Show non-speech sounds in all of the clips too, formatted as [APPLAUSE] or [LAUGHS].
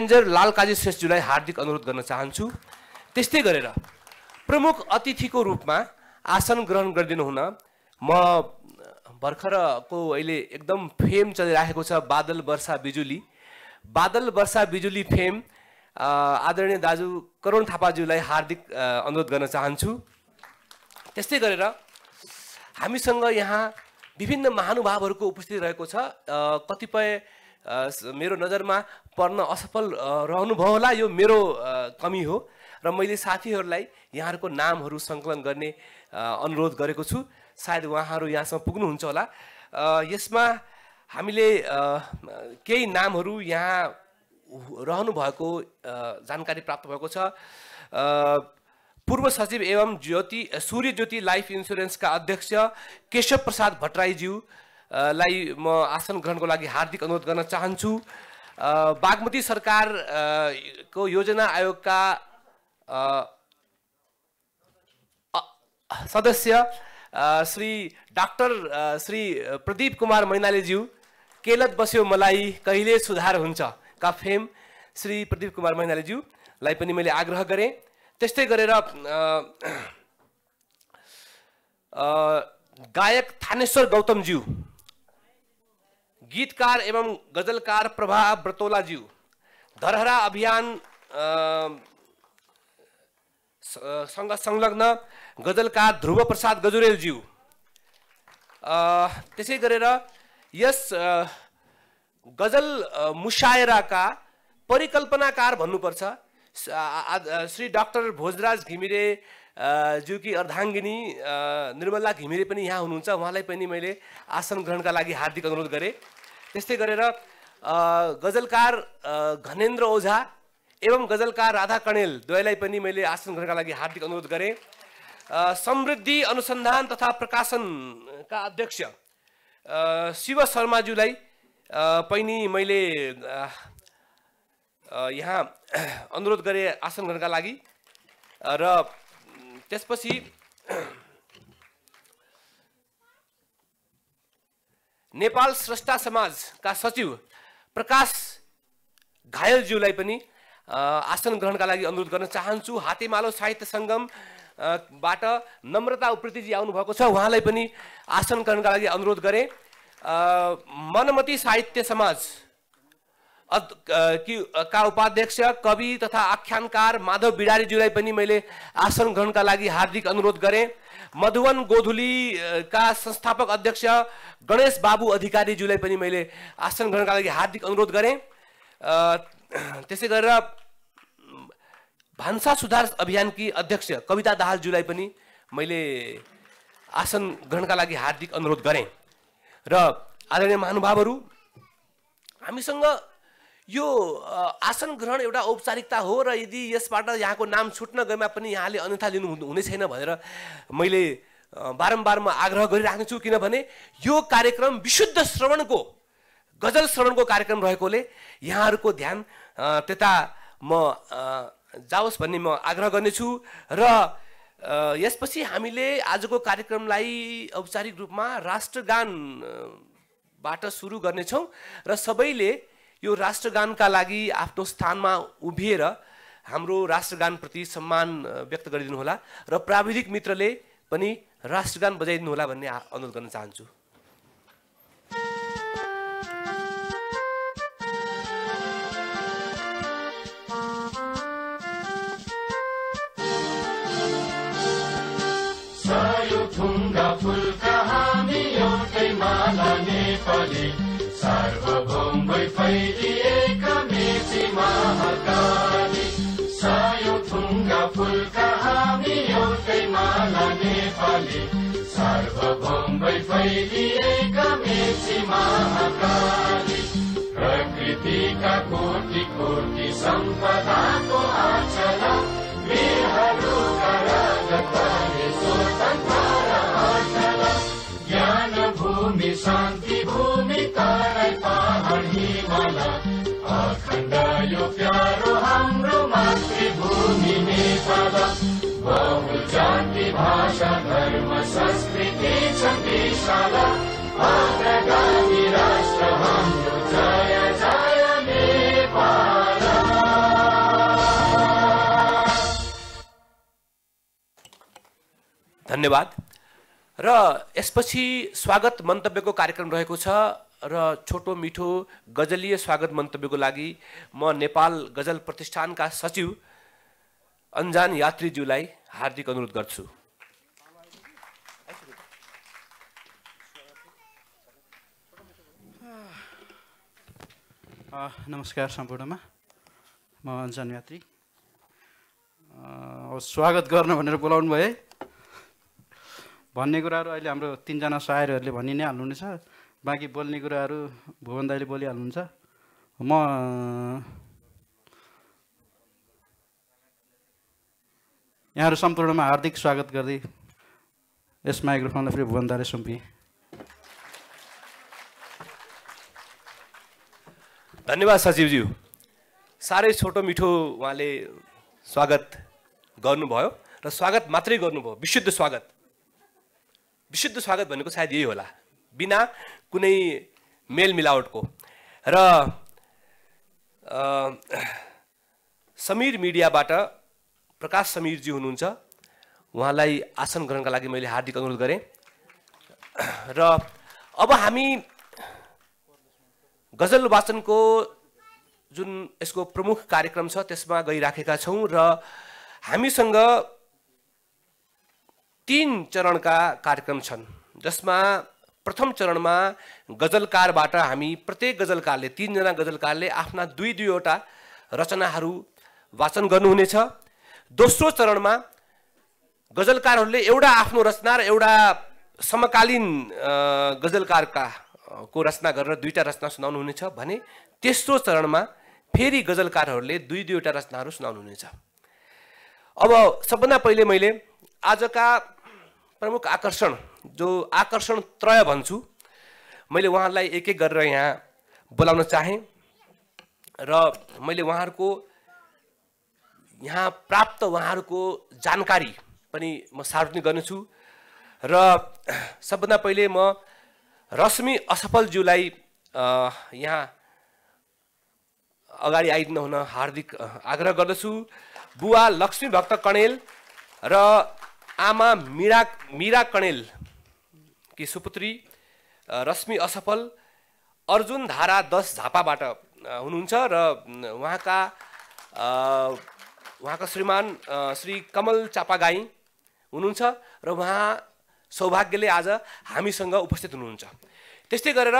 Manager लालकाजी श्रेष्ठज्यूलाई हार्दिक अनुरोध गर्न चाहन्छु त्यस्तै गरेर प्रमुख अतिथिको रूपमा आसन ग्रहण गरिदिनु हुन म भर्खरको अहिले एकदम फेम चलिराखेको छ बादल वर्षा बिजुली बादल वर्षा बिजुली फेम आदरणीय दाजु करुण थापाज्यूलाई हार्दिक अनुरोध गर्न चाहन्छु त्यस्तै गरेर हामीसँग यहाँ विभिन्न महानुभावहरूको उपस्थिति रहेको छ कतिपय मेरो नजरमा पर्न असफल रहनुभयो होला यो मेरो कमी हो र मैले साथीहरूलाई यहाँहरूको नामहरू सङ्कलन गर्ने अनुरोध गरेको छु सायद उहाँहरू यहाँसम्म पुग्नुहुन्छ होला यसमा हामीले केही नामहरू यहाँ रहनु भएको जानकारी प्राप्त भएको छ पूर्व सचिव एवं ज्योति सूर्य ज्योति लाइफ इन्सुरेन्सका अध्यक्ष केशव प्रसाद भट्टराईज्यू लाई म आसन ग्रहणको लागि हार्दिक अनुरोध गर्न चाहन्छु बागमती सरकार को योजना आयोगका सदस्य श्री डाक्टर श्री प्रदीप कुमार मैनालीज्यू केलत बस्यो मलाई कहिले सुधार हुन्छ का फेम श्री प्रदीप कुमार मैनालीज्यूलाई पनि मैले आग्रह गरेँ त्यस्तै गरेर गायक थानेश्वर गौतमज्यू गीतकार एवं गजलकार प्रभा जीव धरहरा अभियान सँग संलग्न गजलकार ध्रुव प्रसाद गजुरेल गजुरेलज्यू त्यसै गरेर यस गजल मुसायराका परिकल्पनाकार भन्नुपर्छ श्री डाक्टर भोजराज घिमिरे जो कि अर्धाङ्गिनी निर्मला घिमिरे पनि यहाँ हुनुहुन्छ उहाँलाई पनि मैले आसन ग्रहणका लागि हार्दिक अनुरोध गरेँ त्यस्तै गरेर गजलकार घनेन्द्र ओझा एवं गजलकार राधा कणेल दुवैलाई पनि मैले आसन गर्नका लागि हार्दिक अनुरोध गरेँ समृद्धि अनुसन्धान तथा प्रकाशनका अध्यक्ष शिव शर्माज्यूलाई पनि मैले यहाँ अनुरोध गरेँ आसन गर्नका लागि र त्यसपछि नेपाल स्रष्टा समाजका सचिव प्रकाश घायलज्यूलाई पनि आसन ग्रहणका लागि अनुरोध गर्न चाहन्छु हातेमालो साहित्य सङ्गम बाट नम्रता उप्रेतीजी आउनुभएको छ उहाँलाई पनि आसन ग्रहणका लागि अनुरोध गरेँ मनमती साहित्य समाज कि का उपाध्यक्ष कवि तथा आख्यानकार माधव बिडारीज्यूलाई पनि मैले आसन ग्रहणका लागि हार्दिक अनुरोध गरेँ मधुवन गोधुली का संस्थापक अध्यक्ष गणेश बाबु अधिकारीज्यूलाई पनि मैले आसन ग्रहणका लागि हार्दिक अनुरोध गरेँ त्यसै गरेर भान्सा सुधार अभियानकी अध्यक्ष कविता दाहालज्यूलाई पनि मैले आसन ग्रहणका लागि हार्दिक अनुरोध गरेँ र आदरणीय महानुभावहरू हामीसँग यो आसन ग्रहण एउटा औपचारिकता हो र यदि यसबाट यहाँको नाम छुट्न गएमा पनि यहाँले अन्यथा लिनु हुने छैन भनेर मैले बारम्बार म आग्रह छु किनभने यो कार्यक्रम विशुद्ध श्रवणको गजल श्रवणको कार्यक्रम रहेकोले यहाँहरूको ध्यान त्यता म जाओस् भन्ने म आग्रह गर्नेछु र यसपछि हामीले आजको कार्यक्रमलाई औपचारिक रूपमा राष्ट्रगानबाट सुरु गर्नेछौँ र सबैले यो राष्ट्रगानका लागि आफ्नो स्थानमा उभिएर हाम्रो राष्ट्रगानप्रति सम्मान व्यक्त गरिदिनुहोला र प्राविधिक मित्रले पनि राष्ट्रगान बजाइदिनुहोला भन्ने अनुरोध गर्न चाहन्छु फैलिएका मेची महाकाली सायो थुङ्गा फुलका हामी एउटै माला नेपाली सार्वभौमै फैलिएका मेची महाकाली प्रकृतिका कोटि कोटि सम्पदाको आचरा मेहरू करा गताले सोचन्ता भूमि शान्ति भूमि तारै पहाड हिमाला अखण्ड यो प्यारो हाम्रो मातृभूमि नेपाल बहु भाषा धर्म संस्कृति छ विशाला अग्रगामी राष्ट्र हाम्रो जय जय नेपाल धन्यवाद र यसपछि स्वागत मन्तव्यको कार्यक्रम रहेको छ र छोटो मिठो गजलीय स्वागत मन्तव्यको लागि म नेपाल गजल प्रतिष्ठानका सचिव अन्जान यात्रीज्यूलाई हार्दिक अनुरोध गर्छु नमस्कार सम्पूर्णमा म अन्जान यात्री स्वागत गर्न भनेर बोलाउनु भयो है भन्ने कुराहरू अहिले हाम्रो तिनजना सहायहरूले भनि नै हाल्नुहुनेछ बाँकी बोल्ने कुराहरू भुवन दाईले बोलिहाल्नुहुन्छ म यहाँहरू सम्पूर्णमा हार्दिक स्वागत गर्दै यस माइक्रोफोनलाई फेरि भुवन दाईले सुम्पिएँ धन्यवाद सचिवज्यू साह्रै छोटो मिठो उहाँले स्वागत गर्नुभयो र स्वागत मात्रै गर्नुभयो विशुद्ध स्वागत विशुद्ध स्वागत भनेको सायद यही होला बिना कुनै मेलमिलावटको र समीर मिडियाबाट प्रकाश समीरजी हुनुहुन्छ उहाँलाई आसन ग्रहणका लागि मैले हार्दिक अनुरोध गरेँ र अब हामी गजल वाचनको जुन यसको प्रमुख कार्यक्रम छ त्यसमा गइराखेका छौँ र हामीसँग तिन चरणका कार्यक्रम छन् जसमा प्रथम चरणमा गजलकारबाट हामी प्रत्येक गजलकारले तिनजना गजलकारले आफ्ना दुई दुईवटा रचनाहरू वाचन गर्नुहुनेछ दोस्रो चरणमा गजलकारहरूले एउटा आफ्नो रचना र एउटा समकालीन गजलकारका को रचना गरेर दुईवटा रचना सुनाउनुहुनेछ भने तेस्रो चरणमा फेरि गजलकारहरूले दुई दुईवटा रचनाहरू सुनाउनुहुनेछ अब सबभन्दा पहिले मैले आजका प्रमुख आकर्षण जो आकर्षण त्रय भन्छु मैले उहाँहरूलाई एक एक गरेर यहाँ बोलाउन चाहेँ र मैले उहाँहरूको यहाँ प्राप्त उहाँहरूको जानकारी पनि म सार्वजनिक गर्नेछु र सबभन्दा पहिले म रश्मि असफलज्यूलाई यहाँ अगाडि आइदिनु हुन हार्दिक आग्रह गर्दछु बुवा लक्ष्मी भक्त कणेल र आमा मिरा मिरा कणेल कि सुपुत्री रश्मि असफल अर्जुन धारा दस झापाबाट हुनुहुन्छ र उहाँका उहाँका श्रीमान श्री कमल चापागाई हुनुहुन्छ र उहाँ सौभाग्यले आज हामीसँग उपस्थित हुनुहुन्छ त्यस्तै गरेर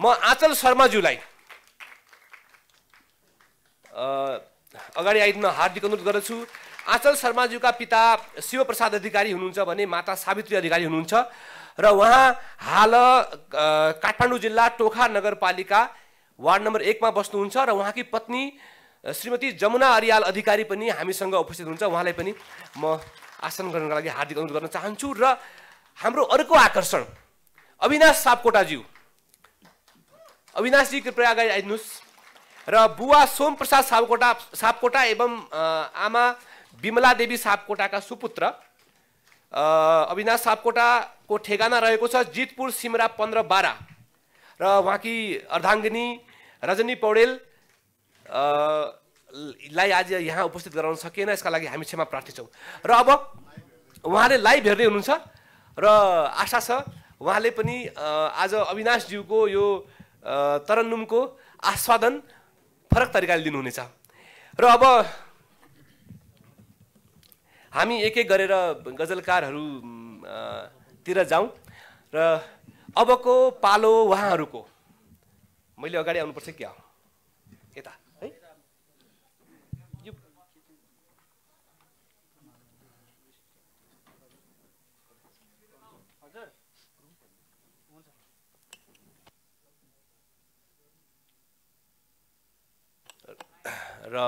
म आचल शर्माज्यूलाई अगाडि आइदिन हार्दिक अनुरोध गर्दछु आचल शर्माज्यूका पिता शिवप्रसाद अधिकारी हुनुहुन्छ भने माता सावित्री अधिकारी हुनुहुन्छ र उहाँ हाल काठमाडौँ जिल्ला टोखा नगरपालिका वार्ड नम्बर एकमा बस्नुहुन्छ र उहाँकी पत्नी श्रीमती जमुना अरियाल अधिकारी पनि हामीसँग उपस्थित हुनुहुन्छ उहाँलाई पनि म आसन गर्नका लागि हार्दिक अनुरोध गर्न चाहन्छु र हाम्रो अर्को आकर्षण अविनाश सापकोटाज्यू अविनाशजी कृपया अगाडि आइदिनुहोस् र बुवा सोमप्रसाद सापकोटा सापकोटा एवं आमा विमलादेवी सापकोटाका सुपुत्र अविनाश सापकोटाको ठेगाना रहेको छ जितपुर सिमरा पन्ध्र बाह्र र उहाँकी अर्धाङ्गिनी रजनी पौडेल लाई आज यहाँ उपस्थित गराउन सकिएन यसका लागि हामी क्षमा प्रार्थी छौँ र अब उहाँले लाइभ हेर्दै हुनुहुन्छ र आशा छ उहाँले पनि आज अविनाशज्यूको यो तरन्नुमको आस्वादन फरक तरिकाले लिनुहुनेछ र अब हामी एक एक गरेर गजलकारहरूतिर जाउँ र अबको पालो उहाँहरूको मैले अगाडि आउनुपर्छ क्या हो यता है र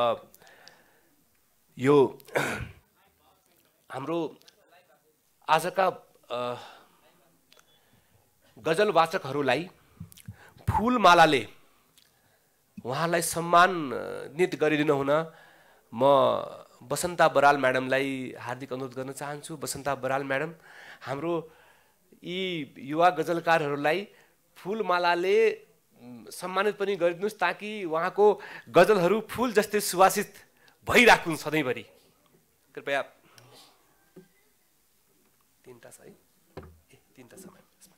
यो हाम्रो आजका गजलवाचकहरूलाई फुलमालाले उहाँलाई सम्मानित गरिदिनु हुन म बसन्ता बराल म्याडमलाई हार्दिक अनुरोध गर्न चाहन्छु बसन्ता बराल म्याडम हाम्रो यी युवा गजलकारहरूलाई फुलमालाले सम्मानित पनि गरिदिनुहोस् ताकि उहाँको गजलहरू फुल जस्तै सुवासित भइराखुन् सधैँभरि कृपया tintas ahí y eh, tintas amarillas.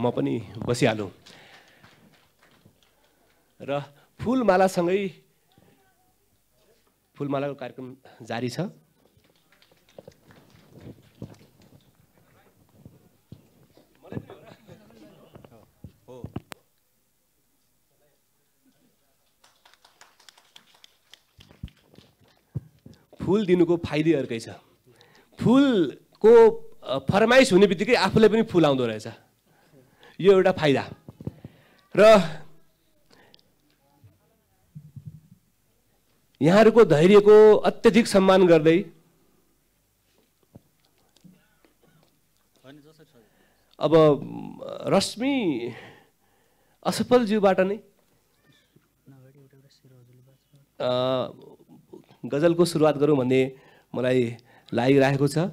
म पनि बसिहालौँ र फुलमालासँगै फुलमालाको कार्यक्रम जारी छ फुल दिनुको फाइदै अर्कै छ फुलको फरमाइस हुने बित्तिकै आफूलाई पनि फुल आउँदो रहेछ यो एउटा फाइदा र यहाँहरूको धैर्यको अत्यधिक सम्मान गर्दै अब रश्मि असफलज्यूबाट नै गजलको सुरुवात गरौँ भन्ने मलाई लागिरहेको छ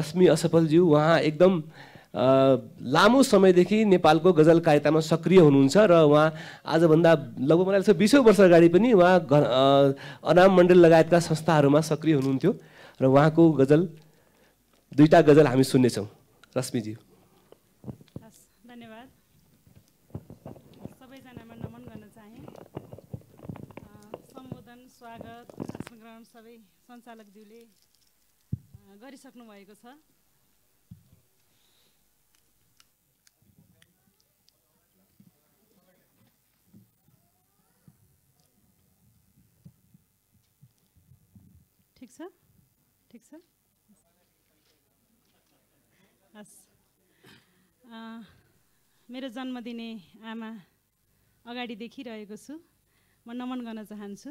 रश्मि असफलज्यू उहाँ एकदम लामो समयदेखि नेपालको गजल कायतामा सक्रिय हुनुहुन्छ र उहाँ आजभन्दा लगभग मलाई लाग्छ बिसौँ वर्ष अगाडि पनि उहाँ अनाम मण्डल लगायतका संस्थाहरूमा सक्रिय हुनुहुन्थ्यो र उहाँको गजल दुईवटा गजल हामी सुन्नेछौँ रश्मिजी धन्यवाद स्वागत सबै सञ्चालकज्यूले गरिसक्नु भएको छ ठिक छ हस् मेरो जन्मदिने आमा अगाडि देखिरहेको छु म नमन गर्न चाहन्छु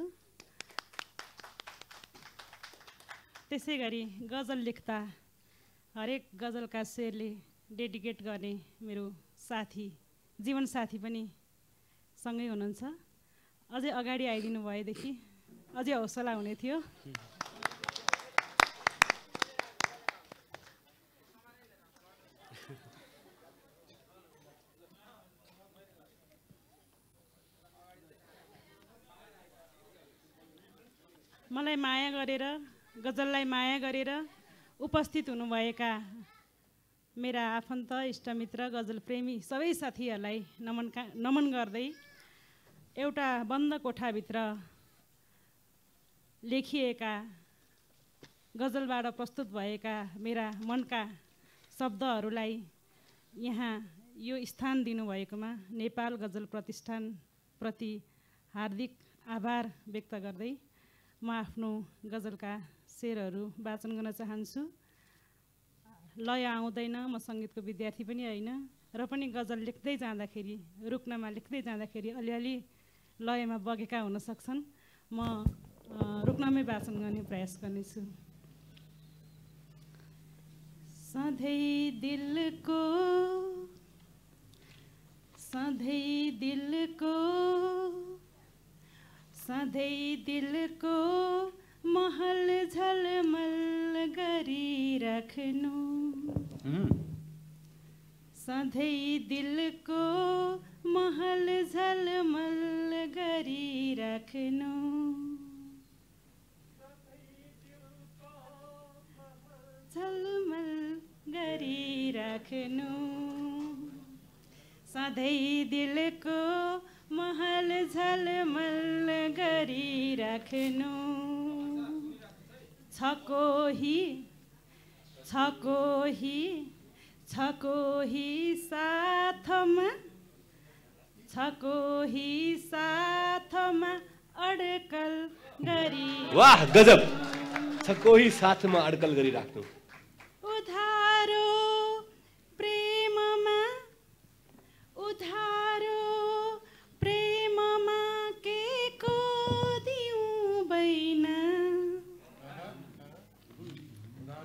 त्यसै गरी गजल लेख्दा हरेक गजलका शेरले डेडिकेट गर्ने मेरो साथी जीवनसाथी पनि सँगै हुनुहुन्छ अझै अगाडि आइदिनु भएदेखि अझै हौसला हुने थियो मलाई माया गरेर गजललाई माया गरेर उपस्थित हुनुभएका मेरा आफन्त इष्टमित्र गजल प्रेमी सबै साथीहरूलाई नमन नमन गर्दै एउटा बन्द कोठाभित्र लेखिएका गजलबाट प्रस्तुत भएका मेरा मनका शब्दहरूलाई यहाँ यो स्थान दिनुभएकोमा नेपाल गजल प्रतिष्ठानप्रति हार्दिक आभार व्यक्त गर्दै म आफ्नो गजलका शेरहरू वाचन गर्न चाहन्छु लय आउँदैन म सङ्गीतको विद्यार्थी पनि होइन र पनि गजल लेख्दै जाँदाखेरि रुक्नमा लेख्दै जाँदाखेरि अलिअलि लयमा बगेका हुन सक्छन् म रुक्नमै वाचन गर्ने प्रयास गर्नेछु सधैँ दिलको सधैँ दिलको सधैँ दिलको महल झलमल गरी राख्नु सधैँ दिलको महल झलमल गरी राख्नु झलमल राख्नु सधैँ दिलको महल मल गरी राख्नु छ कोही छ कोही छ कोही साथमा छ कोही साथमा अड्कल गरी वाह गजब छ कोही साथमा अड्कल राख्नु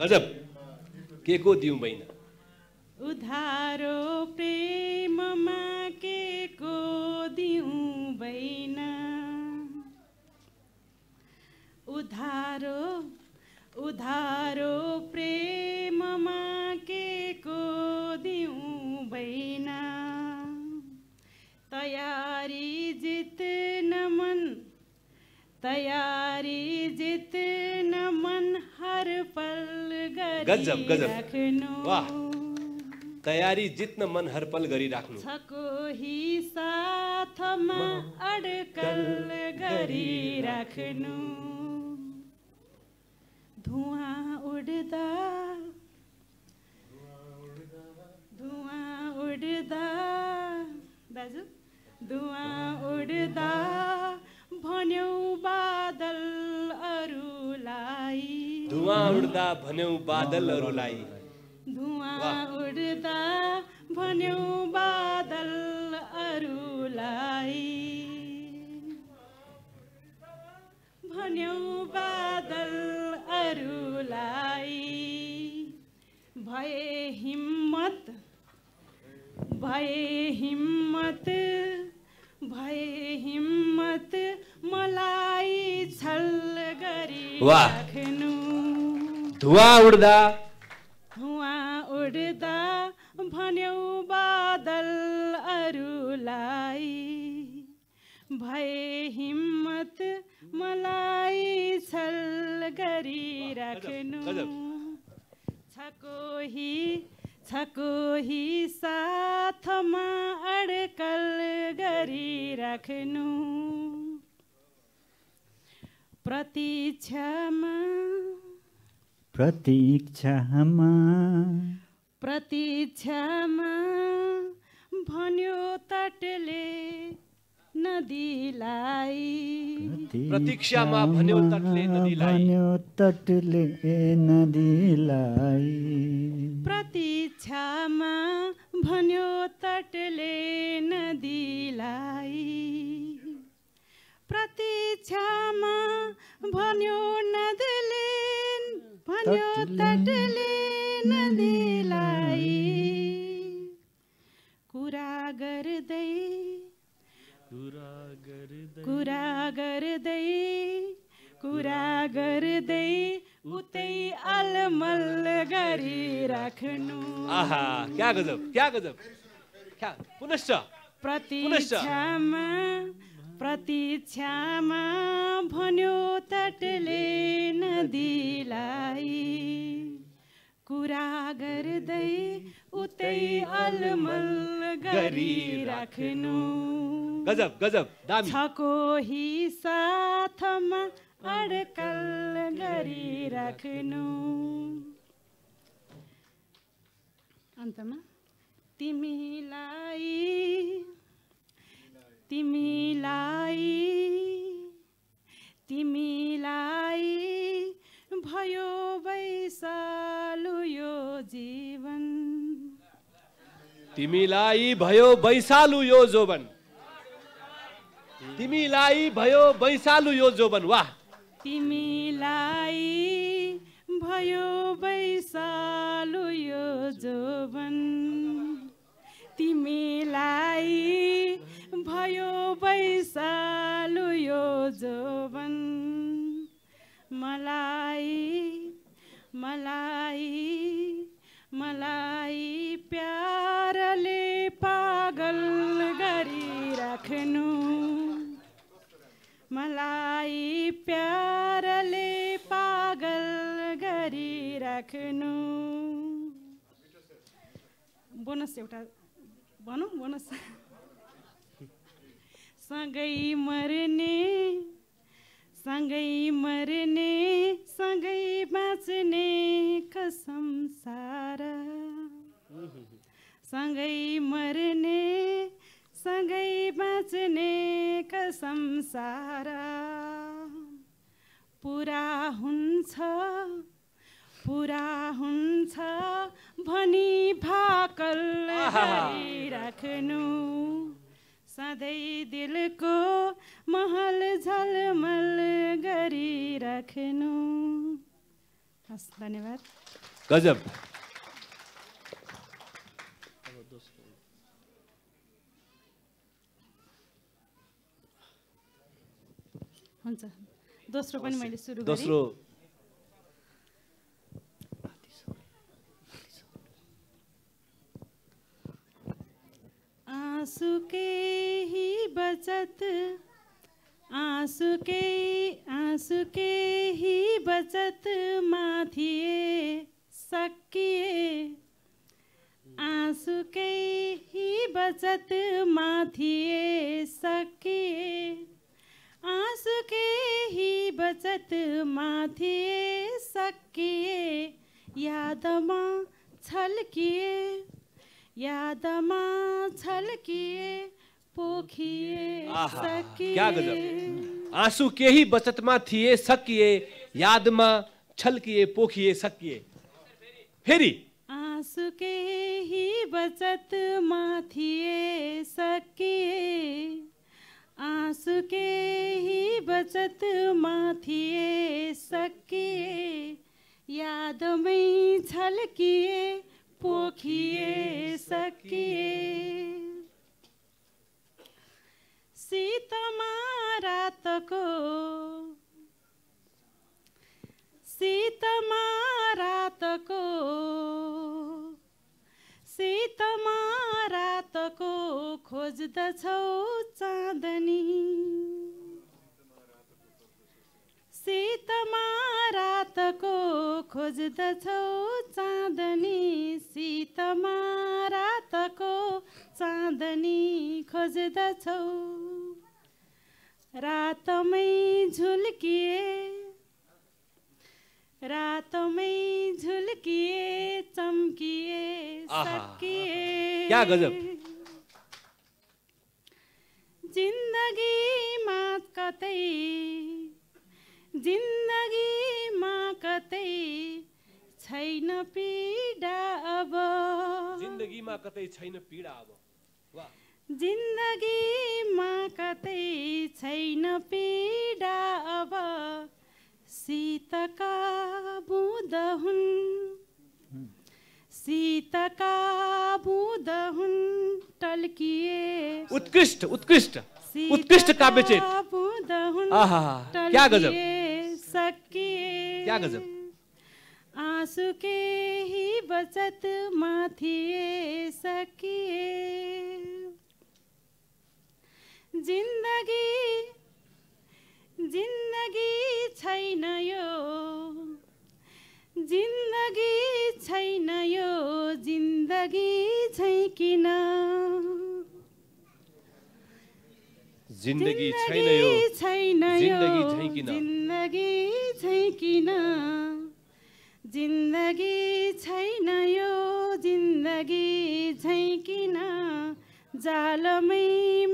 गजब के को दिउँ बहिना उधारो प्रेममा के को दिउँ बहिना उधारो उधारो प्रेममा के को दिउँ बहिना तयारी जित मन तयारी जित मन चार पल गजब गजब वाह तयारी जित्न मन हर पल गरिराख्नु कोही साथमा अड्कल गरिराख्नु धुवा उड्दा धुवा उड्दा दाजु धुवा उड्दा भन्यौ बादल अरूलाई धुवा उड्दा भन्यौ बादलहरूलाई धुवा उड्दा भन्यौ बादल अरूलाई भन्यौ बादल अरूलाई भए हिम्मत भए हिम्मत भए हिम्मत मलाई छल गरी राख्नु धुवा उड्दा धुवा उड्दा भन्यौ बादल अरूलाई भए हिम्मत मलाई छल गरी राख्नु छको छ कोही साथमा अड्कल गरी राख्नु प्रतीक्षामा प्रतीक्षामा प्रतीक्षामा भन्यो तटले नदीलाई प्रतीक्षामा भन्यो तटले नदीलाई प्रतीक्षामा भन्यो तटले नदीलाई प्रतीक्षामा भन्यो नदीले भन्यो तटले नदीलाई कुरा गर्दै कुरा गर्दै कुरा गर्दै उतै अलमल गरी राख्नु आहा क्या गजब क्या गजब क्या पुनश्च प्रतीक्षामा प्रतीक्षामा भन्यो तटले नदीलाई पुरा गर्दै उतै अलमल गरी राख्नु गजब गजब दामी छको हि साथमा अडकल गरी राख्नु अन्तमा तिमीलाई तिमीलाई तिमीलाई भयो वैशालु यो जीवन तिमीलाई भयो वैशालु यो जोवन तिमीलाई भयो वैशालु यो जोवन वाह तिमीलाई भयो वैशालु यो जोवन तिमीलाई भयो वैशालु यो जोवन मलाई मलाई मलाई प्यारले पागल गरी राख्नु मलाई प्यारले पागल गरी राख्नु बोनस एउटा भनौँ बोनस सँगै मर्ने सँगै मर्ने सँगै बाँच्ने कसम सारा सँगै मर्ने सँगै बाँच्ने कसम सारा पुरा हुन्छ पुरा हुन्छ भनी भाकल राख्नु सधैँ दिलको महल गरी राख्नु हस् धन्यवाद गजब हुन्छ दोस्रो पनि मैले सुरु दोस्रो आँसु ही बचत आँसु केही आँसु केही बचतमा थिए सकिए आँसु केही बचतमा थिए सकिए आँसु केही बचतमा थिए सकिए यादमा छल्किए यादमा छल्किए क्या गजब आंसू के ही बचत मा थिए सकिए याद मा छल किए पोखिए सकिए फेरी आंसू के ही बचत मा थिए सकिए आंसू के ही बचत मा थिए सकिए याद में छल किए पोखिए सकिए सीतमा रातको सीतमा रातको सीतमा रातको खोज्दछौ चाँदनी सीतमा रातको खोज्दछौ चाँदनी सीतमा रातको चाँदनी खोज्दछौ रातमै झुल्किए रातमै झुल्किए चम्किए सकिए क्या गजब जिन्दगीमा कतै जिन्दगीमा कतै छैन पीडा अब जिन्दगीमा कतै छैन पीडा अब जिन्दगीमा कतै छैन पीडा अब सीतका बुद हुन् सीतका बुद हुन् टल्किए उत्कृष्ट उत्कृष्ट उत्कृष्ट काव्य चेत क्या गजब सकिए क्या गजब आसुके ही बचत माथिए सकिए जिन्दगी जिन्दगी छैन यो जिन्दगी छैन यो जिन्दगी छै किन जिन्दगी छैन यो जिन्दगी छै किन जिन्दगी छैन यो जिन्दगी झैकिन जालमै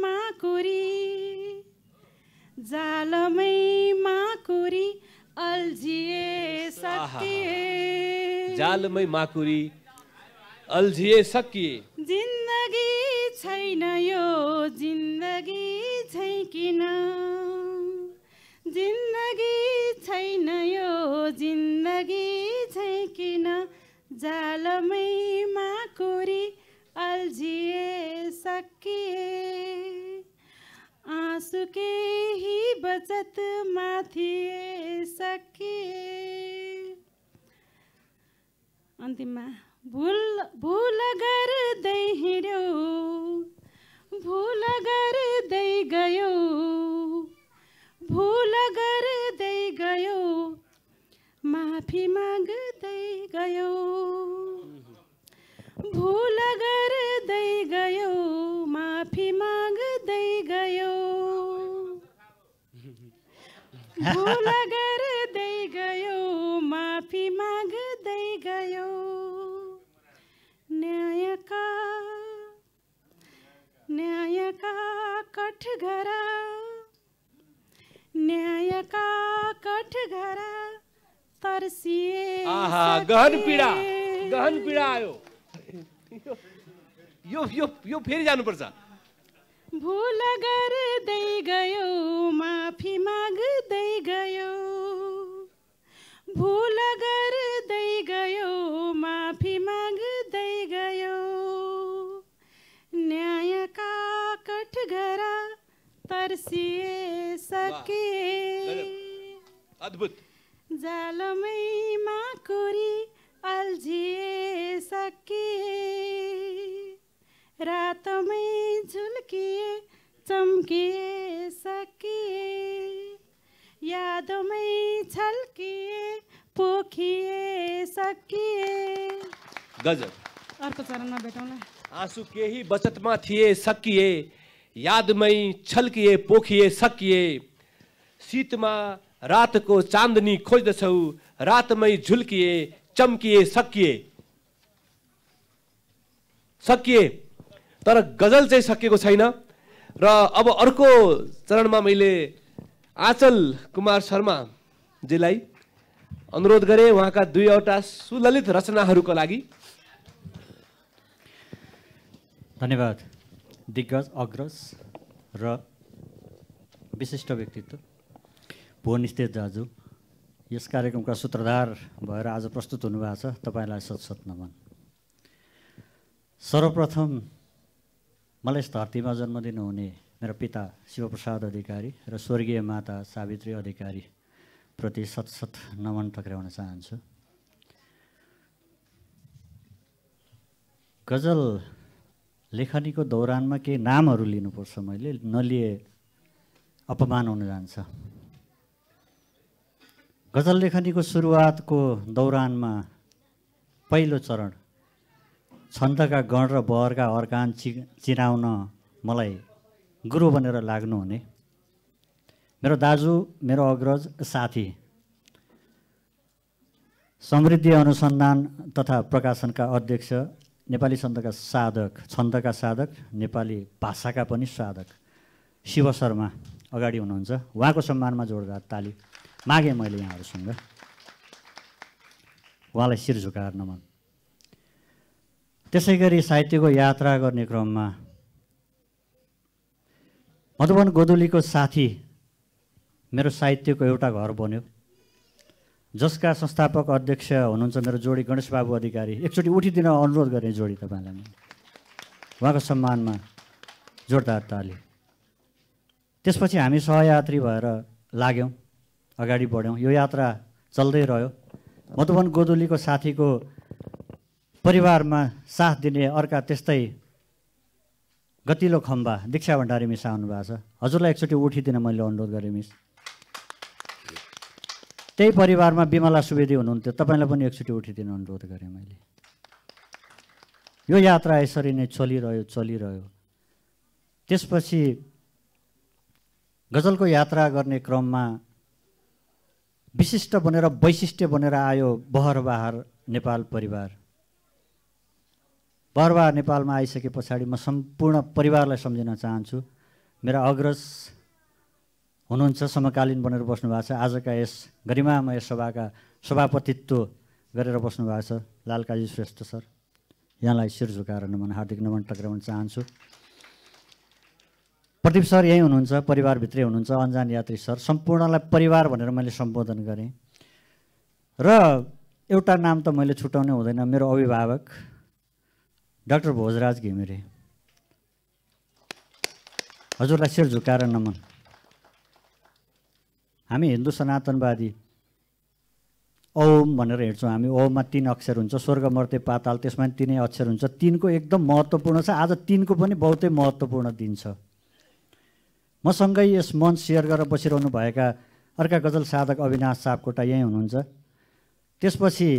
माकुरी जालमै माकुरी अल्झिए सकिए जालमै माकुरी अल्झिए सकिए जिन्दगी छैन यो जिन्दगी झैकिन जिन्दगी छैन यो जिन्दगी किन जालमै माकुरी अल्झिए सकिए आँसु केही बचत माथि सकिए अन्तिममा भुल भुल गर्दै हिँड्यो भुल गर्दै गयो भुल गर्दै गयो माफी मागदै गयो भूल कर दे गयो माफी मागदै गयो भूल कर दे गयो माफी मागदै गयो न्याय का न्याय का कठघरा न्याय का कठघरा तरसिए आहा गहन पीड़ा गहन पीड़ा आयो यो यो यो, जानु पर्छ भूल गर दै गयो माफी माग दै गयो भूल गर दै गयो माफी माग दै गयो न्याय न्यायका कठघरा तरसिए सके अद्भुत जालमैमा कोरी अल्झिए सकिए रातमै झुल्किए चम्किए सकिए यादमै छल्किए पोखिए सकिए गजब अर्को चरणमा भेटौँला आँसु केही बचतमा थिए सकिए यादमै छल्किए पोखिए सकिए शीतमा रातको चाँदनी खोज्दछौ रातमै झुल्किए चम्किए सकिए सकिए तर गजल चाहिँ सकिएको छैन र अब अर्को चरणमा मैले आचल कुमार शर्माजीलाई अनुरोध गरेँ उहाँका दुईवटा सुललित रचनाहरूको लागि धन्यवाद दिग्गज अग्रज र विशिष्ट व्यक्तित्व भुवन स्थित दाजु यस कार्यक्रमका सूत्रधार भएर आज प्रस्तुत हुनुभएको छ तपाईँलाई सत नमन सर्वप्रथम मलाई यस धरतीमा जन्म दिनुहुने मेरो पिता शिवप्रसाद अधिकारी र स्वर्गीय माता सावित्री अधिकारीप्रति सत नमन टक्राउन चाहन्छु गजल लेखनीको दौरानमा केही नामहरू लिनुपर्छ मैले नलिए अपमान हुन जान्छ गजल लेखनीको सुरुवातको दौरानमा पहिलो चरण छन्दका गण र बहरका अर्कान चि चिनाउन मलाई गुरु बनेर लाग्नुहुने मेरो दाजु मेरो अग्रज साथी समृद्धि अनुसन्धान तथा प्रकाशनका अध्यक्ष नेपाली छन्दका साधक छन्दका साधक नेपाली भाषाका पनि साधक शिव शर्मा अगाडि हुनुहुन्छ उहाँको सम्मानमा जोडदार ताली मागेँ मैले यहाँहरूसँग उहाँलाई शिर झुकाएर नमन त्यसै गरी साहित्यको यात्रा गर्ने क्रममा मधुबन गोदुलीको साथी मेरो साहित्यको एउटा घर बन्यो जसका संस्थापक अध्यक्ष हुनुहुन्छ मेरो जोडी गणेश बाबु अधिकारी एकचोटि उठिदिन अनुरोध गरेँ जोडी तपाईँलाई उहाँको सम्मानमा जोरदार ताली त्यसपछि हामी सहयात्री भएर लाग्यौँ अगाडि बढ्यौँ यो यात्रा चल्दै रह्यो मधुवन गोदुलीको साथीको परिवारमा साथ दिने अर्का त्यस्तै गतिलो खम्बा दीक्षा भण्डारी मिस आउनु भएको छ हजुरलाई एकचोटि उठिदिन मैले अनुरोध गरेँ मिस त्यही परिवारमा बिमला सुवेदी हुनुहुन्थ्यो तपाईँलाई पनि एकचोटि उठिदिन अनुरोध गरेँ मैले यो यात्रा यसरी नै चलिरह्यो चलिरह्यो त्यसपछि गजलको यात्रा गर्ने क्रममा विशिष्ट बनेर वैशिष्ट्य बनेर आयो बहरबाहर नेपाल परिवार बहरबाहर नेपालमा आइसके पछाडि म सम्पूर्ण परिवारलाई सम्झिन चाहन्छु मेरा अग्रज हुनुहुन्छ समकालीन बनेर बस्नुभएको छ आजका यस गरिमामय सभाका सभापतित्व गरेर बस्नुभएको छ लालकाजी श्रेष्ठ सर यहाँलाई शिर झुकाएर नमन हार्दिक नमन टक्राउन चाहन्छु प्रदीप सर यहीँ हुनुहुन्छ परिवारभित्रै हुनुहुन्छ अन्जान यात्री सर सम्पूर्णलाई परिवार भनेर मैले सम्बोधन गरेँ र एउटा नाम त मैले छुट्याउनै हुँदैन मेरो अभिभावक डाक्टर भोजराज घिमिरे हजुरलाई शिर झुकाएर नमन हामी हिन्दू सनातनवादी ओम भनेर हिँड्छौँ हामी ओममा तिन अक्षर हुन्छ स्वर्ग स्वर्गमर्ते पाताल त्यसमा तिनै अक्षर हुन्छ तिनको एकदम महत्त्वपूर्ण छ आज तिनको पनि बहुतै महत्त्वपूर्ण दिन छ मसँगै यस मञ्च सेयर गरेर बसिरहनुभएका अर्का गजल साधक अविनाश सापकोटा यहीँ हुनुहुन्छ त्यसपछि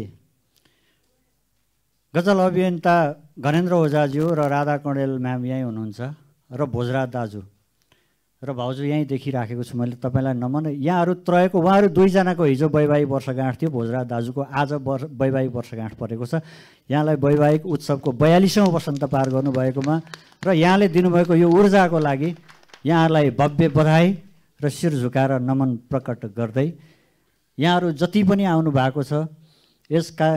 गजल अभियन्ता घनेन्द्र ओझाज्यू र राधा कणेल म्याम यहीँ हुनुहुन्छ र भोजराज दाजु र भाउजू यहीँ देखिराखेको छु मैले तपाईँलाई नमन यहाँहरू त्रयको उहाँहरू दुईजनाको हिजो वैवाहिक वर्षगाँठ थियो भोजराज दाजुको आज वर्ष वैवाहिक वर्षगाँठ परेको छ यहाँलाई वैवाहिक उत्सवको बयालिसौँ वसन्त पार गर्नुभएकोमा र यहाँले दिनुभएको यो ऊर्जाको लागि यहाँहरूलाई भव्य बधाई र शिर झुकाएर नमन प्रकट गर्दै यहाँहरू जति पनि आउनु भएको छ यस का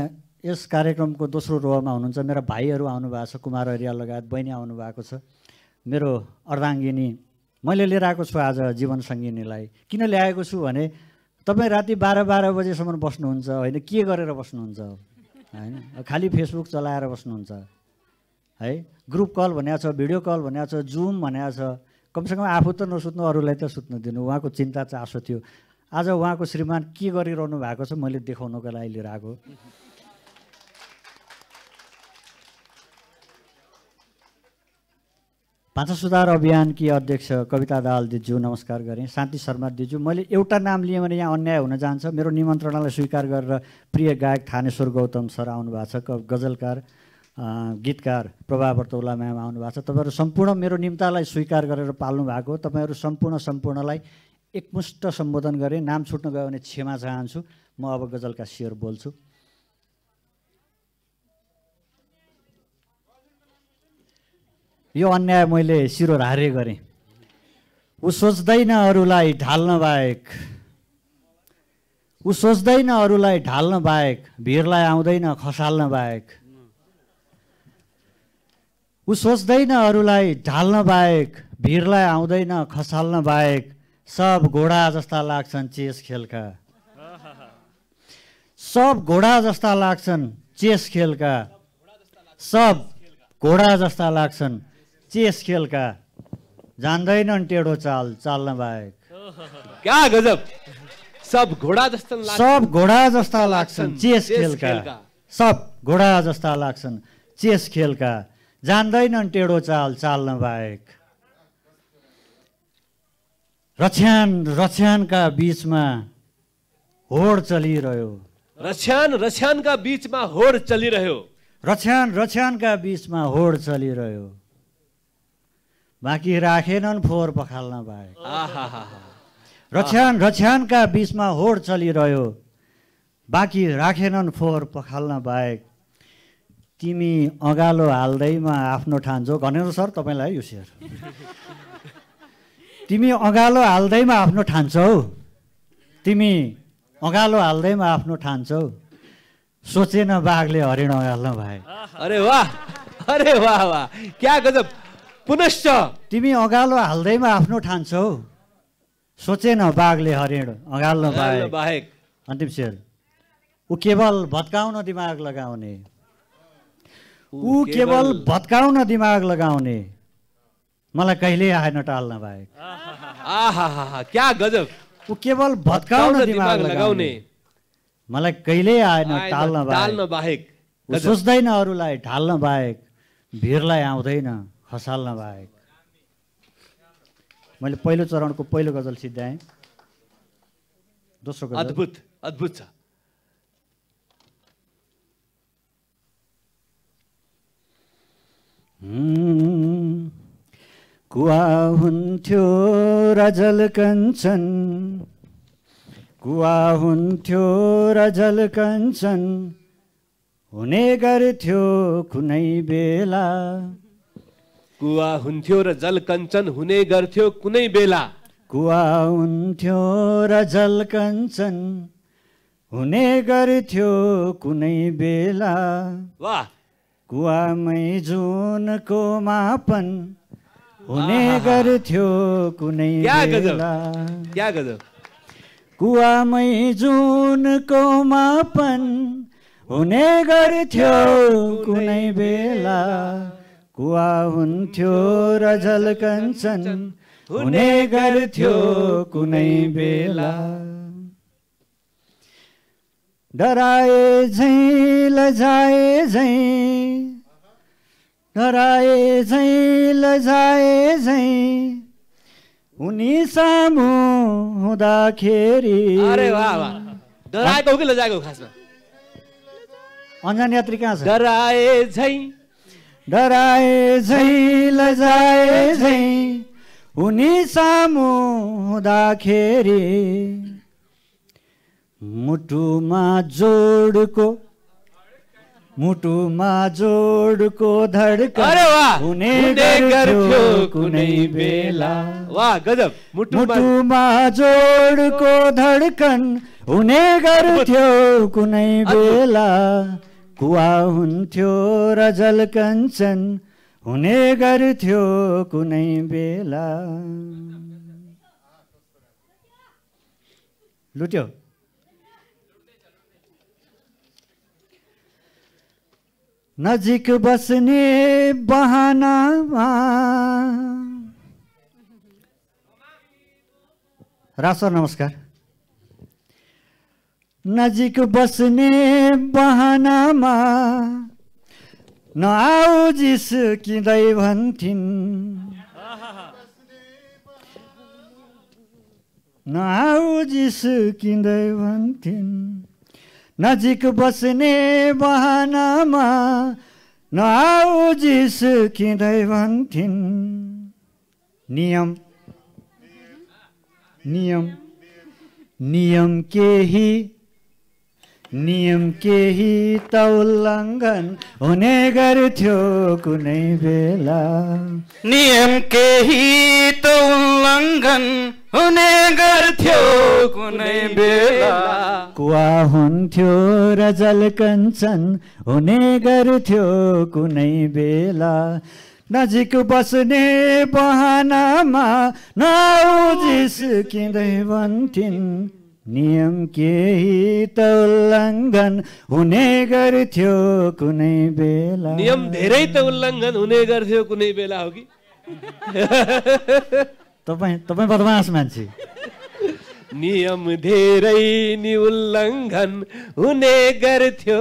यस कार्यक्रमको दोस्रो रोहमा हुनुहुन्छ मेरा भाइहरू आउनुभएको छ कुमार हरिया लगायत बहिनी आउनुभएको छ मेरो अर्धाङ्गिनी मैले लिएर आएको छु आज जीवन सङ्गिनीलाई किन ल्याएको छु भने तपाईँ राति बाह्र बाह्र बजीसम्म बस्नुहुन्छ होइन के गरेर बस्नुहुन्छ होइन खालि फेसबुक चलाएर बस्नुहुन्छ है ग्रुप कल भनेको छ भिडियो कल भनेको छ जुम भनेको छ कमसेकम आफू त नसुत्नु अरूलाई त सुत्नु दिनु उहाँको चिन्ता चासो थियो आज उहाँको श्रीमान के गरिरहनु भएको छ मैले देखाउनको लागि लिएर आएको भाषा सुधार अभियानकी अध्यक्ष कविता दाल दिज्यू नमस्कार गरेँ शान्ति शर्मा दिज्यू मैले एउटा नाम लिएँ भने यहाँ अन्याय हुन जान्छ मेरो निमन्त्रणालाई स्वीकार गरेर प्रिय गायक थानेश्वर गौतम सर आउनु भएको छ गजलकार गीतकार प्रभाव वर्तौला म्याम भएको छ तपाईँहरू सम्पूर्ण मेरो निम्तालाई स्वीकार गरेर पाल्नु भएको तपाईँहरू सम्पूर्ण सम्पूर्णलाई एकमुष्ट सम्बोधन गरेँ नाम छुट्न गयो भने क्षमा चाहन्छु म अब गजलका सियर बोल्छु यो अन्याय मैले सिरो हारे गरेँ ऊ सोच्दैन अरूलाई ढाल्न बाहेक ऊ सोच्दैन अरूलाई ढाल्न बाहेक भिरलाई आउँदैन खसाल्न बाहेक ऊ सोच्दैन अरूलाई ढाल्न बाहेक भिरलाई आउँदैन खसाल्न बाहेक सब घोडा जस्ता लाग्छन् चेस खेलका सब घोडा जस्ता लाग्छन् चेस खेलका सब घोडा जस्ता लाग्छन् चेस खेलका जान्दैनन् टेढो चाल चाल्न बाहेक गजब सब घोडा जस्ता सब घोडा जस्ता लाग्छन् चेस खेलका सब घोडा जस्ता लाग्छन् चेस खेलका जान्दैनन् टेढो चाल चाल्न बाहेक रछ्यान रछ्यानका बिचमा होड चलिरह्यो रछ्यान रछ्यानका बिचमा होड चलिरह्यो रछ्यान रछ्यानका बिचमा होड चलिरह्यो बाँकी राखेनन् फोहोर पखाल्न बाहेक रछ्यान रछ्यानका बिचमा होड चलिरह्यो बाँकी राखेनन् फोहोर पखाल्न बाहेक तिमी अगालो हाल्दैमा आफ्नो ठान्छौ घनेन्द्र सर तपाईँलाई यो सेयर तिमी अगालो हाल्दैमा आफ्नो ठान्छौ तिमी अगालो हाल्दैमा आफ्नो ठान्छौ सोचेन बाघले हरिण अगाल्न भए अरे वाह अरे वाह वाह क्या गजब पुनश्च तिमी अगालो हाल्दैमा आफ्नो ठान्छौ सोचेन बाघले हरिण अगाल्न भए बाहेक अन्तिम शेर ऊ केवल भत्काउन दिमाग लगाउने ऊ केवल भत्काउन दिमाग लगाउने मलाई कहिले आएन टाल्न बाहेक क्या गजब ऊ केवल भत्काउन दिमाग लगाउने मलाई कहिले आएन टाल्न टाल्न बाहेक सोच्दैन अरूलाई ढाल्न बाहेक भिरलाई आउँदैन खसाल्न बाहेक मैले पहिलो चरणको पहिलो गजल सिद्धाएँ दोस्रो गजल अद्भुत अद्भुत छ कुवा हुन्थ्यो जल कञ्चन कुवा हुन्थ्यो जल कञ्चन हुने गर्थ्यो कुनै बेला कुवा हुन्थ्यो र जल कञ्चन हुने गर्थ्यो कुनै बेला कुवा हुन्थ्यो र जल कञ्चन हुने गर्थ्यो कुनै बेला वाह कुवामै जुनको मापन हुने गर्थ्यो कुनै कुवामै जुनको मापन हुने गर्थ्यो कुनै बेला कुवा हुन्थ्यो र झलकन्छन् हुने गर्थ्यो कुनै बेला डराए झैँ लजाए झैँ डराए झैँ लजाए झैँ उनी सामु हुँदाखेरि डराएको खासमा यात्री कहाँ छ डराए झैँ डराए झैँ लजाए झैँ उनी सामु हुँदाखेरि मुटुमा जोडको मुटुमा जोडको धडकन कुनै बेला वा गजब मुटुमा जोडको धडकन हुने गर्थ्यो कुनै बेला कुवा हुन्थ्यो र जल कञ्चन हुने गर्थ्यो कुनै बेला लुट्यो नजिक बस्ने बहानामा रासर नमस्कार नजिक बस्ने बहानामा नआउ किँदै भन्थिन् नआउ किँदै भन्थिन् नजिक बस्ने बहानामा नआऊ जिसु किँदै भन्थिन् नियम नियम नियम केही नियम केही त उल्लङ्घन हुने गर्थ्यो कुनै बेला नियम केही त उल्लङ्घन हुने गर्थ्यो कुनै बेला कुवा हुन्थ्यो र जलकञ्चन हुने गर्थ्यो कुनै बेला नजिक बस्ने बहानामा नजिस्किँदै भन्थिन् नियम केही त उल्लङ्घन हुने गर्थ्यो कुनै बेला नियम धेरै त उल्लङ्घन हुने गर्थ्यो कुनै बेला हो कि [LAUGHS] तपाईँ तपाईँ बदमास मान्छे नियम धेरै नि उल्लङ्घन हुने गर्थ्यो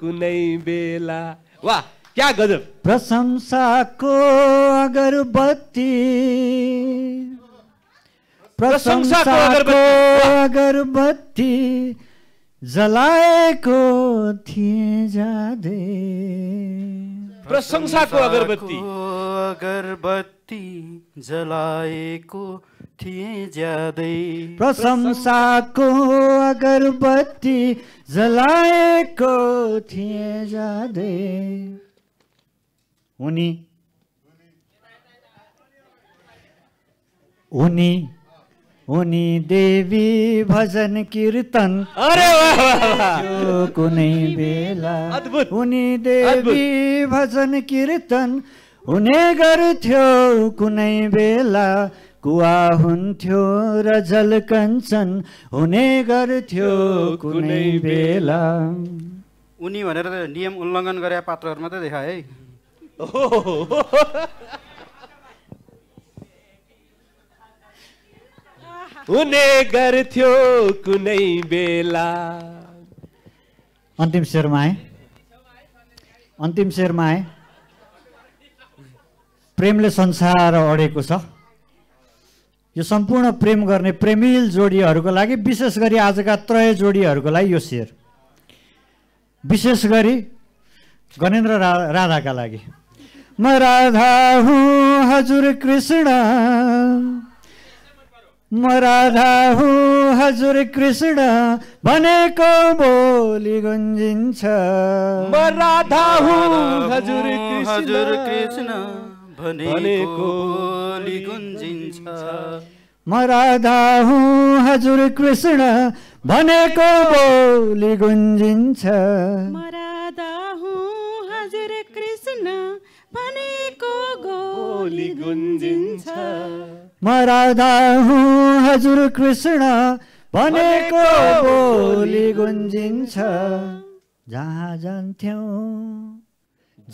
कुनै बेला वा! क्या गजब प्रशंसाको अगरबत्ती प्रशंसाको अगरबत्ती जलाएको थिए जाँदै प्रशंसाको अगरबत्ती अगरबत्ती बत्ती जलाएको थिए ज्यादै प्रशंसाको अगरबत्ती जलाएको थिए ज्यादै उनी उनी उनी देवी भजन कीर्तन अरे वाह वाह वाह कुनै बेला उनी देवी भजन कीर्तन हुने गर्थ्यो कुनै बेला कुवा हुन्थ्यो र जल कञ्चन हुने गर्थ्यो कुनै बेला उनी भनेर नियम उल्लङ्घन गरे पात्रहरू मात्रै देखा है हुने गर्थ्यो कुनै बेला अन्तिम शेरमा आएँ अन्तिम शेरमा आएँ प्रेमले संसार अडेको छ यो सम्पूर्ण प्रेम गर्ने प्रेमिल जोडीहरूको लागि विशेष गरी आजका त्रय जोडीहरूको लागि यो सेयर विशेष गरी गणेन्द्र रा राधाका लागि म राधा हुँ हजुर कृष्ण म राधा हुँ हजुर कृष्ण भनेको बोली गुन्जिन्छ म राधा हुँ हजुर कृष्ण भनेको गुन्जिन्छ म राधा हुँ हजुर कृष्ण भनेको बोली गुन्जिन्छ म राधा हुँ हजुर कृष्ण भनेको गोली गुन्जिन्छ म राधा हुँ हजुर कृष्ण भनेको बोली गुन्जिन्छ जहाँ जान्थ्यौँ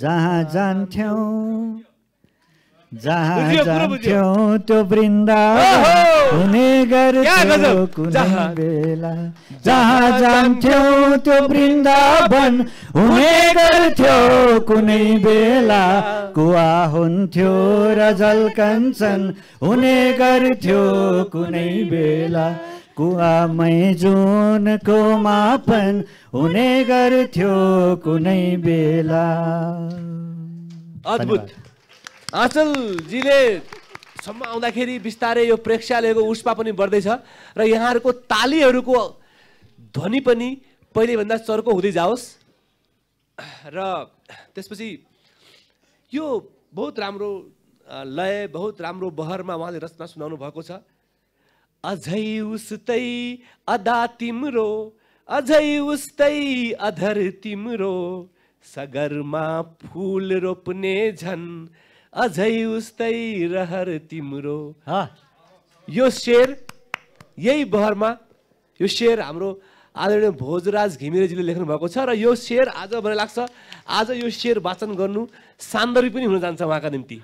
जहाँ जान्थ्यौँ जहाँ जान्थ्यौ त्यो वृन्दावन हुने गर्थ्यौ कुनै बेला जहाँ जान्थ्यौ त्यो वृन्दावन हुने गर्थ्यो कुनै बेला कुवा हुन्थ्यो र जल कञ्चन हुने गर्थ्यो कुनै बेला कुवामै जुनको मापन हुने गर्थ्यो कुनै बेला अद्भुत आचलजीले सम्म आउँदाखेरि बिस्तारै यो प्रेक्षालयको उष्मा पनि बढ्दैछ र यहाँहरूको तालीहरूको ध्वनि पनि पहिलेभन्दा चर्को हुँदै जाओस् र त्यसपछि यो बहुत राम्रो लय बहुत राम्रो बहरमा उहाँले रचना सुनाउनु भएको छ अझै उस्तै अदा तिम्रो अझै उस्तै अधर तिम्रो सगरमा फुल रोप्ने झन् अझै उस्तै रहर तिम्रो यो शेर यही बहरमा यो शेर हाम्रो आदरणीय भोजराज घिमिरेजीले लेख्नु भएको छ र यो शेर आज मलाई लाग्छ आज यो शेर वाचन गर्नु सान्दर्भिक पनि हुन जान्छ उहाँका निम्ति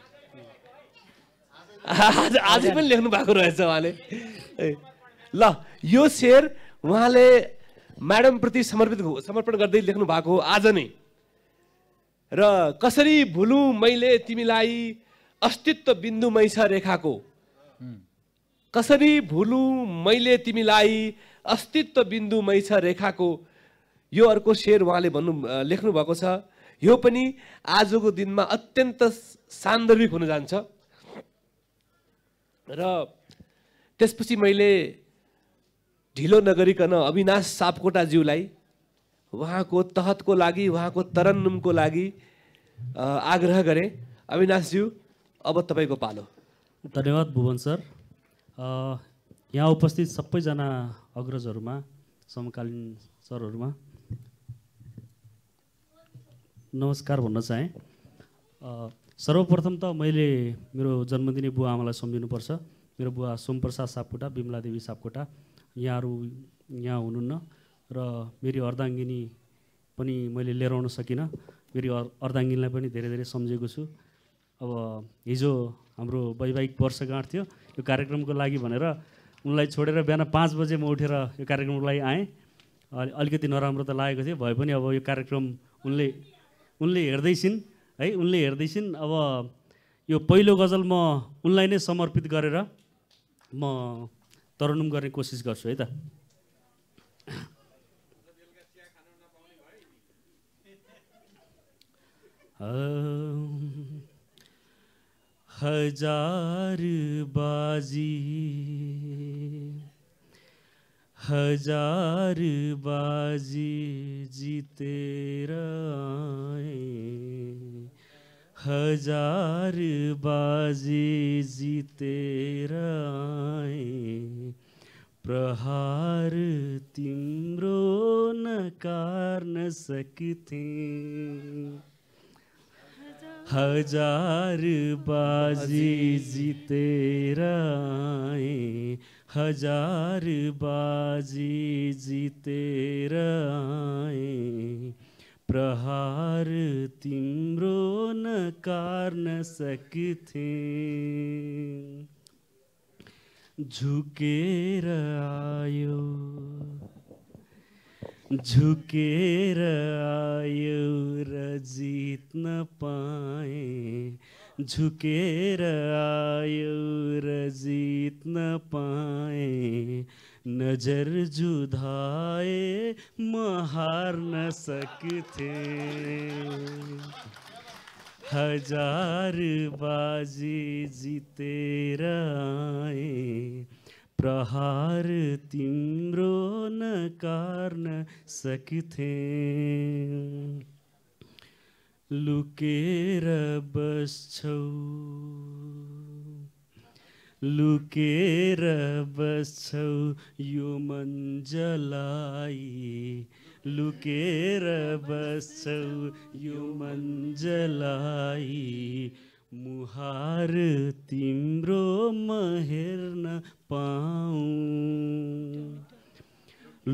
आज आज पनि लेख्नु भएको रहेछ उहाँले ल यो शेर उहाँले म्याडमप्रति समर्पित समर्पण गर्दै लेख्नु भएको हो आज नै र कसरी भुलुँ मैले तिमीलाई अस्तित्व बिन्दुमै छ रेखाको कसरी भुलुँ मैले तिमीलाई अस्तित्व बिन्दुमै छ रेखाको यो अर्को शेर उहाँले भन्नु लेख्नु भएको छ यो पनि आजको दिनमा अत्यन्त सान्दर्भिक हुन जान्छ र त्यसपछि मैले ढिलो नगरिकन अविनाश सापकोटाज्यूलाई उहाँको तहतको लागि उहाँको तरन्नुमको लागि आग्रह गरेँ अविनाशज्यू अब तपाईँको पालो धन्यवाद भुवन सर यहाँ उपस्थित सबैजना अग्रजहरूमा समकालीन सरहरूमा नमस्कार भन्न चाहेँ सर्वप्रथम त मैले मेरो जन्मदिने बुवा आमालाई सम्झिनुपर्छ मेरो बुवा सोमप्रसाद सापकोटा विमलादेवी सापकोटा यहाँहरू यहाँ हुनुहुन्न र मेरी अर्धाङ्गिनी पनि मैले लिएर आउन सकिनँ मेरी अर्धाङ्गिनीलाई पनि धेरै धेरै सम्झेको छु अब हिजो हाम्रो वैवाहिक वर्षगाँठ थियो यो कार्यक्रमको लागि भनेर उनलाई छोडेर बिहान पाँच बजे म उठेर यो कार्यक्रमको लागि आएँ अलिकति नराम्रो त लागेको थियो भए पनि अब यो कार्यक्रम उनले उनले हेर्दैछिन् है उनले हेर्दैछिन् अब यो पहिलो गजल म उनलाई नै समर्पित गरेर म तरुणुम गर्ने कोसिस गर्छु है त हजार बाजी हजार बाजी जीते राए हजार बाजी जीते राए प्रहार तिम्रो नकार न सकते हजार बाजी जीते राय हजार बाजी जीते राय प्रहार तिम्रो न कार न सकते झुकेर आयो झुकेर आयो जीत न पाए झुकेर आयो र न पाए नजर जुधाए महार न सकते हजार बाजी जीते राए प्रहार तिम्रो न कार्न सक्थे लुकेर बस्छौ लुकेर बस्छौ यो मन जलाई लुकेर बस्छौ यो मन जलाई मुहार तिम्रो म हेर्न पाऊ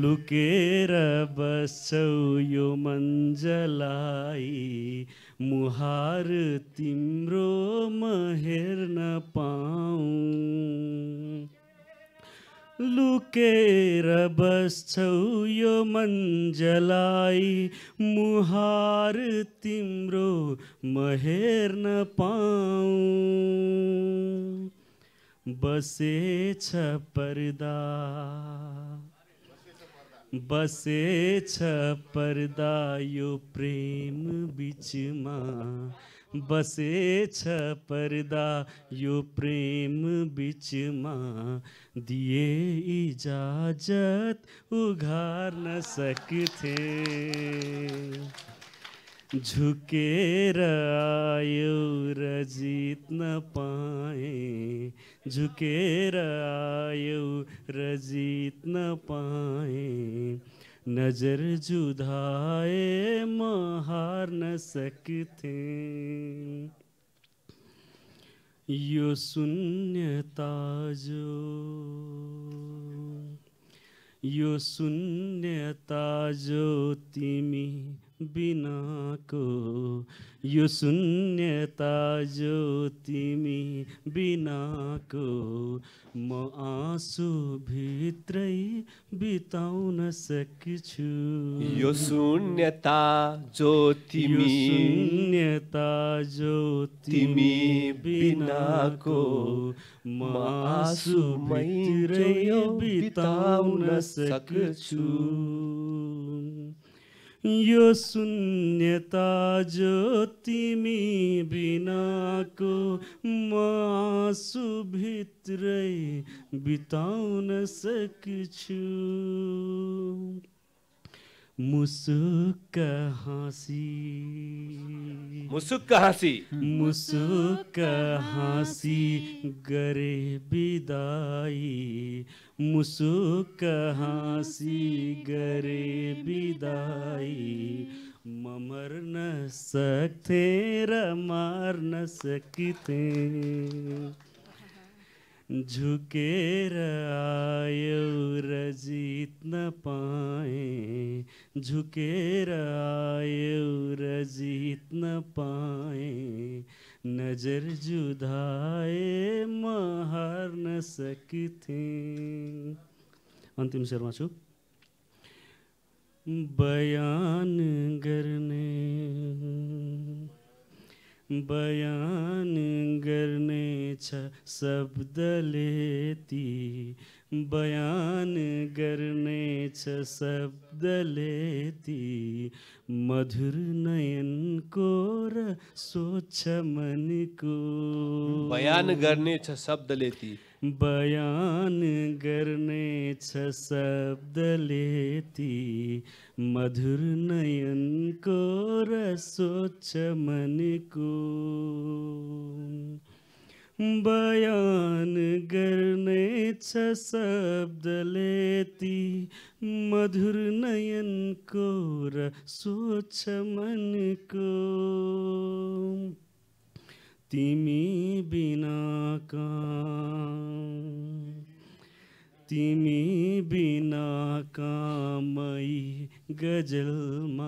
लुकेर बस्छौ यो मन्जलाई मुहार तिम्रो म हेर्न पाऊ लुकेर बस्छौ यो मन्जलाई मुहार तिम्रो म हेर्न पाऊ बसेछ पर्दा बसेछ पर्दा यो प्रेम बिचमा बसेछ पर्दा यो प्रेम बिचमा दिए इजाजत उघार न सकते झुके आयो रजीत न पाए झुके आयो रजीत न पाए नजर जुदाए महार न सकते यो शून्यता जो यो शून्यता जो तिमी बिनाको यो शून्यता जो तिमी बिनाको म आँसु भित्रै बिताउन सक्छु यो शून्यता जो तिमी शून्यता जो तिमी बिनाको म आँसु भित्रै बिताउन सक्छु यो शून्यता जो तिमी बिना को भित्रै बिताउन सक्छु मुसुक हंसी मुसुक हंसी मुसुक हंसी गरे विदाई मुसुक हंसी गरे विदाई ममर न सकते र मार न सकते झुके आयो रजीत न पाए झुके आयो रजीत न पाए नजर जुदाए महार न सकते अंतिम शर्मा छू बयान करने बयान करने शब्द लेती बयान करने छ लेती ती मधुर को र मन को बयान करने छ लेती बयान करने छ लेती मधुर मधुर को र मन को बयान करने शब्द लेती मधुर नयन को र सोच मन को तिमी बिना का तिमी बिना गजल गजलमा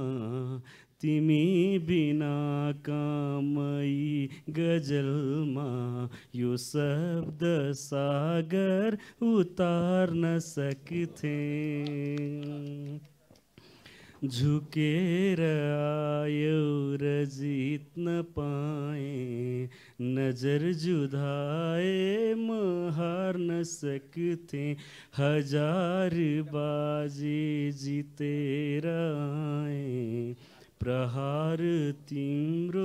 तिमी बिना कामई गजलमा यो शब्द सागर उतार न सकते झुकेर आयो जीत न पाए नजर जुदाए मार न सकते हजार बाजी जीते आए प्रहार तिम्रो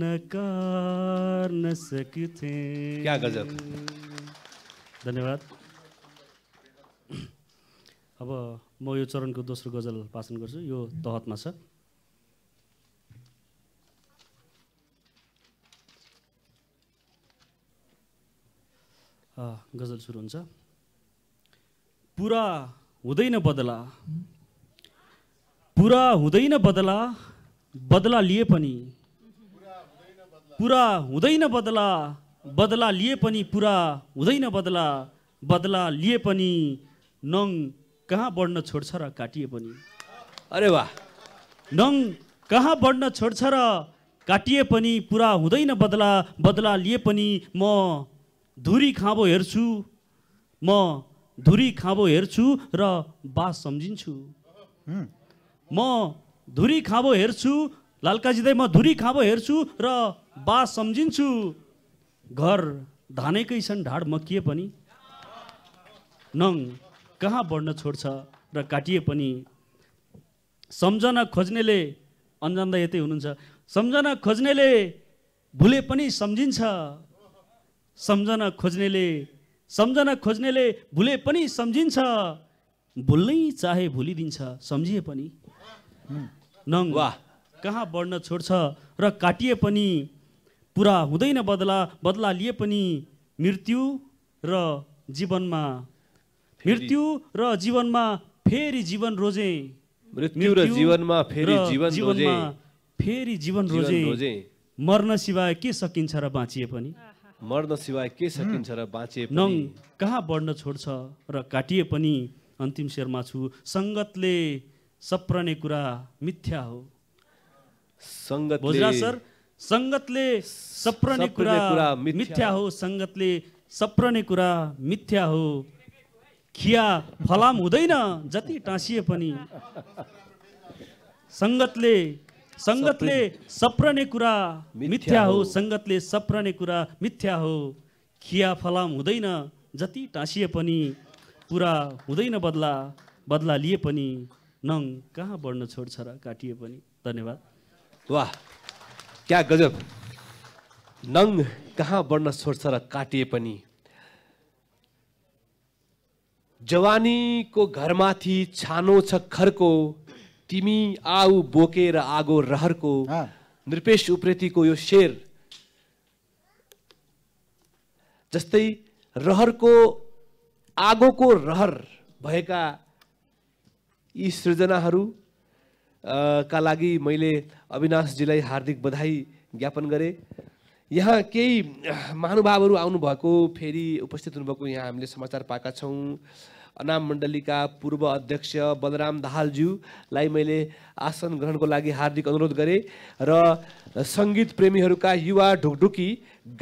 नकार न क्या गजब धन्यवाद अब म यो चरणको दोस्रो गजल पाचन गर्छु यो तहतमा छ गजल सुरु हुन्छ पुरा हुँदैन बदला पुरा हुँदैन बदला बदला लिए पनि पुरा हुँदैन बदला बदला लिए पनि पुरा हुँदैन बदला बदला लिए पनि नङ कहाँ बढ्न छोड्छ र काटिए पनि अरे वाह नङ कहाँ बढ्न छोड्छ र काटिए पनि पुरा हुँदैन बदला बदला लिए पनि म धुरी खाँबो हेर्छु म धुरी खाँबो हेर्छु र बास सम्झिन्छु म धुरी खाँबो हेर्छु लालकाजीदै म धुरी खाँबो हेर्छु र बा सम्झिन्छु घर धानेकै छन् ढाड मकिए पनि नङ कहाँ बढ्न छोड्छ र काटिए पनि सम्झना खोज्नेले अन्जान्दा यतै हुनुहुन्छ सम्झना खोज्नेले भुले पनि सम्झिन्छ सम्झना खोज्नेले सम्झना खोज्नेले भुले पनि सम्झिन्छ भुल्नै चाहे भुलिदिन्छ सम्झिए पनि नङ वा कहाँ बढ्न छोड्छ र काटिए पनि पुरा हुँदैन बदला बदला लिए पनि मृत्यु र जीवनमा मृत्यु र जीवनमा फेरि जीवन रोजे मृत्यु र जीवनमा फेरि जीवन रोजे फेरि जीवन रोजे मर्न सिवाय के सकिन्छ र बाँचिए पनि मर्न सिवाय के सकिन्छ र बाँचिए नङ कहाँ बढ्न छोड्छ र काटिए पनि अन्तिम शेरमा छु सङ्गतले सप्रने कुरा मिथ्या हो सङ्गत सर सङ्गतले सप्रने कुरा मिथ्या हो सङ्गतले सप्रने कुरा मिथ्या हो खिया फलाम हुँदैन जति टाँसिए पनि सङ्गतले सङ्गतले सप्रने कुरा मिथ्या हो सङ्गतले सप्रने कुरा मिथ्या हो खिया फलाम हुँदैन जति टाँसिए पनि पुरा हुँदैन बदला बदला लिए पनि नङ कहाँ बढ्न छोड्छ र काटिए पनि धन्यवाद वाह क्या गजब नङ कहाँ बढ्न छोड्छ र काटिए पनि जवानीको घरमाथि छानो छ खरको तिमी आऊ बोकेर आगो रहरको नृपेश उप्रेतीको यो शेर जस्तै रहरको आगोको रहर भएका यी सृजनाहरूका लागि मैले अविनाशजीलाई हार्दिक बधाई ज्ञापन गरेँ यहाँ केही महानुभावहरू आउनुभएको फेरि उपस्थित हुनुभएको यहाँ हामीले समाचार पाएका छौँ अनाम मण्डलीका पूर्व अध्यक्ष बलराम दाहालज्यूलाई मैले आसन ग्रहणको लागि हार्दिक अनुरोध गरेँ र सङ्गीत प्रेमीहरूका युवा ढुकढुकी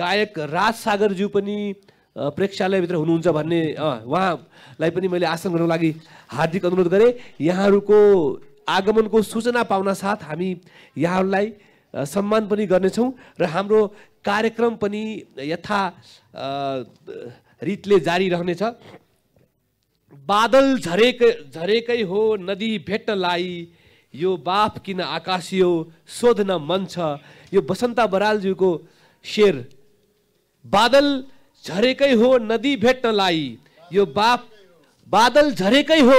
गायक राज सागरज्यू पनि प्रेक्षालयभित्र हुनुहुन्छ भन्ने उहाँलाई पनि मैले आसन गर्नको लागि हार्दिक अनुरोध गरेँ यहाँहरूको आगमनको सूचना पाउन साथ हामी यहाँहरूलाई सम्मान पनि गर्नेछौँ र हाम्रो कार्यक्रम पनि यथा रीतले जारी रहनेछ बादल झरेक झरेकै हो नदी भेट्न लाई यो बाफ किन आकाशियो सोध्न मन छ यो बसन्त बरालज्यूको शेर बादल झरेकै हो नदी भेट्न लाई यो बाप बादल झरेकै हो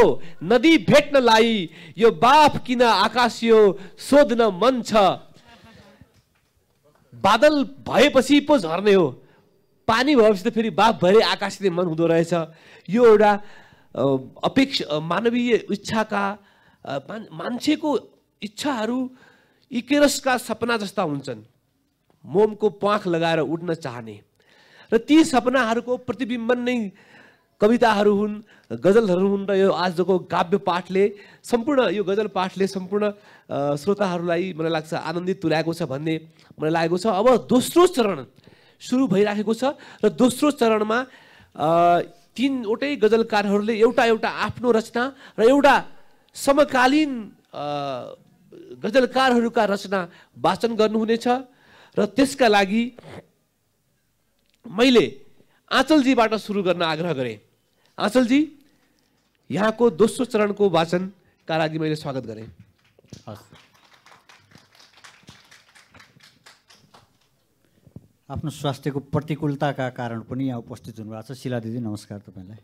नदी भेट्न लाई यो बाफ किन आकाशियो सोध्न मन छ बादल भएपछि पो झर्ने हो पानी भएपछि त फेरि बाफ भरे आकाशले मन हुँदो रहेछ यो एउटा अपेक्षा मानवीय इच्छाका मान्छेको इच्छाहरू इकेरसका सपना जस्ता हुन्छन् मोमको प्वाख लगाएर उड्न चाहने र ती सपनाहरूको प्रतिबिम्बन नै कविताहरू हुन् गजलहरू हुन् र यो आजको काव्य पाठले सम्पूर्ण यो गजल पाठले सम्पूर्ण श्रोताहरूलाई मलाई लाग्छ आनन्दित तुल्याएको छ भन्ने मलाई लागेको छ अब दोस्रो चरण सुरु भइराखेको छ र दोस्रो चरणमा तिनवटै गजलकारहरूले एउटा एउटा आफ्नो रचना र एउटा समकालीन गजलकारहरूका रचना वाचन गर्नुहुनेछ र त्यसका लागि मैले आँचलजीबाट सुरु गर्न आग्रह गरेँ आँचलजी यहाँको दोस्रो चरणको वाचनका लागि मैले स्वागत गरेँ आफ्नो स्वास्थ्यको प्रतिकूलताका कारण पनि यहाँ उपस्थित हुनुभएको छ शिला दिदी नमस्कार तपाईँलाई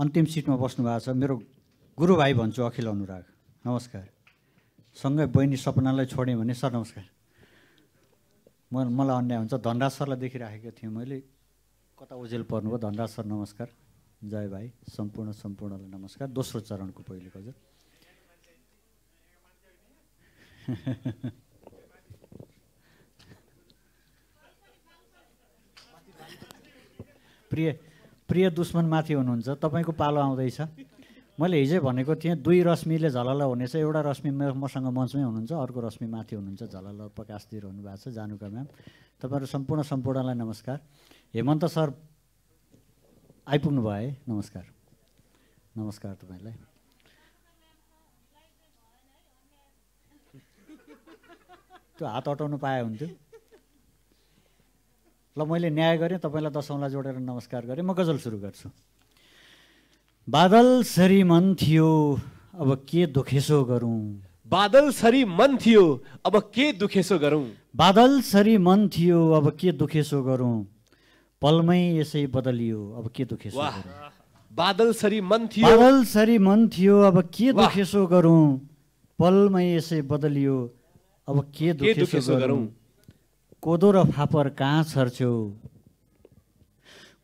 अन्तिम सिटमा बस्नुभएको छ मेरो गुरुभाइ भन्छु अखिल अनुराग नमस्कार सँगै बहिनी सपनालाई छोडेँ भने सर नमस्कार म मलाई अन्याय हुन्छ धनराज सरलाई देखिराखेको थिएँ मैले कता ओजेल पर्नुभयो धनराज सर नमस्कार जय भाइ सम्पूर्ण सम्पूर्णलाई नमस्कार दोस्रो चरणको पहिलेको हजुर [LAUGHS] प्रिय प्रिय दुश्मन माथि हुनुहुन्छ तपाईँको पालो आउँदैछ मैले हिजै भनेको थिएँ दुई रश्मिले झलल हुनेछ एउटा रश्मि मसँग मञ्चमै हुनुहुन्छ अर्को रश्मि माथि हुनुहुन्छ झलल प्रकाश दिइरहनु भएको छ जानुका म्याम तपाईँहरू सम्पूर्ण सम्पूर्णलाई नमस्कार हेमन्त सर आइपुग्नु भयो है नमस्कार नमस्कार तपाईँलाई त्यो हात अटाउनु पाए हुन्थ्यो ल मैले न्याय गरेँ तपाईँलाई दसौँलाई जोडेर नमस्कार गरेँ म गजल सुरु गर्छु बादल सरी मन थियो अब के दुखेसो गरौँ बादल सरी मन थियो अब के दुखेसो गरौँ बादल सरी मन थियो अब के दुखेसो गरौँ पलमै यसै बदलियो अब के दुखेसो बादल सरी मन थियो बादल सरी मन थियो अब के दुखेसो गरौँ पलमै यसै बदलियो अब के दुखेसो गरौँ कोदो र फापर कहाँ छर्छौ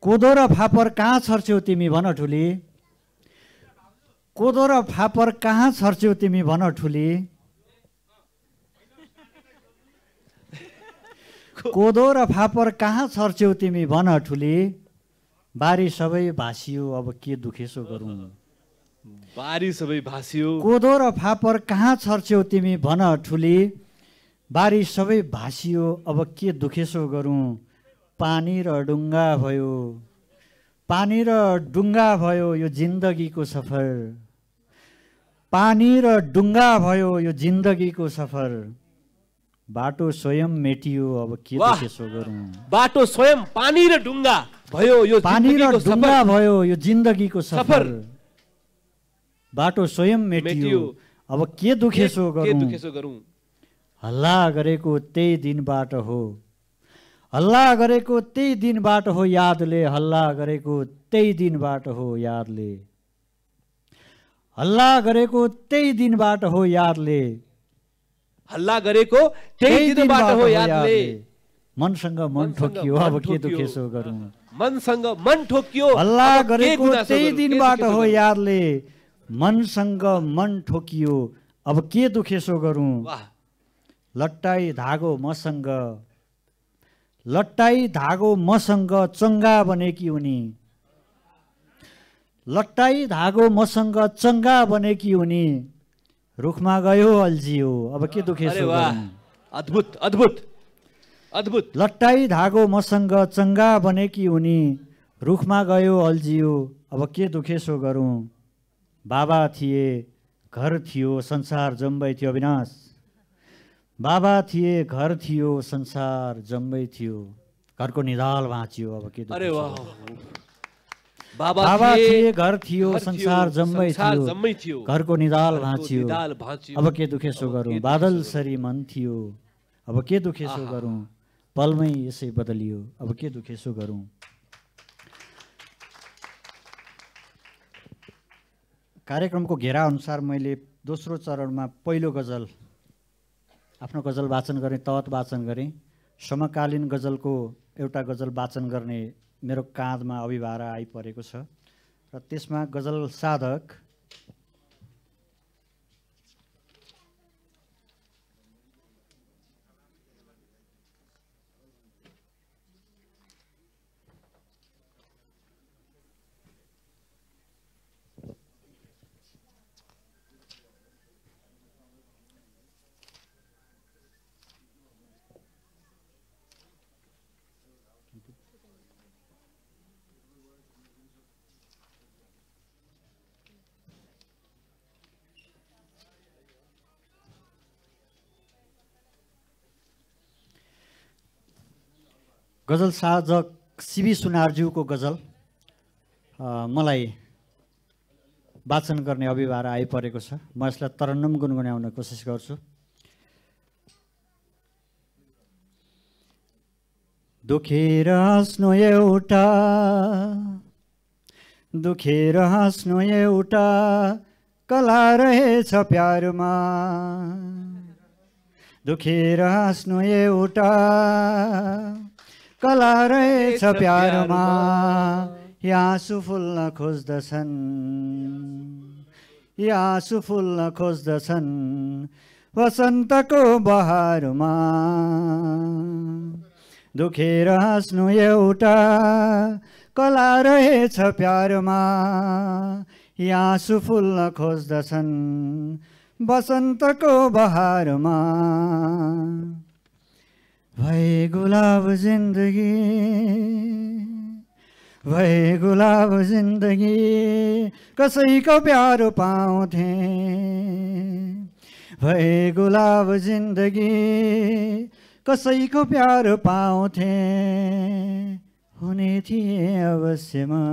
कोदो र फापर कहाँ छर्छौ तिमी भन ठुली कोदो र फापर कहाँ छर्च्यौ तिमी भन ठुली कोदो र फापर कहाँ छर्च्यौ तिमी भन ठुली बारी सबै भाँसियो अब के दुखेसो गरौँ बारी सबै भाँसियो कोदो र फापर कहाँ छर्च्यौ तिमी भन ठुली बारी सबै भाँसियो अब के दुखेसो गरौँ पानी र डुङ्गा भयो पानी र डुङ्गा भयो यो जिन्दगीको सफर पानी र डुङ्गा भयो यो जिन्दगीको सफर बाटो स्वयं मेटियो अब के त्यसो गरौँ बाटो स्वयं पानी र डुङ्गा भयो यो पानी र डुङ्गा भयो यो जिन्दगीको सफर बाटो स्वयं मेटियो अब के दुखेसो गरौँ हल्ला गरेको त्यही दिनबाट हो हल्ला गरेको त्यही दिनबाट हो यादले हल्ला गरेको त्यही दिनबाट हो यादले हल्ला गरेको त्यही दिनबाट हो यादले हल्ला गरेको त्यही दिनबाट हो यादले मनसँग मन ठोकियो अब के दुखेसो गरौँ मनसँग मन ठोकियो हल्ला गरेको त्यही दिनबाट हो यादले मनसँग मन ठोकियो अब के दुखेसो गरौँ लट्टाई धागो मसँग लट्टाई धागो मसँग चङ्गा बने कि उनी लट्टाई धागो मसँग चङ्गा बनेकी हुने रुखमा गयो अल्झियो अब के दुखेसो अद्भुत अद्भुत अद्भुत लट्टाई धागो मसँग चङ्गा बनेकी हुने रुखमा गयो अल्झियो अब के दुखेसो गरौँ बाबा थिए घर थियो संसार जम्बै थियो अविनाश बाबा थिए घर थियो संसार जम्बै थियो घरको निधाल बाँच्यो अब के अरे बाबा थिए घर थियो संसार जम्मै थियो घरको निदाल भाँचियो अब के दुखेसो गरौँ बादल सरी मन थियो अब के दुखेसो गरौँ पलमै यसै बदलियो अब के दुखेसो गरौँ कार्यक्रमको घेरा अनुसार मैले दोस्रो चरणमा पहिलो गजल आफ्नो गजल वाचन गर्ने तहत वाचन गरेँ समकालीन गजलको एउटा गजल वाचन गर्ने मेरो काँधमा अभिभाव आइपरेको छ र त्यसमा गजल साधक गजल साजक सिबी सुनारज्यूको गजल मलाई वाचन गर्ने अभिभार आइपरेको छ म यसलाई तरन्नम गुनगुनाउने कोसिस गर्छु दुखेर हाँस्नु एउटा दुखेर हाँस्नु एउटा कला रहेछ प्यारमा दुखेर हाँस्नु एउटा कला रहेछ प्यारमा यहाँ फुल्न खोज्दछन् यहाँ फुल्न खोज्दछन् वसन्तको बहारमा दुखेर हाँस्नु एउटा कला रहेछ प्यारमा यहाँ फुल्न खोज्दछन् वसन्तको बहारमा भए गुलाब जिन्दगी भए गुलाब जिन्दगी कसैको प्यारो पाउँथे भए गुलाब जिन्दगी कसैको प्यारो पाउँथे हुने थिए अवश्यमा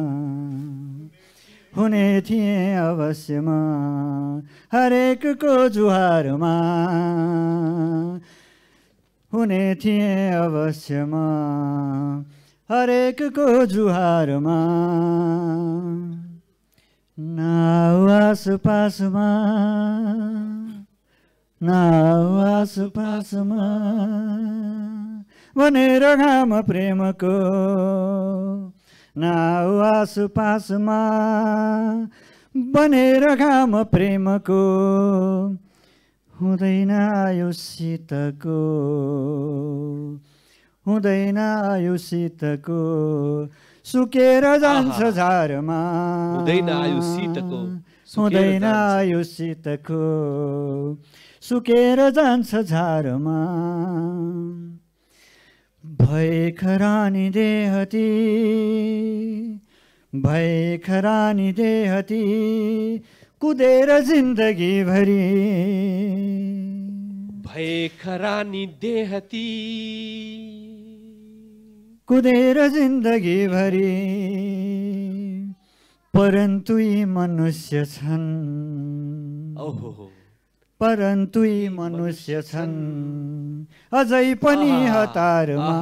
हुने थिए अवश्यमा हरेकको जुहारमा हुने थिए अवश्यमा हरेकको जुहारमा नाउ आसुपासमा नाउ आसुपासमा भनेर घाम प्रेमको नाउ आसुपासमा भनेर घाम प्रेमको हुँदैन सितको हुँदैन सितको सुकेर जान्छ झारमा हुँदैन सितको हुँदैन सितको सुकेर जान्छ झारमा भय खरानी देहती भय खरानी देहती कुदेर जिन्दगीभरि भए खरानी देहती कुदेर जिन्दगीभरि परन्तु यी मनुष्य छन् ओहो परन्तु यी मनुष्य छन् अझै पनि हतारमा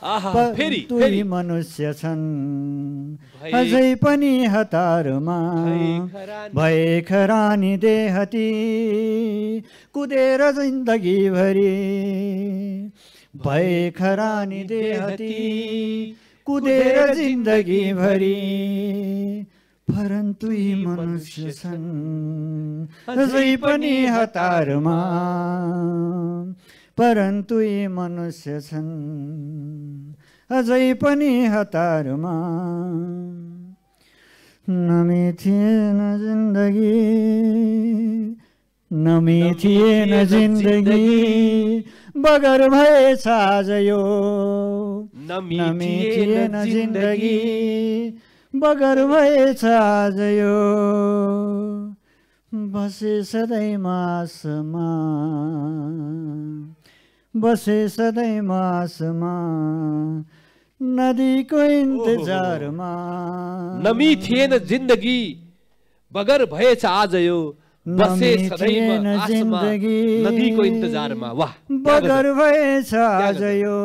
दुई मनुष्य छन् अझै पनि हतारमा भए खरानी देहती कुदेर जिन्दगीभरि भए खरानी देहती कुदेर जिन्दगीभरि परन्तु यी मनुष्य छन् अझै पनि हतारमा परन्तु यी मनुष्य छन् अझै पनि हतारमा नमी थिएन जिन्दगी नमी थिएन जिन्दगी बगर भए आज यो नमी थिएन जिन्दगी बगर भए आज बसे सधैँ मासमा बसे सधैँ मासमा नदीको इन्तजारमा नमी थिएन जिन्दगी बगर भएछ आज यो बसे सधैँ जिन्दगी नदीको इन्तजारमा वाह बगर भएछ आज यो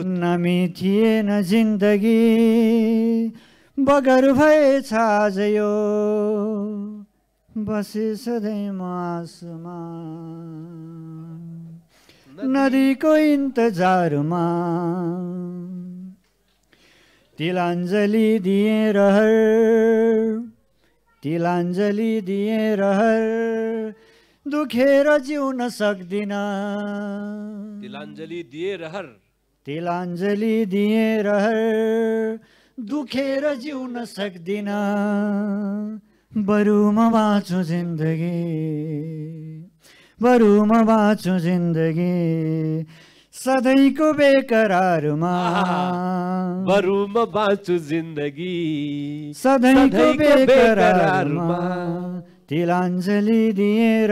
नमी थिएन जिन्दगी बगर भएछ आज यो बसे सधैँ मासमा नदीको इन्तजारमा तिलाञ्जली दिए रहर तिलाञ्जली दिए रहर दुखेर जिउन सक्दिन तिलाञ्जली दिए रहर तिलाञ्जली दिए रहर दुखेर जिउन सक्दिन बरुमा बाँचो जिन्दगी बरू म बाँचु जिन्दगी सधैँको बेकरारमा बरु म बाँचु जिन्दगी सधैँको बेकरारमा तिलाञ्जली दिएर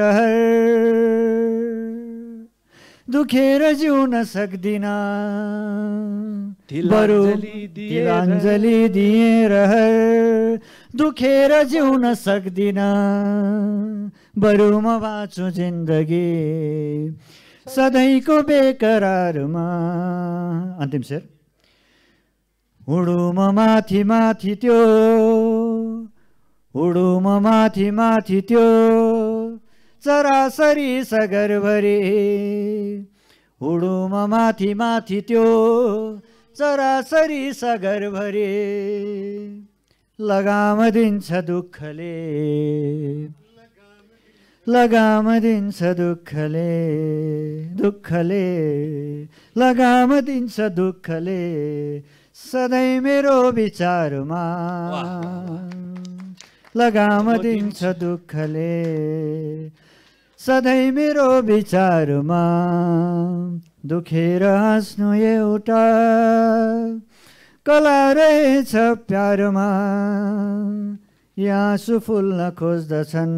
दुखेर जिउन सक्दिन बरु तिलाञ्जली दिएर दुखेर जिउन सक्दिन बरु म बाँचु जिन्दगी सधैँको बेकरारमा अन्तिम शेर उडुम माथि माथि त्यो हुडुम माथि माथि त्यो चरासरी सगरभरि हुडुम माथि माथि त्यो चरासरी सगरभरि लगाम दिन्छ दुःखले लगाम दिन्छ दुःखले दुःखले लगाम दिन्छ दुःखले सधैँ मेरो विचारमा लगाम दिन्छ दुःखले सधैँ मेरो विचारमा दुखेर हाँस्नु एउटा कला रहेछ प्यारमा यासु फुल्न खोज्दछन्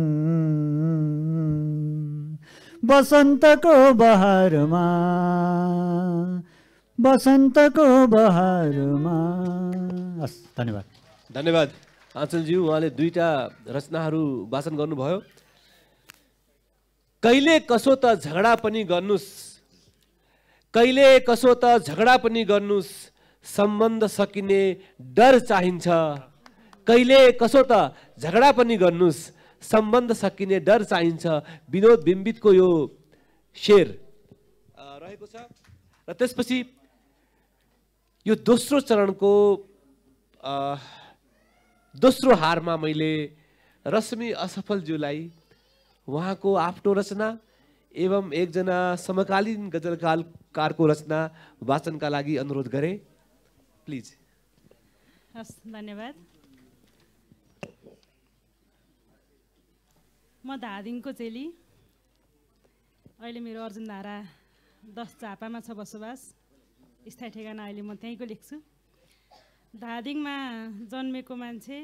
बसन्तको बहारमा बसन्तको बहारमा हस् धन्यवाद धन्यवाद आञ्चलज्यू उहाँले दुईवटा रचनाहरू वाचन गर्नुभयो कहिले कसो त झगडा पनि गर्नुहोस् कहिले कसो त झगडा पनि गर्नुहोस् सम्बन्ध सकिने डर चाहिन्छ कहिले कसो त झगडा पनि गर्नुहोस् सम्बन्ध सकिने डर चाहिन्छ विनोद बिम्बितको यो शेर रहेको छ र त्यसपछि यो दोस्रो चरणको दोस्रो हारमा मैले रश्मि असफलज्यूलाई उहाँको आफ्नो रचना एवं एकजना समकालीन कारको रचना वाचनका लागि अनुरोध गरे प्लिज हस् धन्यवाद म धादिङको चेली अहिले मेरो अर्जुन धारा दस झापामा छ बसोबास स्थायी ठेगाना अहिले म त्यहीँको लेख्छु धादिङमा जन्मेको मान्छे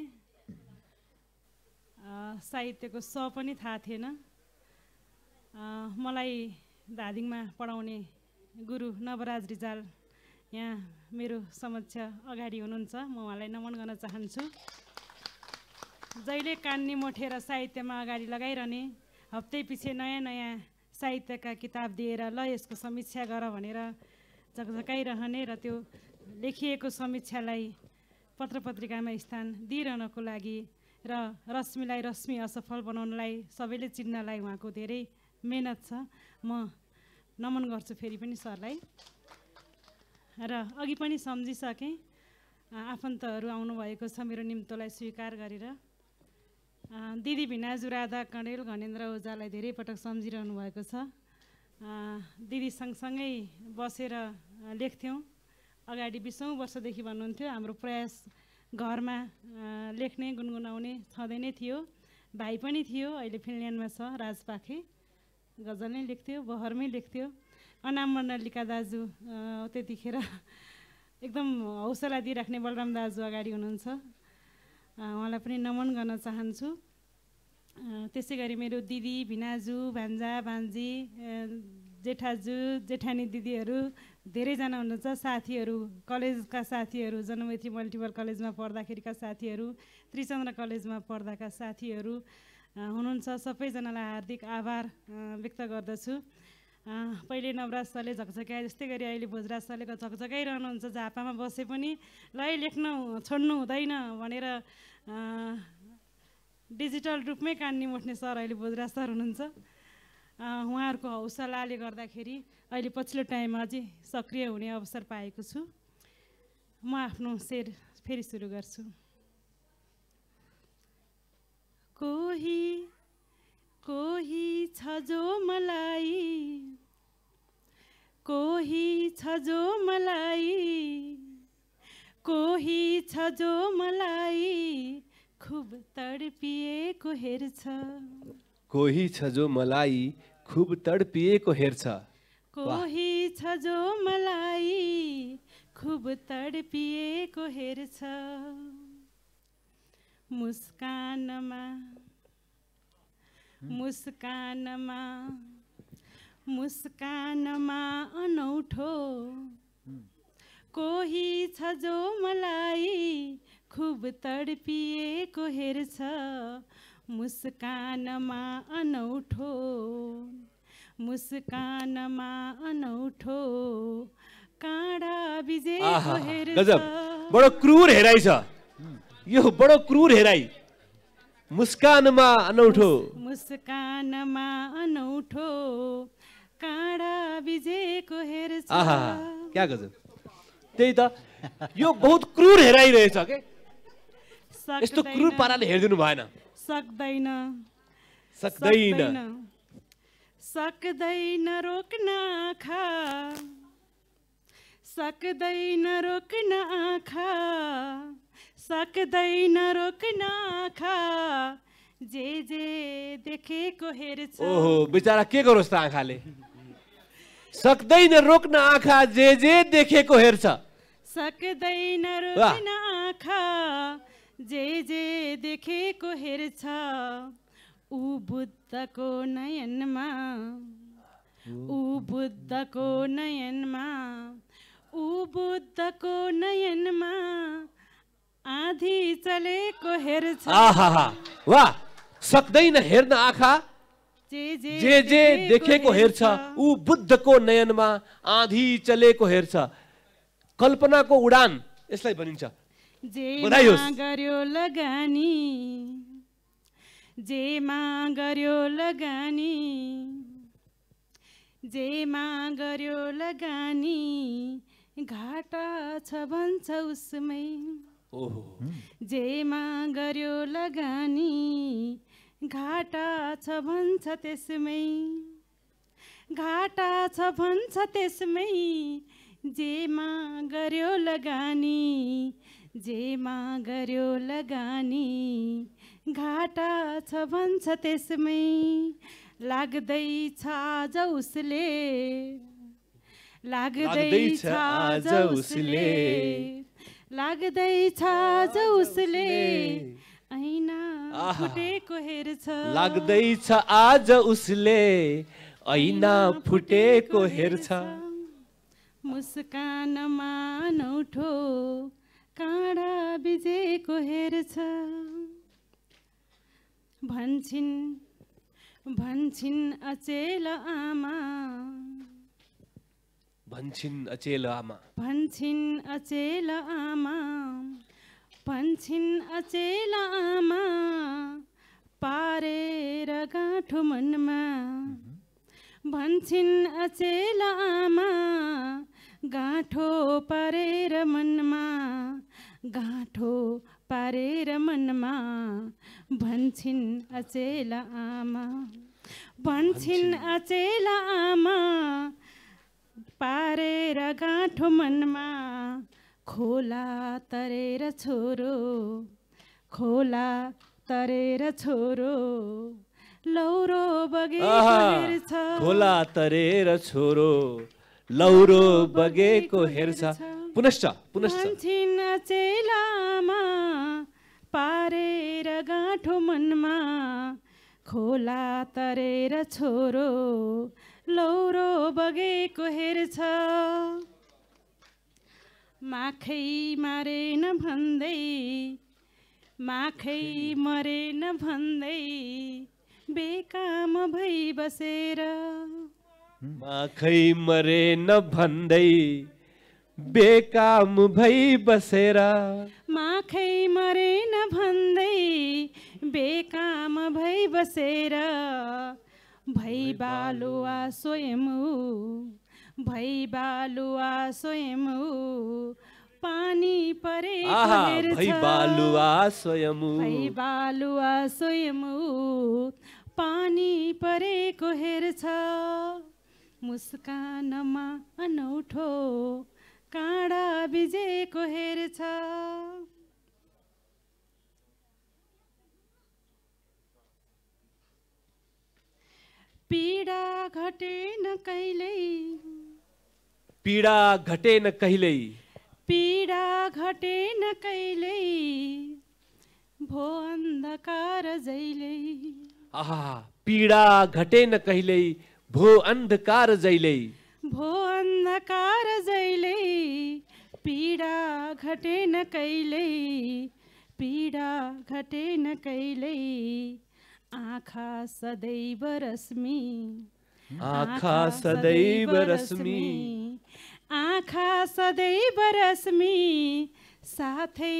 साहित्यको स पनि थाहा थिएन मलाई धादिङमा पढाउने गुरु नवराज रिजाल यहाँ मेरो समक्ष अगाडि हुनुहुन्छ म उहाँलाई नमन गर्न चाहन्छु जहिले कान्नी मोठेर साहित्यमा अगाडि लगाइरहने हप्तै पछि नयाँ नयाँ साहित्यका किताब दिएर ल यसको समीक्षा गर भनेर झकझकाइरहने र त्यो लेखिएको समीक्षालाई पत्र पत्रिकामा स्थान दिइरहनको लागि र रश्मिलाई रश्मि असफल बनाउनलाई सबैले चिन्नलाई उहाँको धेरै मेहनत छ म नमन गर्छु फेरि पनि सरलाई र अघि पनि सम्झिसकेँ आफन्तहरू आउनुभएको छ मेरो निम्तोलाई स्वीकार गरेर दिदी भिना जुराधा कणेल घनेन्द्र ओझालाई धेरै पटक सम्झिरहनु भएको छ दिदी सँगसँगै बसेर लेख्थ्यौँ अगाडि बिसौँ वर्षदेखि भन्नुहुन्थ्यो हाम्रो प्रयास घरमा लेख्ने गुनगुनाउने छँदै नै थियो भाइ पनि थियो अहिले फिनल्यान्डमा छ राजपाखे गजल नै लेख्थ्यो बहरमै लेख्थ्यो अनाम मण्डलिका दाजु त्यतिखेर [LAUGHS] एकदम हौसला दिइराख्ने बलराम दाजु अगाडि हुनुहुन्छ उहाँलाई पनि नमन गर्न चाहन्छु त्यसै गरी मेरो दिदी भिनाजु भान्जा भान्जी जेठाजु जेठानी दिदीहरू धेरैजना हुनुहुन्छ साथीहरू कलेजका साथीहरू जनमैत्री मल्टिपल कलेजमा पढ्दाखेरिका साथीहरू त्रिचन्द्र कलेजमा पढ्दाका साथीहरू हुनुहुन्छ सबैजनालाई हार्दिक आभार व्यक्त गर्दछु पहिले नवराज सरले झकझकाए जस्तै गरी अहिले भोजराज सरले झकझकाइरहनुहुन्छ झापामा बसे पनि ल लेख्न छोड्नु हुँदैन भनेर डिजिटल रूपमै कान निमोठ्ने सर अहिले भोजराज सर हुनुहुन्छ उहाँहरूको हौसलाले गर्दाखेरि अहिले पछिल्लो टाइममा अझै सक्रिय हुने अवसर पाएको छु म आफ्नो सेर फेरि सुरु गर्छु कोही कोही छ जो मलाई कोही छ जो मलाई कोही छ जो मलाई खुब तडपिएको हेर्छ कोही छ जो मलाई खुब तडपिएको हेर्छ कोही छ जो मलाई खुब तडपिएको हेर्छ मुस्कानमा मुस्कानमा मुस्कानमा अनौठो कोही छ जो मलाई खुब तडपिएको हेर्छ मुस्कानमा अनौठो मुस्कानमा अनौठो काँडा विजय बडो क्रुर हेराइ छ यो बडो क्रुर हेराई मुस्कानमा अनौठो मुस्कानमा अनौठो काँडा विजयको हेर्छ आहा क्या गजब त्यही त यो बहुत क्रूर हेराइरहेछ के यस्तो क्रूर पाराले हेरिदिनु भएन सक्दैन सक्दैन सक्दैन रोक्न आँखा सक्दैन रोक्न आँखा सक्दैन रोक्न आँखा जे जे देखेको हेर्छ ओहो बिचरा के गरोस् त आँखाले सक्दैन रोक्न आँखा जे जे देखेको हेर्छ सक्दैन रोक्न आँखा जे जे देखेको हेर्छ ऊ बुद्धको नयनमा ऊ बुद्धको नयनमा ऊ बुद्धको नयनमा आधी चलेको हेर्छ वाह सक्दैन हेर्न आँखा जे जे, देखेको हेर्छ ऊ बुद्धको नयनमा आधी चलेको हेर्छ कल्पनाको उडान यसलाई भनिन्छ लगानी जेमा गर्यो लगानी जेमा गर्यो लगानी घाटा छ भन्छ उसमै जेमा गर्यो लगानी घाटा छ भन्छ त्यसमै घाटा छ भन्छ त्यसमै जेमा गर्यो लगानी जेमा गर्यो लगानी घाटा छ भन्छ त्यसमै लाग्दैछ आज उसले लाग्दैछ आज उसले लाग्दैछ उसले ऐना फुटेको हेर्छ लाग्दैछ आज उसले ऐना फुटेको हेर्छ मुस्कानमा नौठो काँडा बिजेको हेर्छ भन्छन् भन्छन् अचेल आमा भन्छिन् अचेल आमा भन्छिन् अचेल आमा भन्छिन् अचेल आमा पारेर गाँठो मनमा भन्छिन अचेल आमा गाँठो पारेर मनमा गाँठो पारेर मनमा भन्छिन अचेल आमा भन्छिन अचेल आमा पारेर गाँठो मनमा खोला तरेर छोरो खोला तरेर छोरो लौरो बगेको खोला तरेर छोरो लौरो बगेको हेर्छ पुनश्च पुनश्च चेलामा पारेर गाँठो मनमा खोला तरेर छोरो लौरो बगेको हेर्छ माखै मारेन भन्दै माखै मरेन भन्दै बेकाम भई बसेर माखै मरेन भन्दै बेकाम भई बसेर माखै मरेन भन्दै बेकाम भई बसेर भै बालुवा स्वयं भै बालुवा स्वयं पानी परे भै बालुवा स्वयं भै बालुवा स्वयं पानी परेको हेर्छ मुस्कानमा अनौठो काँडा बिजेको हेर्छ पीडा घटेन कहिल्यै पीडा घटेन कहिल्यै पीडा घटेन कहिल्यै भो अन्धकार जैलै आहा पीडा घटेन कहिल्यै भो अन्धकार जैलै भो अन्धकार जैलै पीडा घटेन कहिल्यै पीडा घटेन कहिल्यै आँखा सदैव रश्मि आँखा सदैव रश्मि आँखा सदैव रश्मि साथै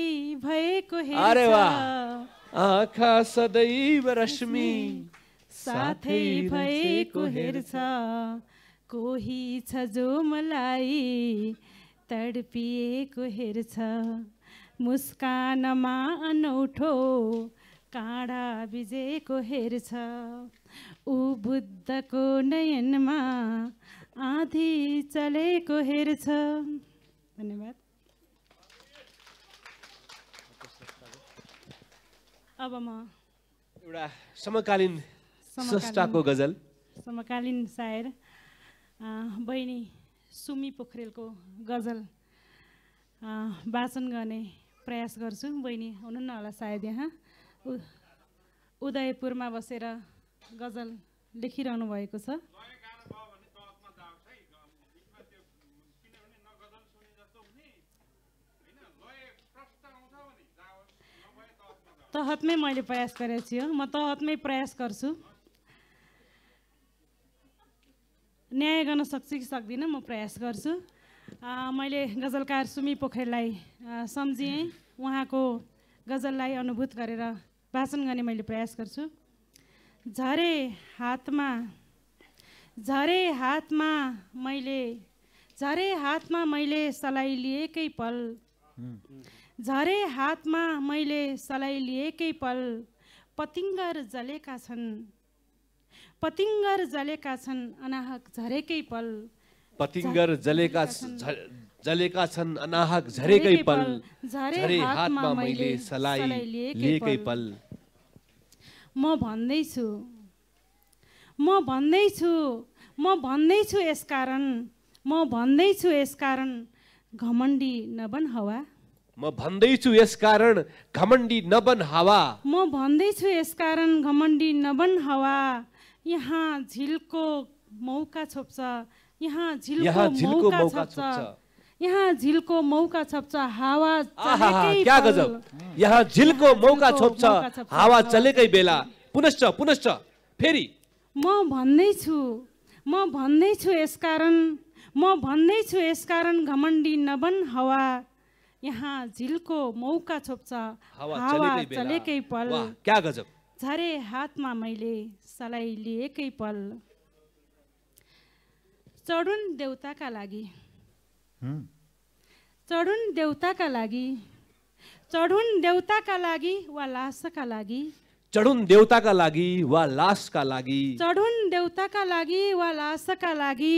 भएको अरे वाह आँखा सदैव रश्मि साथै भएको हेर्छ कोही छ जो मलाई तडपिएको हेर्छ मुस्कानमा अनौठो काँडा विजयको हेर्छ ऊ बुद्धको नयनमा आधी चलेको हेर्छ धन्यवाद अब म एउटा समकालीन स्रष्टाको गजल समकालीन सायर बहिनी सुमी पोखरेलको गजल वाचन गर्ने प्रयास गर्छु बहिनी हुनुहुन्न होला सायद यहाँ उदयपुरमा बसेर गजल लेखिरहनु भएको छ तहतमै मैले प्रयास गरेको छु म तहतमै प्रयास गर्छु न्याय गर्न सक्छु कि सक्दिनँ म प्रयास गर्छु मैले गजलकार सुमी पोखरेललाई सम्झिएँ उहाँको गजललाई अनुभूत गरेर वाचन गर्ने मैले प्रयास गर्छु झरे हातमा झरे हातमा मैले झरे हातमा मैले सलाई लिएकै पल झरे हातमा मैले सलाई लिएकै पल पतिङ्गर जलेका छन् पतिङ्गर जलेका छन् अनाहक झरेकै पल पतिङ्गर जलेका जलेका छन् अनाहक झरेकै पल झरे हातमा मैले सलाई लिएकै पल म भन्दैछु म भन्दैछु म भन्दैछु यसकारण म भन्दैछु यसकारण घमण्डी नबन हावा म भन्दैछु यसकारण घमण्डी नबन हावा म भन्दैछु यसकारण घमण्डी नबन हावा यहाँ झिलको मौका छोप्छ यहाँ झिलको मौका छोप्छ यहाँ झिलको मौका छप्छ हावा क्या गजब यहाँ झिलको मौका छोप्छ हावा चलेकै बेला पुनश्च पुनश्च फेरि म भन्दैछु म भन्दैछु यसकारण म भन्दैछु यसकारण घमण्डी नबन हावा यहाँ झिलको मौका छोप्छ हावा चलेकै पल क्या गजब झरे हातमा मैले सलाई लिएकै पल चढुन देउताका लागि चढुन् देउताका लागि चढुन् देउताका लागि वा लासका लागि चढुन् देउताका लागि वा लासका लागि चढुन् देउताका लागि वा लासका लागि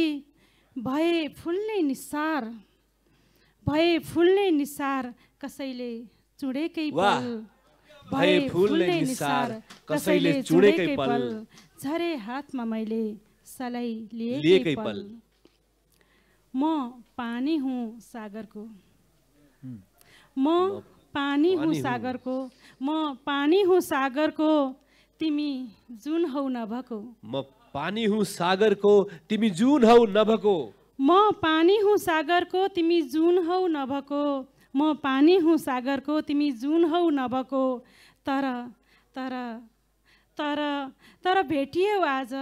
भए फुल्ने निसार भए फुल्ने निसार कसैले चुडेकै पल भए फुल्ने निसार कसैले चुडेकै पल झरे हातमा मैले सलाई लिएकै पल म पानी हुँ सागरको म पानी हुँ सागरको म पानी हुँ सागरको तिमी जुन हौ नभएको म पानी हुँ सागरको तिमी जुन हौ नभएको म पानी हुँ सागरको तिमी जुन हौ नभएको म पानी हुँ सागरको तिमी जुन हौ नभएको तर तर तर तर भेटियौ आज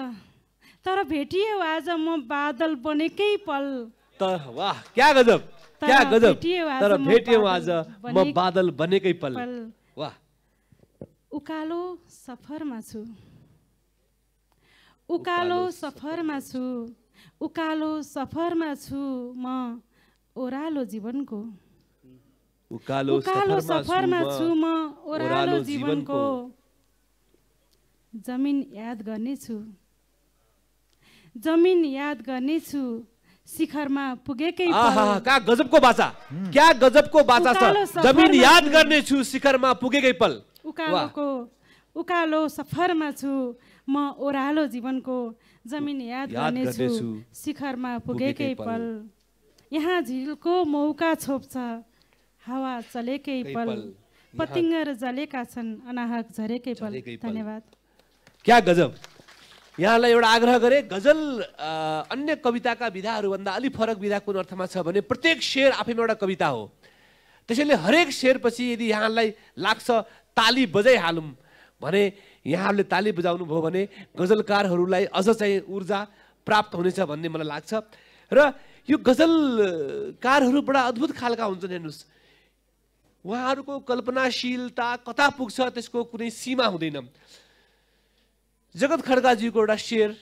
तर भेटियौ आज म बादल बनेकै पल त वाह क्या गजब क्या गजब तर भेट्यौँ आज म बादल बनेकै पल वाह उकालो सफरमा छु उकालो सफरमा छु उकालो सफरमा छु म ओह्रालो जीवनको उकालो सफरमा छु म ओह्रालो जीवनको जमिन याद गर्नेछु जमिन याद गर्नेछु शिखरमा पुगेकै कहाँ गजबको बाचा क्या गजबको बाचा छ जमिन याद गर्ने छु शिखरमा पुगेकै पल उकालोको उकालो सफरमा छु म ओह्रालो जीवनको जमिन याद गर्ने छु शिखरमा पुगेकै पल यहाँ झिलको मौका छोप्छ हावा चलेकै पल पतिङ्गर जलेका छन् अनाहक झरेकै पल धन्यवाद क्या गजब यहाँलाई एउटा आग्रह गरे गजल अन्य कविताका विधाहरूभन्दा अलिक फरक विधा कुन अर्थमा छ भने प्रत्येक शेर आफैमा एउटा कविता हो त्यसैले हरेक शेरपछि यदि यहाँलाई लाग्छ ताली बजाइहालौँ भने यहाँहरूले ताली बजाउनु भयो भने गजलकारहरूलाई अझ चाहिँ ऊर्जा प्राप्त हुनेछ भन्ने मलाई लाग्छ र यो गजलकारहरू बडा अद्भुत खालका हुन्छन् हेर्नुहोस् उहाँहरूको कल्पनाशीलता कता पुग्छ त्यसको कुनै सीमा हुँदैन जगत खड्गाजीको एउटा शेर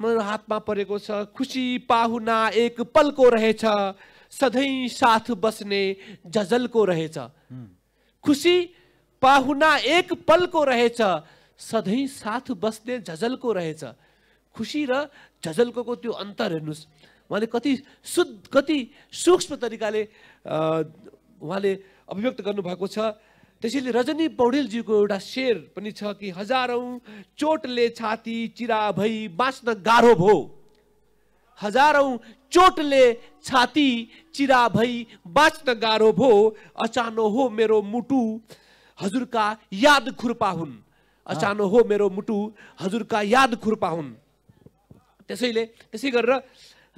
मेरो हातमा परेको छ खुसी पाहुना एक पलको रहेछ सधैँ साथ बस्ने झजलको रहेछ खुसी पाहुना एक पलको रहेछ सधैँ साथ बस्ने झजलको रहेछ खुसी र झजलको त्यो अन्तर हेर्नुहोस् उहाँले कति शुद्ध कति सूक्ष्म तरिकाले उहाँले अभिव्यक्त गर्नुभएको छ त्यसैले रजनी पौडेलजीको एउटा शेर पनि छ कि हजारौँ चोटले छाती चिरा भई बाँच्न गाह्रो भो हजारौँ चोटले छाती चिरा भई बाँच्न गाह्रो भो अचानो हो मेरो मुटु हजुरका याद खुर्पा हुन् हाँ। अचानो हो मेरो मुटु हजुरका याद खुर्पा हुन् त्यसैले त्यसै गरेर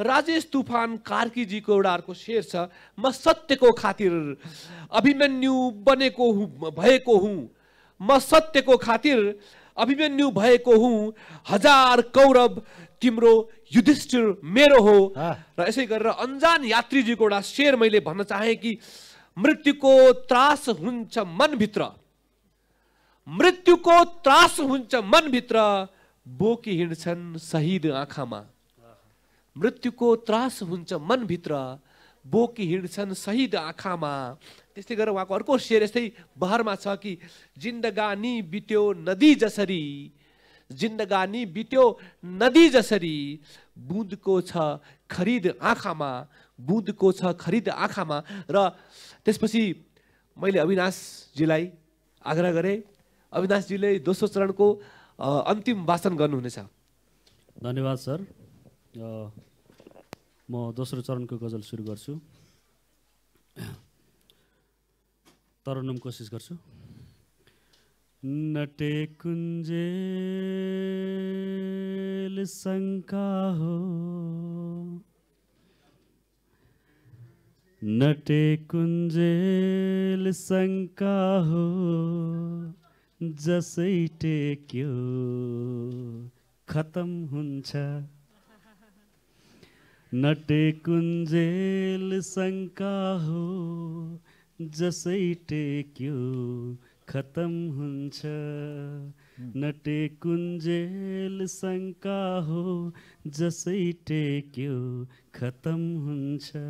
राजेश तूफान तुफान को एउटा अर्को शेर छ म को खातिर अभिमन्यु बने को भएको हुँ म को खातिर अभिमन्यु भएको हुँ हजार कौरव तिम्रो युधिष्ठिर मेरो हो र यसै गरेर अन्जान यात्रीजीको एउटा शेर मैले भन्न चाहेँ कि मृत्युको त्रास हुन्छ मनभित्र मृत्युको त्रास हुन्छ मनभित्र बोकी हिँड्छन् शहीद आँखामा मृत्युको त्रास हुन्छ मनभित्र बोकी हिँड्छन् शहीद आँखामा त्यस्तै गरेर उहाँको अर्को शेर यस्तै बहरमा छ कि जिन्दगानी बित्यो नदी जसरी जिन्दगानी बित्यो नदी जसरी बुँदको छ खरिद आँखामा बुँदको छ खरिद आँखामा र त्यसपछि मैले अविनाशजीलाई आग्रह गरेँ अविनाशजीले दोस्रो चरणको अन्तिम वाचन गर्नुहुनेछ धन्यवाद सर म दोस्रो चरणको गजल सुरु गर्छु तरन्नुम कोसिस गर्छु नटे कुञ्जेल शङ्का हो नटे कुञ्जेल शङ्का हो जसै टेक्यो खतम हुन्छ नटे कुंजेल शंका हो जसै टेक्यो खत्म हुन्छ नटे कुंजेल शंका हो जसै टेक्यो खत्म हुन्छ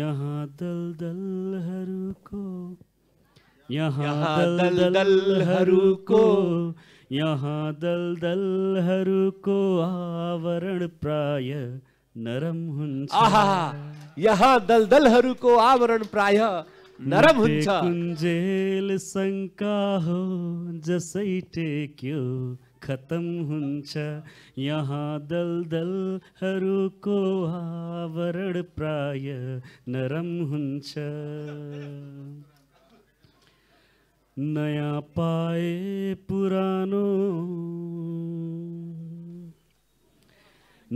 यहाँ को यहाँ को यहाँ को आवरण प्राय नरम हुन्छ आहा यह आवरण प्राय नरम हुन्छ कुञ्जेल हो जसै टेक्यो खतम हुन्छ यहाँ दलदलहरूको आवरण प्राय नरम नया पाए पुरानो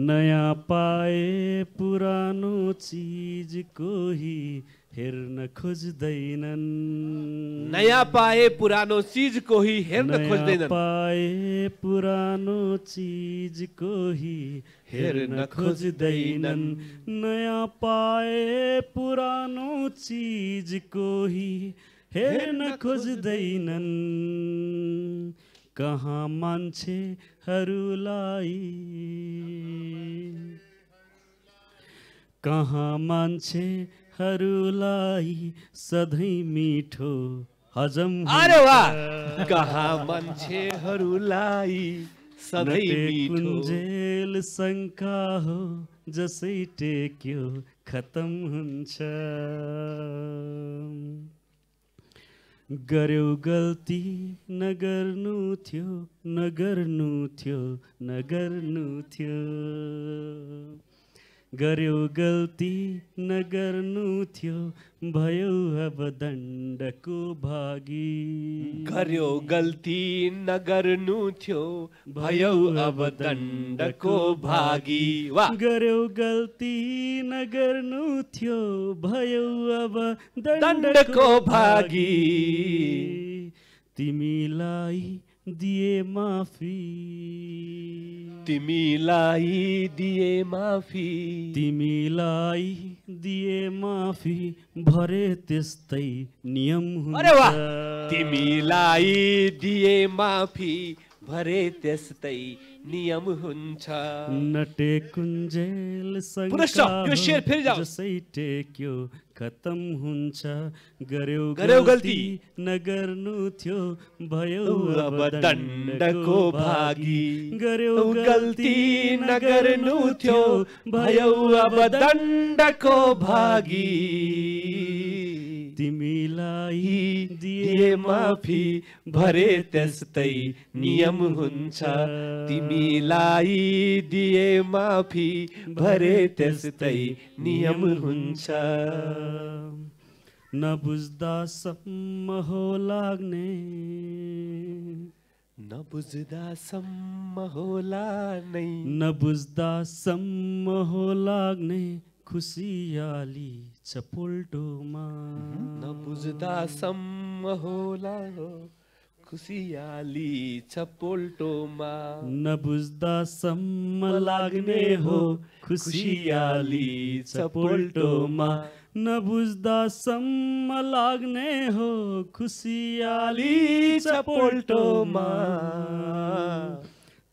नयाँ पाए पुरानो चिज कोही हेर्न खोज्दैनन् नयाँ पाए पुरानो चिज कोही हेर्न खोज्दैनन् पाए पुरानो चिज कोही हेर्न खोज्दैनन् नयाँ पाए पुरानो चिज कोही हेर्न खोज्दैनन् कहाँ मान्छेहरूलाई कहाँ मान्छेहरूलाई सधैँ मिठो हजम अरे वाह कहाँ मान्छेहरूलाई सधैँ कुन्जेल शङ्का हो जसै टेक्यो खतम हुन्छ गर्यो गल्ती नगर्नु थियो नगर्नु थियो नगर्नु थियो गर्यो गल्ती नगर्नु थियो भयो अब दण्डको भागी गर्यो गल्ती नगर्नु थियो भयो अब दण्डको भागी गर्यो गल्ती नगर्नु थियो भयो अब दण्डको भागी तिमीलाई दिए माफी तिमीलाई दिए माफी तिमीलाई दिए माफी भरे त्यस्तै नियम हुन्छ तिमीलाई दिए माफी भरे त्यस्तै नियम हुन्छ नटे सङ्ग पुनश्च यो शेर फेरि जाऊ जसै टेक्यो खत्म हुन्छ गर्यो गर्यो गल्ती नगर्नु थियो भयो अब दण्डको भागी गर्यो गल्ती नगर्नु थियो भयो अब दण्डको भागी तिमीलाई दिए माफी भरे त्यस्तै नियम हुन्छ तिमीलाई दिए माफी भरे त्यस्तै नियम हुन्छ नबुझ्दासम्म हो लाग्ने नबुझ्दासम्म होला नै नबुझ्दासम्म हो लाग्ने खुसियाली सपुल्टोमा नबुझ्दा सम्म होला हो खुसियाली छ नबुझ्दासम्म सम्म लाग्ने हो खुसियाली छ पोल्टोमा सम्म लाग्ने हो खुसियाली छ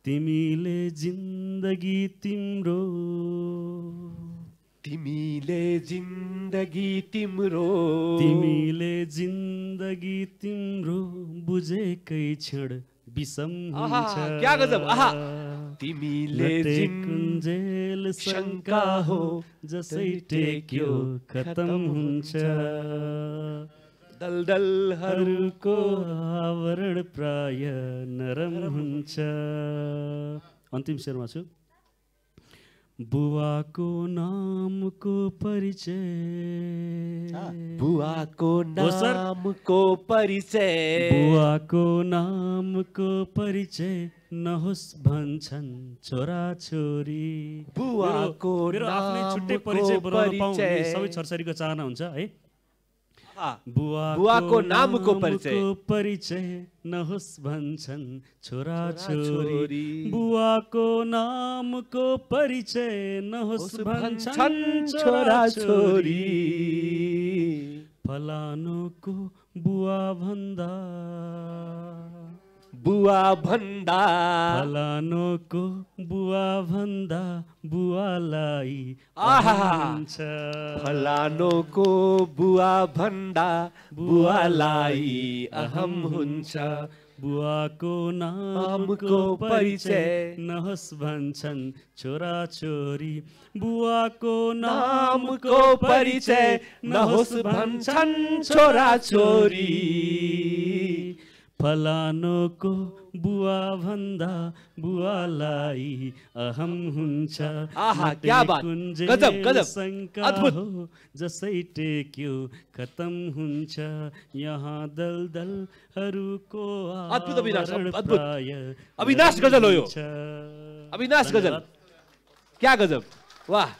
तिमीले जिन्दगी तिम्रो तिमीले जिन्दगी तिम्रो तिमीले जिन्दगी तिम्रो बुझेकै क्षण विषम क्या गजब आहा तिमीले जेल शङ्का हो जसै टेक्यो खतम हुन्छ दलदलहरूको आवरण प्राय नरम हुन्छ अन्तिम शेरमा छु बुवाको नामको परिचय बुवाको नामको परिचय बुवाको नामको परिचय नहोस् भन्छन् छोरा छोरी बुवाको आफ्नै छुट्टै परिचय सबै छोरछोरीको चाहना हुन्छ है हाँ। बुआ बुआ को नाम को परिचय परिचय न भंसन छोरा छोरी बुआ को नाम को परिचय न भंसन छोरा छोरी फलानो को बुआ भंदा बुवा भन्दा फलानोको बुवा भन्दा बुवालाई आहान्छ फलानोको बुवा भन्दा बुवालाई अहम हुन्छ बुवाको नामको परिचय नहोस् भन्छन् छोरा छोरी बुवाको नामको परिचय नहोस् भन्छन् छोरा छोरी फलानुको बुवा भन्दा बुवालाई अहम हुन्छ जसै टेक्यो खतम हुन्छ यहाँ दलहरूको अविनाश गजल हो यो अविनाश गजल क्या गजब वाह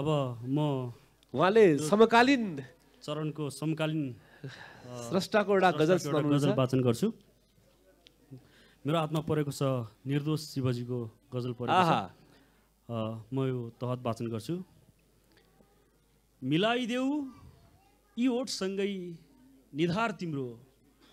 अब म उहाँले समकालीन चरणको समकालीन स्रष्टाको एउटा गजल गजल वाचन गर्छु मेरो हातमा परेको छ निर्दोष शिवजीको गजल परेको छ म यो तहत वाचन गर्छु मिलाइदेऊ यी ओठसँगै निधार तिम्रो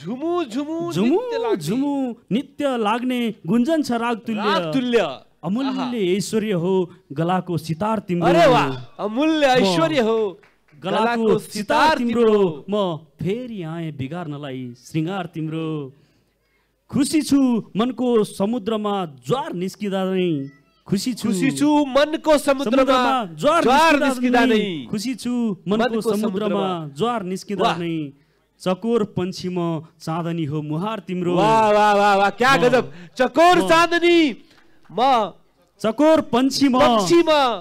झुमु झुमु झुमु नित्य लाग्ने गुन्जन छ राग तुल्य तुल्य अमूल्य ऐश्वर्य हो गलाको सितार तिम्रो अरे अमूल्य ऐश्वर्य हो गलाको सितार तिम्रो म फेरि आए बिगार्नलाई श्रृङ्गार तिम्रो खुसी छु मनको समुद्रमा ज्वार निस्किँदा नै खुसी छु खुसी छु मनको समुद्रमा ज्वार निस्किँदा नै खुसी छु मनको समुद्रमा ज्वार निस्किँदा नै चकोर पन्छी म चाँदनी हो मुहार तिम्रो वाह वाह वाह वाह क्या गजब चकोर चाँदनी म चकोर पन्छी म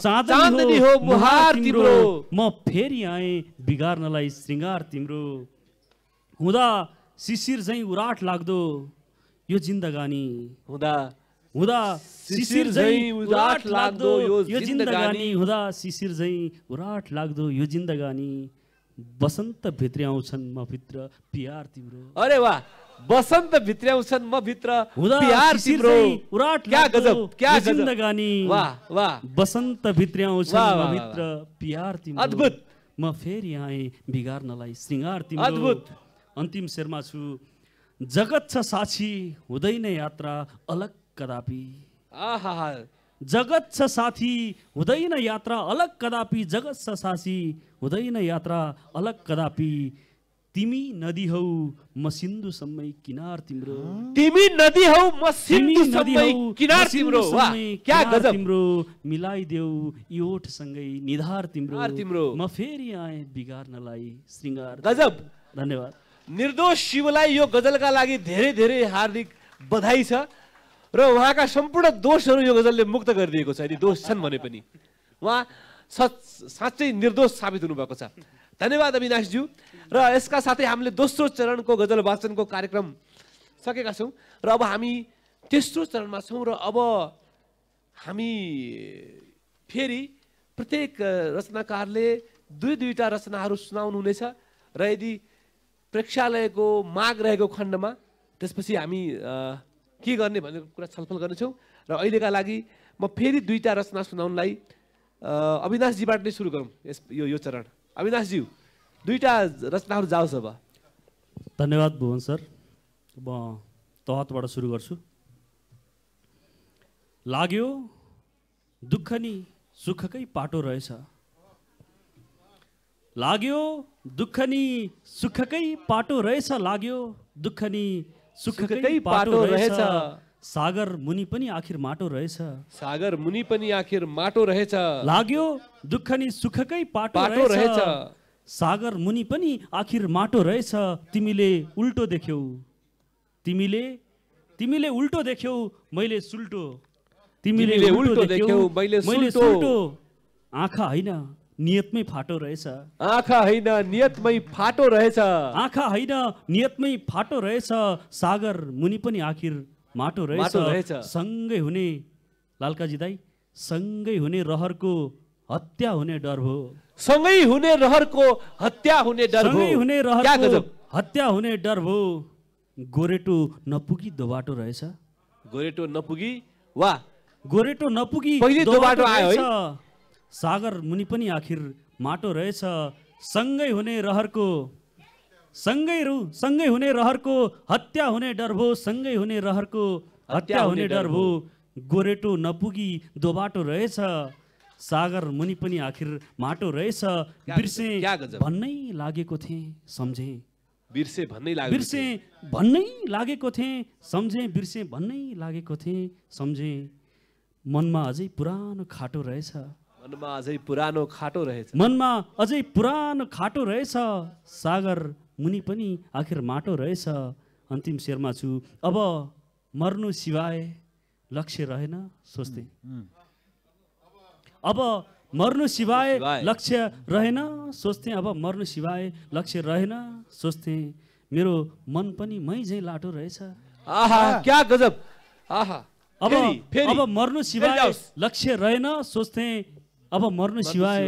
चाँदनी हो मुहार तिम्रो म फेरि आएँ बिगार्नलाई श्रृङ्गार तिम्रो हुँदा शिशिर झैँ उराट लाग्दो यो जिन्दगानी हुँदा हुँदा शिशिर झैँ उराट लाग्दो यो जिन्दगानी हुँदा शिशिर झैँ उराट लाग्दो यो जिन्दगानी बसन्त भित्र आउँछन् म भित्र प्यार तिम्रो अरे वाह बसन्त भित्र आउँछन् म भित्र प्यार तिम्रो उराट क्या गजब क्या जिन्दगानी वाह वाह बसन्त भित्र आउँछन् म भित्र प्यार तिम्रो अद्भुत म फेरि आएँ बिगार्नलाई श्रृङ्गार तिम्रो अद्भुत अन्तिम शेरमा छु जगत छ साक्षी हुँदैन यात्रा अलग कदापि आहा जगत छ साथी हुँदैन यात्रा अलग कदापि जगत छ साथी हुँदैन यात्रा अलग कदापि तिमी नदी हौ म सिन्धुसम्मै किनार तिम्रो तिमी नदी हौ म सिन्धुसम्मै किनार तिम्रो क्या गजब तिम्रो मिलाइदेऊ सँगै निधार तिम्रो तिम्रो म फेरि आए बिगार्नलाई श्रृङ्गार गजब धन्यवाद निर्दोष शिवलाई यो गजलका लागि धेरै धेरै हार्दिक बधाई छ र उहाँका सम्पूर्ण दोषहरू यो गजलले मुक्त गरिदिएको छ यदि दोष छन् भने पनि उहाँ सच साँच्चै निर्दोष साबित हुनुभएको छ धन्यवाद अविनाशज्यू र यसका साथै हामीले दोस्रो चरणको गजल वाचनको कार्यक्रम सकेका छौँ र अब हामी तेस्रो चरणमा छौँ र अब हामी फेरि प्रत्येक रचनाकारले दुई दुईवटा रचनाहरू सुनाउनु हुनेछ र यदि प्रेक्षालयको माग रहेको खण्डमा त्यसपछि हामी के गर्ने भन्ने कुरा छलफल गर्नेछौँ र अहिलेका लागि म फेरि दुईवटा रचना सुनाउनलाई अविनाशजीबाट नै सुरु गरौँ यस यो यो चरण अविनाशज्यू दुईवटा रचनाहरू जाओस् अब धन्यवाद भुवन सर म तहतबाट सुरु गर्छु लाग्यो दुःख नि सुखकै पाटो रहेछ लाग्यो दुःख नि सुखकै पाटो रहेछ लाग्यो दुःख नि सुखकै बाटो रहेछ सागर मुनि पनि आखिर माटो रहेछ सागर मुनि पनि आखिर माटो रहेछ लाग्यो दुःख नि सुखकै पाटो रहेछ सागर मुनि पनि आखिर माटो रहेछ तिमीले उल्टो देख्यौ तिमीले तिमीले उल्टो देख्यौ मैले सुल्टो तिमीले उल्टो देख्यौ मैले सुल्टो आँखा होइन नियतमै फाटो रहेछ आँखा होइन नियतमै फाटो रहेछ आँखा होइन नियतमै फाटो रहेछ सागर मुनि पनि आखिर माटो रहेछ सँगै हुने लालकाजी दाई सँगै हुने रहरको हत्या हुने डर हो सँगै हुने रहरको हत्या हुने डर हो हुने रहरको हत्या हुने डर हो गोरेटो नपुगी दोबाटो रहेछ गोरेटो नपुगी वा गोरेटो नपुगी दोबाटो आयो है सागर मुनि पनि आखिर माटो रहेछ सँगै हुने रहरको सँगै रु सँगै हुने रहरको हत्या हुने डर भो सँगै हुने रहरको हत्या हुने डर भो गोरेटो नपुगी दोबाटो रहेछ सागर मुनि पनि आखिर माटो रहेछ बिर्से भन्नै लागेको थिएँ सम्झेँ बिर्से भन्नै लाग बिर्से भन्नै लागेको थिएँ सम्झेँ बिर्से भन्नै लागेको थिएँ सम्झेँ मनमा अझै पुरानो खाटो रहेछ मनमा अझै पुरानो खाटो रहेछ मनमा अझै पुरानो खाटो रहेछ सागर मुनि पनि आखिर माटो रहेछ अन्तिम शेरमा छु अब मर्नु सिवाय लक्ष्य रहेन सोच्थे अब मर्नु सिवाय लक्ष्य रहेन सोच्थेँ अब मर्नु सिवाय लक्ष्य रहेन सोच्थेँ मेरो मन पनि मै झै लाटो रहेछ आहा क्या गजब आहा अब फेरी, फेरी, अब मर्नु सिवाय लक्ष्य रहेन सोच्थेँ अब मर्नु सिवाय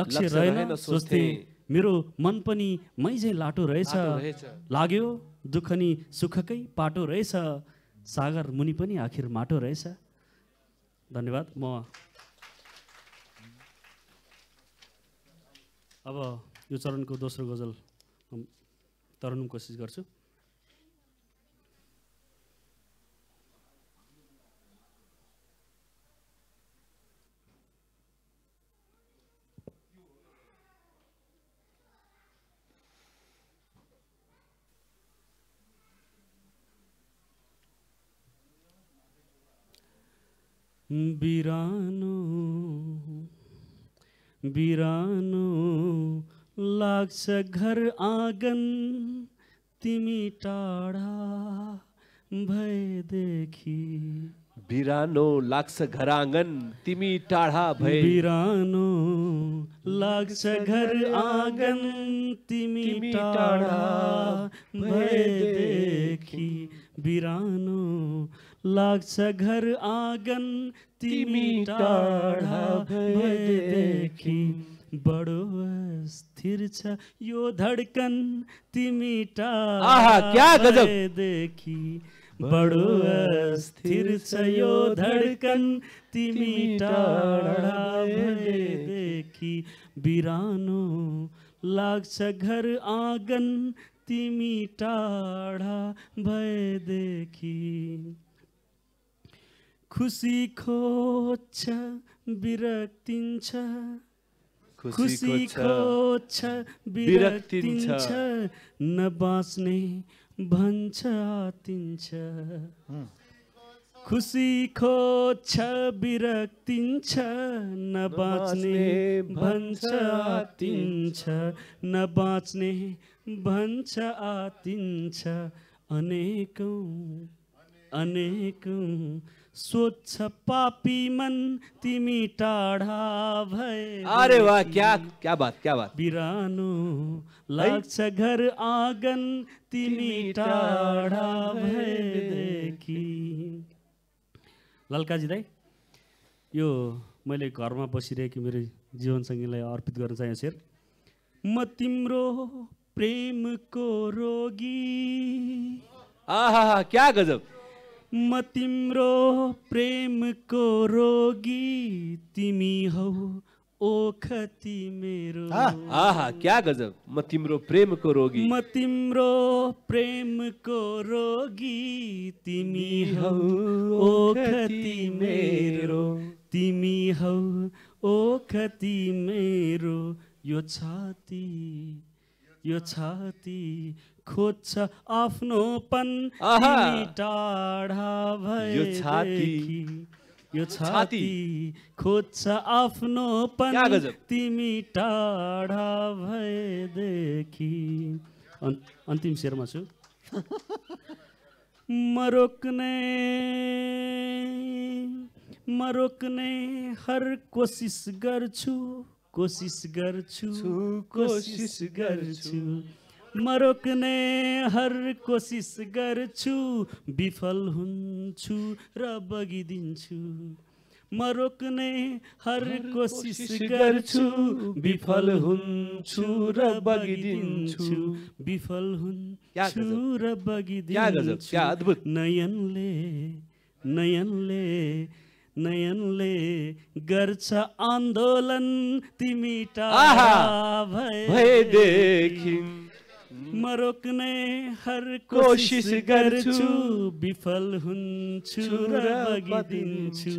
लक्ष्य रहेन सोच्थे मेरो मन पनि मै चाहिँ लाटो रहेछ लाग्यो दुःख नि सुखकै पाटो रहेछ सागर मुनि पनि आखिर माटो रहेछ धन्यवाद म अब यो चरणको दोस्रो गजल तर्नु कोसिस गर्छु बिरानो बिरानो लाग्छ घर आँगन तिमी टाढा भएदेखि बिरानो लाग्छ घर आँगन तिमी टाढा भए बिरानो लाग्छ घर आँगन तिमी टाढा भएदेखि बिरानो लाग्छ घर आँगन तिमी टाढा भएदेखि बडो स्थिर छ यो धडकन तिमी टाढा भएदेखि बडो स्थिर छ यो धडकन तिमी टाढा भएदेखि बिरानो लाग्छ घर आँगन तिमी टाढा भएदेखि खुसी खोज्छ विरक्तिन्छ खुसी खोज्छ विरक्तिन्छ नबाँच्ने भन्छ आतिन्छ खुसी खोज्छ विरक्तिन्छ नबाँच्ने भन्छ आतिन्छ नबाँच्ने भन्छ आतिन्छ अनेकौँ अनेकौँ स्वच्छ पापी मन तिमी टाढा भए अरे वा क्या क्या बात क्या बात बिरानो लाग्छ घर आँगन तिमी टाढा भए भएदेखि ललकाजी दाई यो मैले घरमा बसिरहेको मेरो जीवनसङ्गीलाई अर्पित गर्न चाहे शेर म तिम्रो प्रेमको रोगी आहा क्या गजब मतिम्रो प्रेम को रोगी तिमी हौ ओखती मेरो आहा क्या गजब मतिम्रो प्रेम को रोगी मतिम्रो प्रेम को रोगी तिमी हौ ओखती मेरो तिमी हौ ओ खती मेरो यो छाती यो छाती खोज्छ आफ्नोपन टाढा भयो यो छाती खोज्छ आफ्नो तिमी टाढा भएदेखि अन्तिम शेरमा छु [LAUGHS] म रोक्ने हर कोसिस गर्छु कोसिस गर्छु कोसिस गर्छु म रोक्ने हर कोसिस गर्छु विफल हुन्छु र बगिदिन्छु म रोक्ने हर कोसिस गर्छु विफल हुन्छु र बगिदिन्छु विफल हुन्छु र बगिदिन्छु नयनले नयनले नयनले गर्छ आन्दोलन तिमी भए देखि मरोक ने हर कोशिश गर्छु विफल हुन्छु र बगिदिन्छु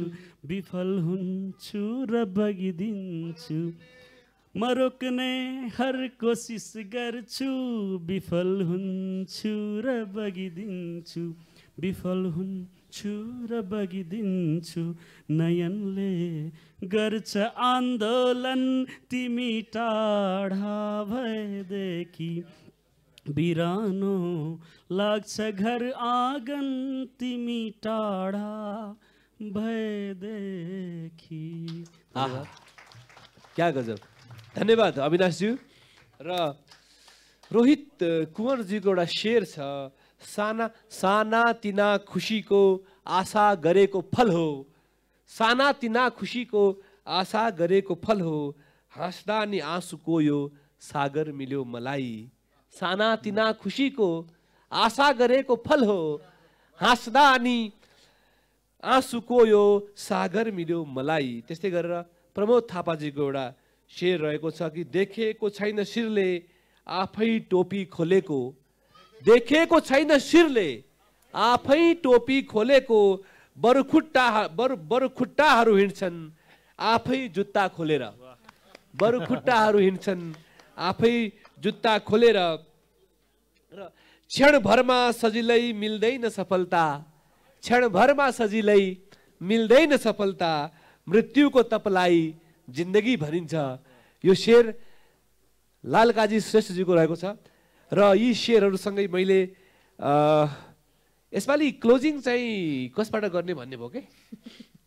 विफल हुन्छु र बगिदिन्छु मरोक्ने हर कोसिस गर्छु विफल हुन्छु र बगिदिन्छु विफल हुन्छु र बगिदिन्छु नयनले गर्छ आन्दोलन तिमी टाढा भएदेखि बिरानो लाग्छ घर आँगन तिमी टाढा भएदेखि क्या गजब धन्यवाद अविनाशज्यू र रोहित कुँवरजीको एउटा शेर छ साना साना तिना खुसीको आशा गरेको फल हो साना तिना खुसीको आशा गरेको फल हो हाँस्दा नि आँसुको यो सागर मिल्यो मलाई साना तिना खुसीको आशा गरेको फल हो हाँस्दा अनि आँसुको यो सागर मिल्यो मलाई त्यस्तै गरेर प्रमोद थापाजीको एउटा शेर रहेको छ कि देखेको छैन शिरले आफै टोपी खोलेको देखेको छैन शिरले आफै टोपी खोलेको बरुखुट्टा बरु बरुखुट्टाहरू हिँड्छन् आफै जुत्ता खोलेर बरुखुट्टाहरू हिँड्छन् आफै जुत्ता खोलेर र क्षणभरमा सजिलै मिल्दैन सफलता क्षणभरमा सजिलै मिल्दैन सफलता मृत्युको तपलाई जिन्दगी भनिन्छ यो शेर लालकाजी श्रेष्ठजीको रहेको छ र यी सेयरहरूसँगै मैले यसपालि क्लोजिङ चाहिँ कसबाट गर्ने भन्ने भयो कि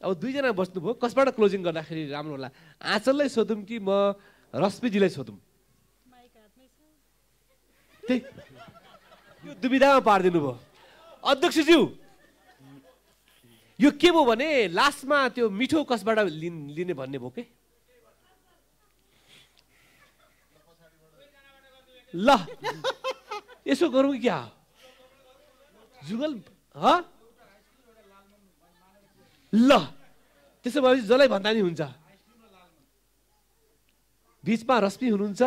अब दुईजना बस्नुभयो कसबाट क्लोजिङ गर्दाखेरि राम्रो होला आँचललाई सोधौँ कि म रश्मिजीलाई सोधौँ त्यही यो दुविधामा पारिदिनु भयो अध्यक्षज्यू यो के भयो भने लास्टमा त्यो मिठो कसबाट लिन लिने भन्ने भयो के ल यसो गरौँ क्या जुगल ल त्यसो भएपछि जसलाई भन्दा नि हुन्छ बिचमा रश्मि हुनुहुन्छ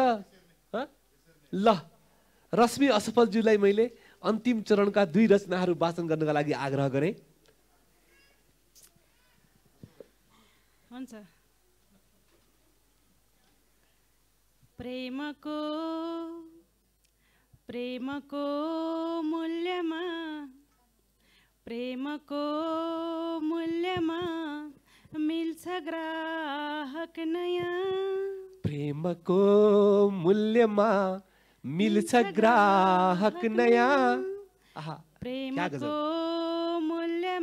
ल रश्मि असफलज्यूलाई मैले अन्तिम चरणका दुई रचनाहरू वाचन गर्नका लागि आग्रह गरेँ हुन्छ प्रेमको प्रेमको मूल्यमा प्रेमको मूल्यमा मिल्छ ग्राहक नयाँ प्रेमको मूल्यमा मिलछ ग्राहक नया प्रेम को मूल्य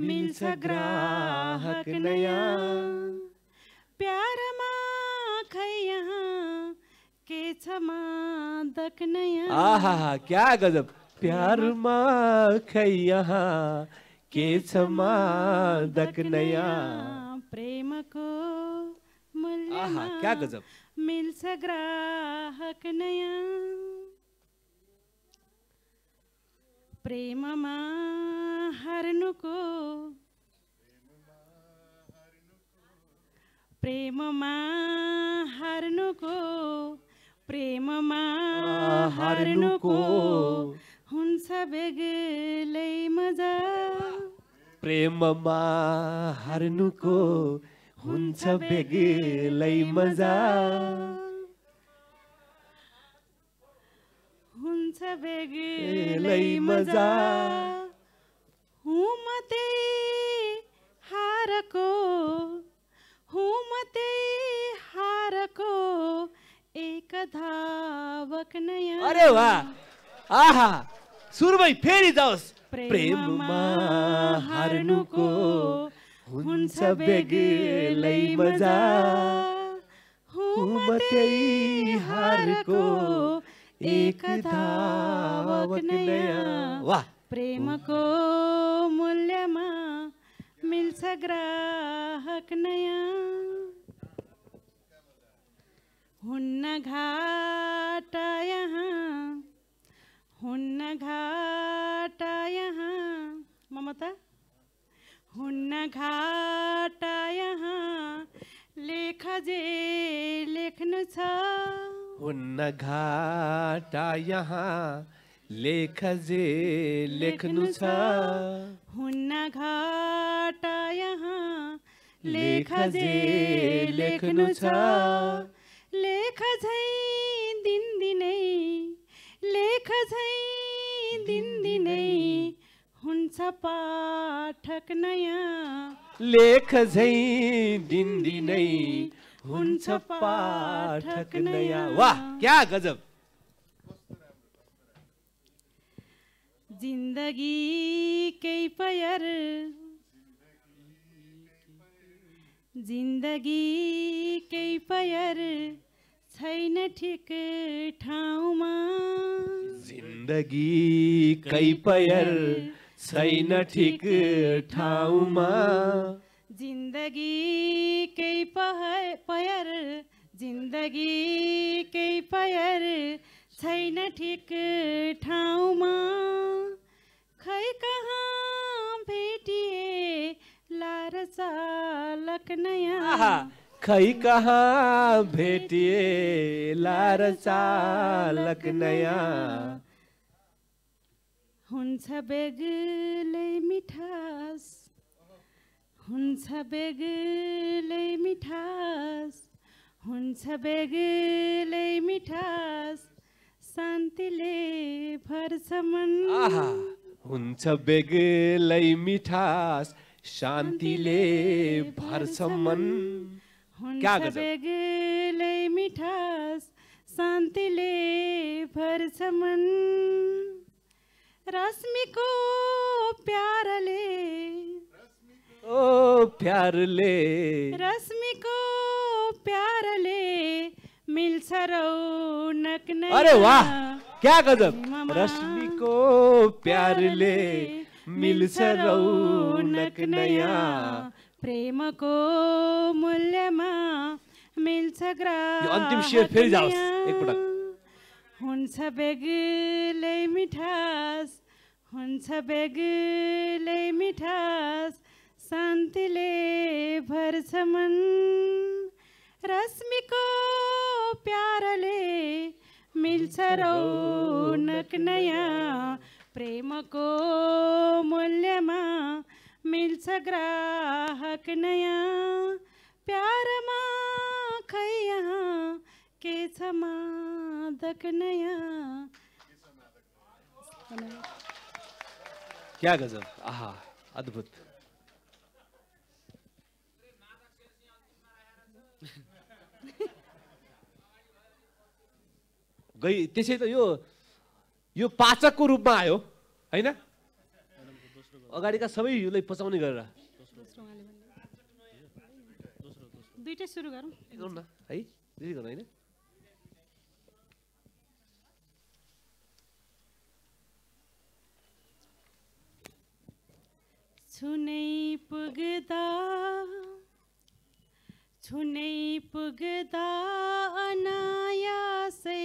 मिलछ ग्राहक नया प्यारमा के छ मादक नया आहा क्या गजब प्यार के छ मादक नया प्रेम को मूल्यमा क्या गजब मिल ग्राहक नयाँ प्रेममा हर्नुको प्रेममा हर्नुको प्रेममा हर्नुको हुन्छ बेगलै मजा प्रेममा हर्नुको हुन्छ बेग्लै मजा हुन्छ बेग्लै मजा हुमते हारको हुमते हारको एक धावक नयाँ अरे वाह आहा सुरमै फेरि जाओस् प्रेममा हार्नुको हुन्छ बेग्लै मजा हारको एक धावक वाह प्रेमको मूल्यमा मिल्छ ग्राहक हुन्न घाटा यहाँ हुन्न घाटा यहाँ ममता हुन्न घाट यहाँ लेख जे लेख्नु छ हुन्न घाट यहाँ लेख जे लेख्नु छ हुन्न घाट यहाँ लेख जे लेख्नु छ लेख झै दिनदिनै लेख झै दिनदिनै हुन्छ पाठक नयाँ लेख झै दिनदिनै हुन्छ पाठक नयाँ वाह क्या गजब जिन्दगीकै पयर जिन्दगीकै पयर छैन ठिक ठाउँमा जिन्दगी कै पयर छैन ठिक ठाउँमा जिन्दगीकै पयर जिन्दगीकै पयर छैन ठिक ठाउँमा खै कहाँ भेटिए लार चालक नयाँ खै कहाँ भेटिए लार चालक नयाँ हुन्छ बेगले मिठास हुन्छ बेगले मिठास हुन्छ बेगले मिठास शान्तिले भर्छ मन हुन्छ बेगले मिठास शान्तिले भर्छ मन हुन्छ बेगले मिठास शान्तिले भर्छ मन रश्मि को प्यार ले ओ प्यार ले रश्मि को प्यार ले मिल सरो नक नै अरे वाह क्या गजब रश्मि को प्यार ले मिल सरो नक नयाँ प्रेम को मूल्य मा मिल सग्रा अंतिम शेर फिर जाओ एक पटक हुन्छ बेग्लै मिठास हुन्छ बेग्लै मिठास शान्तिले भर्छ मन रश्मिको प्यारले मिल्छ रौनक नयाँ प्रेमको मूल्यमा मिल्छ ग्राहक नयाँ प्यारमा खै यहाँ के छ मा साधक नया क्या गजब आहा अद्भुत गई त्यसै त यो यो पाचकको रूपमा आयो होइन अगाडिका सबैलाई पचाउने गरेर दुईटै सुरु गरौँ गरौँ न है दिदी गरौँ होइन ਛੁਨਈ ਪੁਗਦਾ ਛੁਨਈ ਪੁਗਦਾ ਅਨਾਯਾਸੇ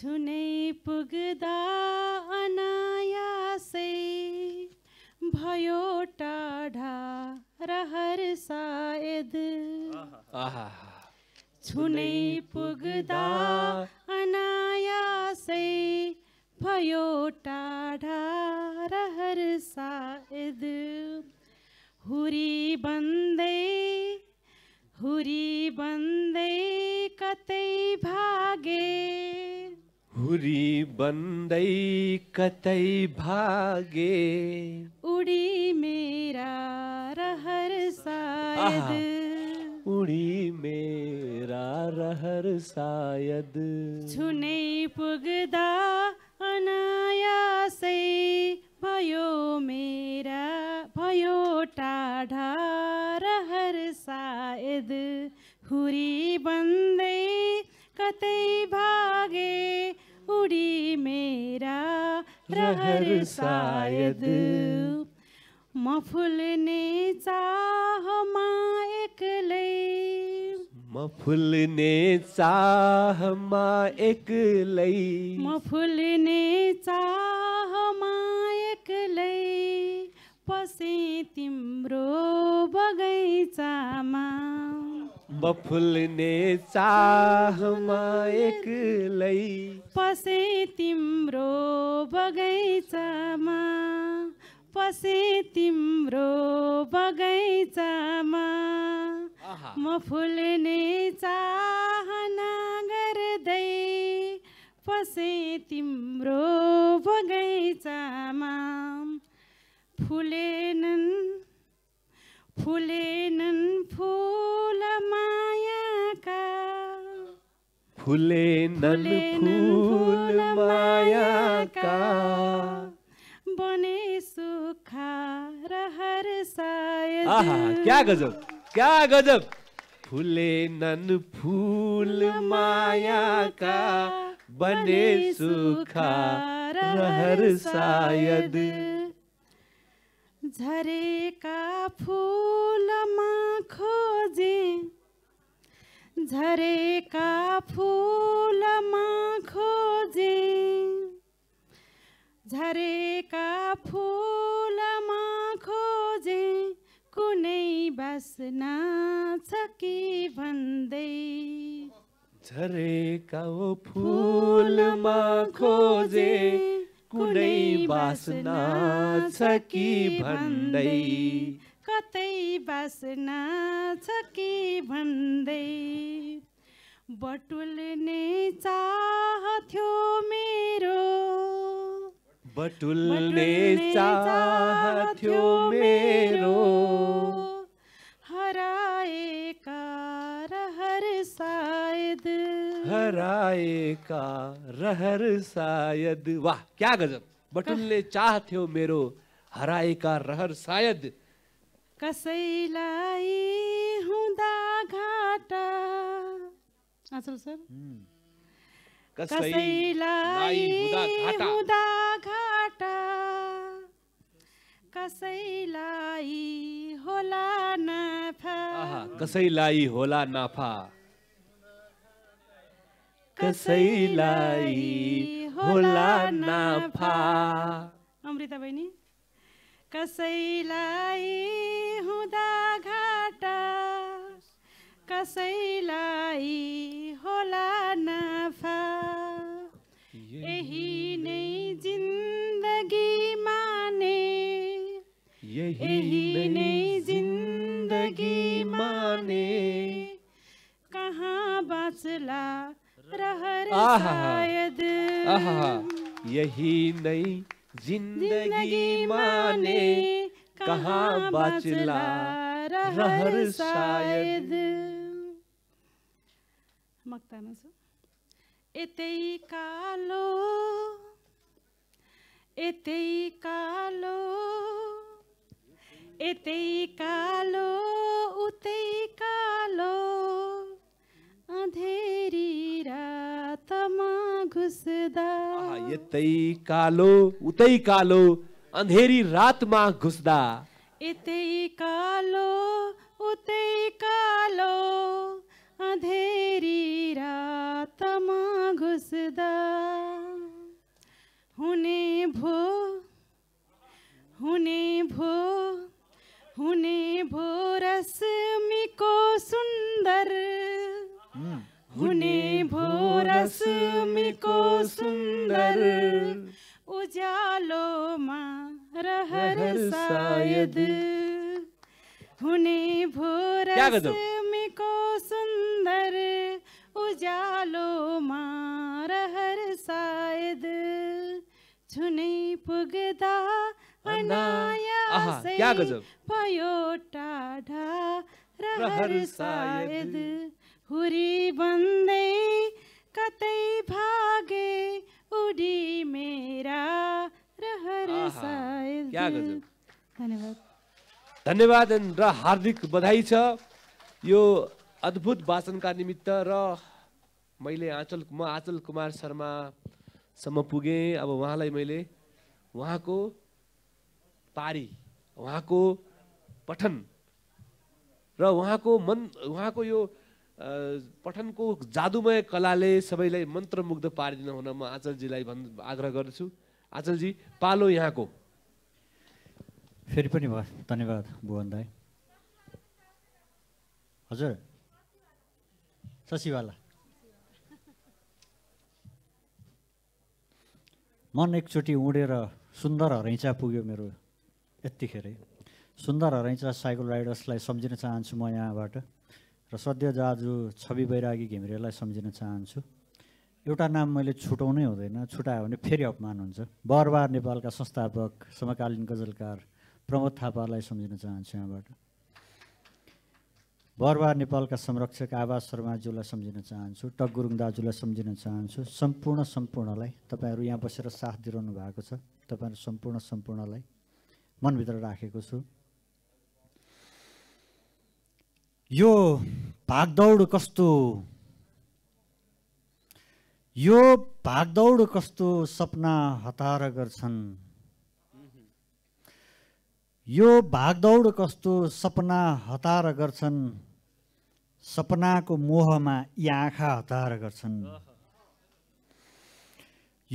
ਛੁਨਈ ਪੁਗਦਾ ਅਨਾਯਾਸੇ भयो टाढा रहर सायद छुनै पुग्दा अनायासै भयो टाढा रहर सायद हुरी बन्दै हुरी बन्दै कतै भागे हुरी बन्दै कतै भागे उडी मेरा रहर सायद उडी मेरा रहर सायद छुनै पुग्दा भयो मेरा भयो टाढा रहर सायद हुरी बन्दै कतै भागे उडी मेरा रहर सायद म फुल्ने चाहमा एक्लै म फुल्ने चाहमा एक्लै म फुल्ने चाहमा एक्लै पसे तिम्रो बगैँचामा बफुल्ने चाहमा एक्लै पसे तिम्रो बगैँचामा पसे तिम्रो बगैँचामा म फुल्ने चाहना गर्दै पसे तिम्रो बगैँचामा फुलेनन् फुलेनन् फुल मायाका फुलेनन् फुल मायाका बने सुखा रहर सायद क्या गजब क्या गजब फुलेनन् फुल मायाका बने सुखा रहर सायद फूल फुलमा खोजे फूल फुलमा खोजे फूल फुलमा खोजे कुनै बासना छ कि भन्दै झरेका फुलमा खोजे कुनै बासना छ कि भन्दै कतै बासना छ कि भन्दै बटुलने चाह थियो मेरो बटुलने चाह थियो मेरो पराए का रहर शायद वाह क्या गजब बटुल्ले चाह थे मेरो हराए का रहर शायद लाई हूँ घाटा आचल सर कसैलाई हुँदा घाटा लाई होला नाफा लाई होला नाफा कसैलाई होला नाफा अमृता बहिनी कसैलाई हुँदा घाटा कसैलाई होला नाफा यही नै जिन्दगी माने यही नै जिन्दगी माने कहाँ बाँचला शायद यही नई जिंदगी माने कहा बचला रहर शायद मक्ताना सो एतेई कालो एतेई कालो एतेई कालो उतेई कालो अंधेरी रात मां घुसदा ये कालो उतई कालो अंधेरी रात मा घुसदा इतई कालो उतई कालो अंधेरी रात मां घुसदा हुने भो हुने भो हुने भो रस को सुंदर हुने भोरस मिको सुंदर उजालो रहर शायद हुने भोरस मिको सुंदर उजालो रहर शायद छुने पुगदा अनाया से पयोटा पयो रहर शायद हुरी बन्दै कतै भागे उडी मेरा रहर सायल धन्यवाद धन्यवाद र हार्दिक बधाई छ यो अद्भुत वाचनका निमित्त र मैले आँचल म आँचल कुमार शर्मासम्म पुगेँ अब उहाँलाई मैले उहाँको पारी उहाँको पठन र उहाँको मन उहाँको यो पठनको जादुमय कलाले सबैलाई मन्त्रमुग्ध पारिदिन हुन म आचलजीलाई भन् आग्रह गर्दछु आचलजी पालो यहाँको फेरि पनि भयो धन्यवाद भुवन दाई हजुर शशिवाला मन एकचोटि उडेर सुन्दर हरैँचा पुग्यो मेरो यतिखेरै सुन्दर हरैँचा साइकल राइडर्सलाई सम्झिन चाहन्छु म यहाँबाट र सद्य दाजु छवि बैरागी घिमिरेलाई सम्झिन चाहन्छु एउटा नाम मैले छुटाउनै हुँदैन छुटायो भने फेरि अपमान हुन्छ बरबार नेपालका संस्थापक समकालीन गजलकार प्रमोद थापालाई सम्झिन चाहन्छु यहाँबाट बरबार नेपालका संरक्षक आवाज शर्माज्यूलाई सम्झिन चाहन्छु टक गुरुङ दाजुलाई सम्झिन चाहन्छु सम्पूर्ण सम्पूर्णलाई तपाईँहरू यहाँ बसेर साथ दिइरहनु भएको छ तपाईँहरू सम्पूर्ण सम्पूर्णलाई मनभित्र राखेको छु यो भागदौड कस्तो यो भागदौड कस्तो सपना हतार गर्छन् यो भागदौड कस्तो सपना हतार गर्छन् सपनाको मोहमा यी आँखा हतार गर्छन्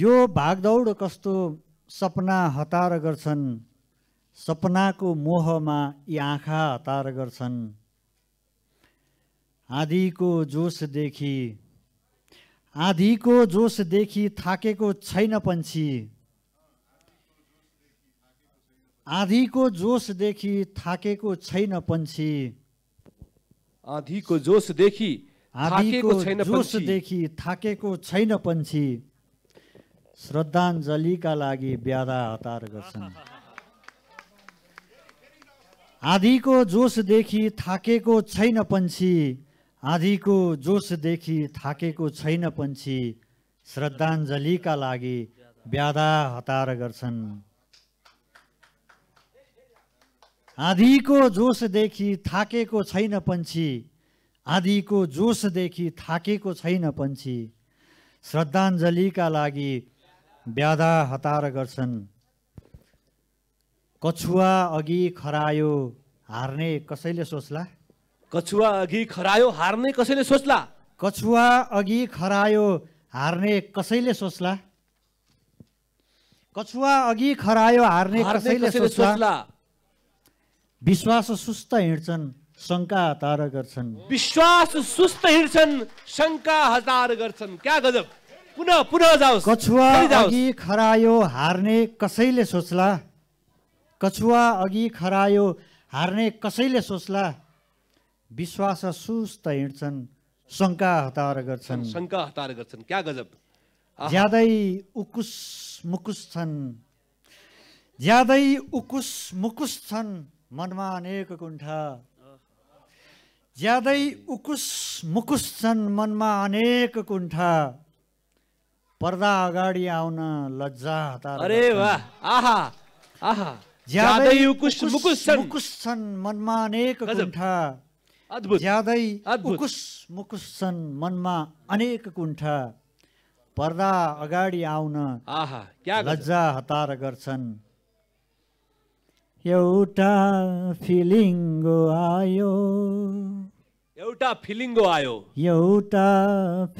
यो भागदौड कस्तो सपना हतार गर्छन् सपनाको मोहमा यी आँखा हतार गर्छन् आधीको जोसदेखि आधीको जोसदेखि थाकेको छैन पन्छी आधीको जोसदेखि थाकेको छैन पन्छी आधीको जोसदेखि आधीको जोसदेखि थाकेको छैन पन्छी श्रद्धाञ्जलीका लागि ब्यादा हतार गर्छन् आधीको जोसदेखि थाकेको छैन पन्छी आँधीको जोसदेखि थाकेको छैन पन्छी श्रद्धाञ्जलीका लागि ब्याधा हतार गर्छन् आँधीको जोसदेखि थाकेको छैन पन्छी आँधीको जोसदेखि थाकेको छैन पन्छी श्रद्धाञ्जलीका लागि ब्याधा हतार गर्छन् कछुवा अघि खरायो हार्ने कसैले सोच्ला कछुवा अघि खरायो हार्ने कसैले सोच्ला कछुवा अघि खरायो हार्ने कसैले सोच्ला कछुवा अघि खरायो हार्ने कसैले सोच्ला विश्वास सुस्त हिँड्छन् शङ्का हतार गर्छन् विश्वास सुस्त हिँड्छन् शङ्का हतार गर्छन् क्या गजब पुनः पुनः जाओस् कछुवा अघि खरायो हार्ने कसैले सोच्ला कछुवा अघि खरायो हार्ने कसैले सोच्ला विश्वास सुस्त हिँड्छन् शङ्का हतार गर्छन् शङ्का हतार गर्छन् क्या गजब ज्यादै उकुस मुकुस छन् ज्यादै उकुस मुकुस छन् मनमा अनेक कुण्ठा ज्यादै उकुस मुकुस छन् मनमा अनेक कुण्ठा पर्दा अगाडि आउन लज्जा हतार अरे वाह आहा आहा ज्यादै उकुस मुकुस छन् मनमा अनेक कुण्ठा अद्भुत ज्यादै उकुस मुकुस छन् मनमा अनेक कुण्ठा पर्दा अगाडि आउन आहा लज्जा हतार गर्छन् एउटा फिलिङ्गो आयो एउटा फिलिङ्गो आयो एउटा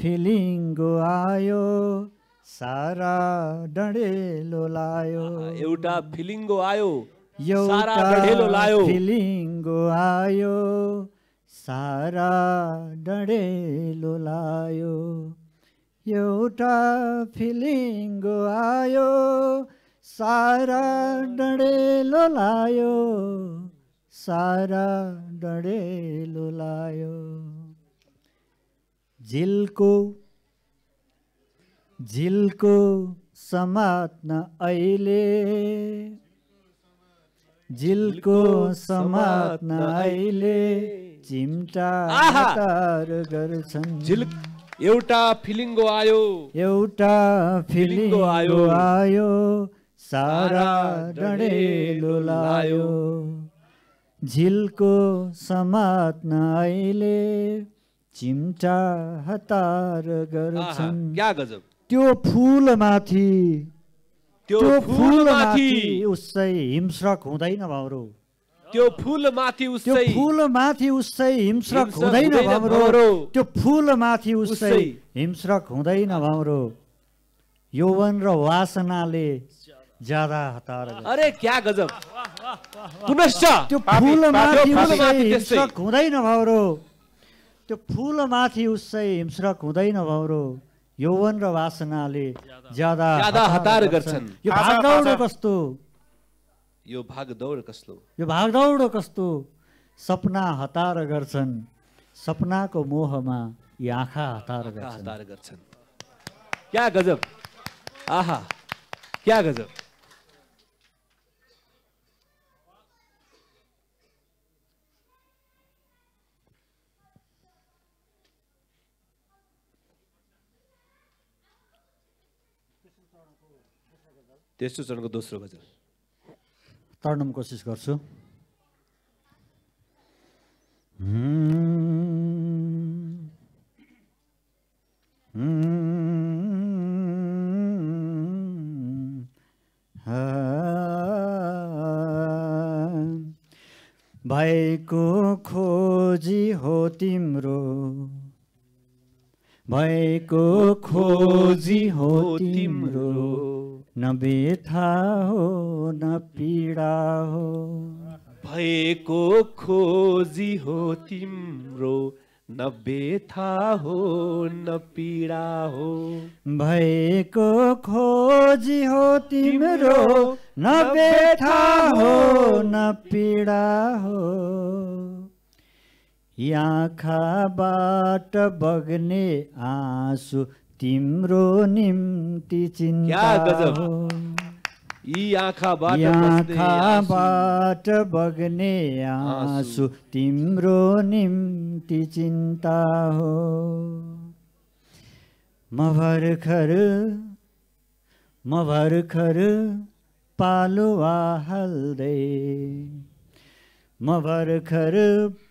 फिलिङ्गो आयो सारा डडेलो लायो एउटा फिलिङ्गो आयो एउटा डडेलो लायो फिलिङ्गो आयो सारा डडे लुलायो एउटा फिलिङ आयो सारा डडे लोलायो सारा डडे लोलायो झिल्को झिल्को समात्न अहिले झिल्को समात्न अहिले चिम्टा झिल्क एउटा फिलिङ्गो आयो एउटा फिलिङ्गो आयो आयो सारा डडेलो लायो झिल्को समात्न अहिले चिम्टा हतार गर्छन् क्या गजब त्यो फुलमाथि त्यो फुलमाथि उसै हिंस्रक हुँदैन भाउरू त्यो फुल माथि उसै फुल माथि उसै हिमस्रक हुँदैन भमरो त्यो फुल माथि उसै हिमश्रक हुँदैन भमरो यौवन र वासनाले ज्यादा हतार अरे क्या गजब पुनश्च त्यो फुल माथि हिमश्रक हुँदैन भौरो त्यो फुल माथि उसै हिमश्रक हुँदैन भौरो यौवन र वासनाले ज्यादा ज्यादा हतार गर्छन् यो भागदौड कस्तो यो भाग दौड़ कस्तो यो भाग दौड़ कस्तो सपना हतार गर्छन् सपनाको मोहमा यी आँखा हतार हतार गर्छन् क्या गजब आहा क्या गजब तेस्रो चरणको दोस्रो गजल ताड्नु कोसिस गर्छु भाइको खोजी हो तिम्रो भाइको खोजी हो तिम्रो न व्यथा हो न पीडा हो भएको खोजी हो तिम्रो न व्यथा हो न पीडा हो भएको खोजी हो तिम्रो न व्यथा हो न पीडा हो आँखाबाट बग्ने आँसु तिम्रो निम्ति आँखाबाट बग्ने आँसु तिम्रो निम्ति चिन्ता हो म भर्खर म भर्खर पालुवा हाल्दै म भर्खर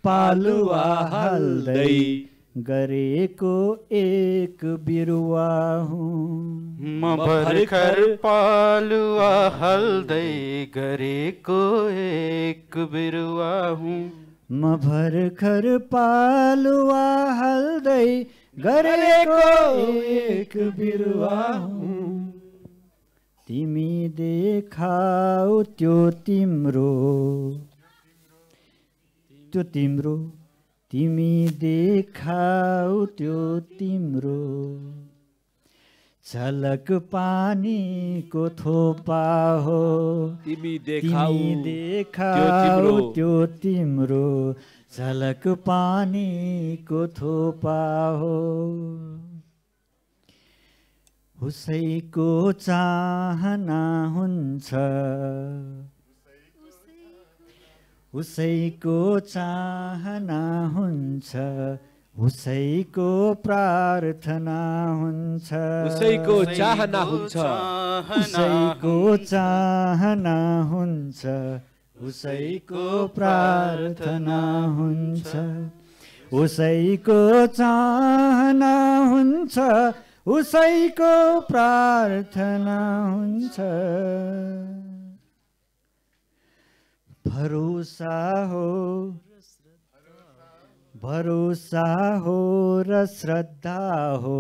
पालुवा हाल्दै गरे को एक बिरुआ हूँ मर खर पालुआ हल्दई गरे को एक बिरुआ हूँ मर कर पालुआ हल्दई गरे को एक बिरुआ हूँ तिमी देखाओ त्यो तिम्रो त्यो तिम्रो तिमी देखाउ त्यो तिम्रो झलक पानीको थोपा हो तिमी देखाउ देखाउ त्यो तिम्रो झलक पानीको थोपा हो उसैको चाहना हुन्छ उसैको चाहना हुन्छ उसैको प्रार्थना हुन्छ उसैको चाहना हुन्छ उसैको चाहना हुन्छ उसैको प्रार्थना हुन्छ उसैको चाहना हुन्छ उसैको प्रार्थना हुन्छ भरोसा हो भरोसा हो र श्रद्धा हो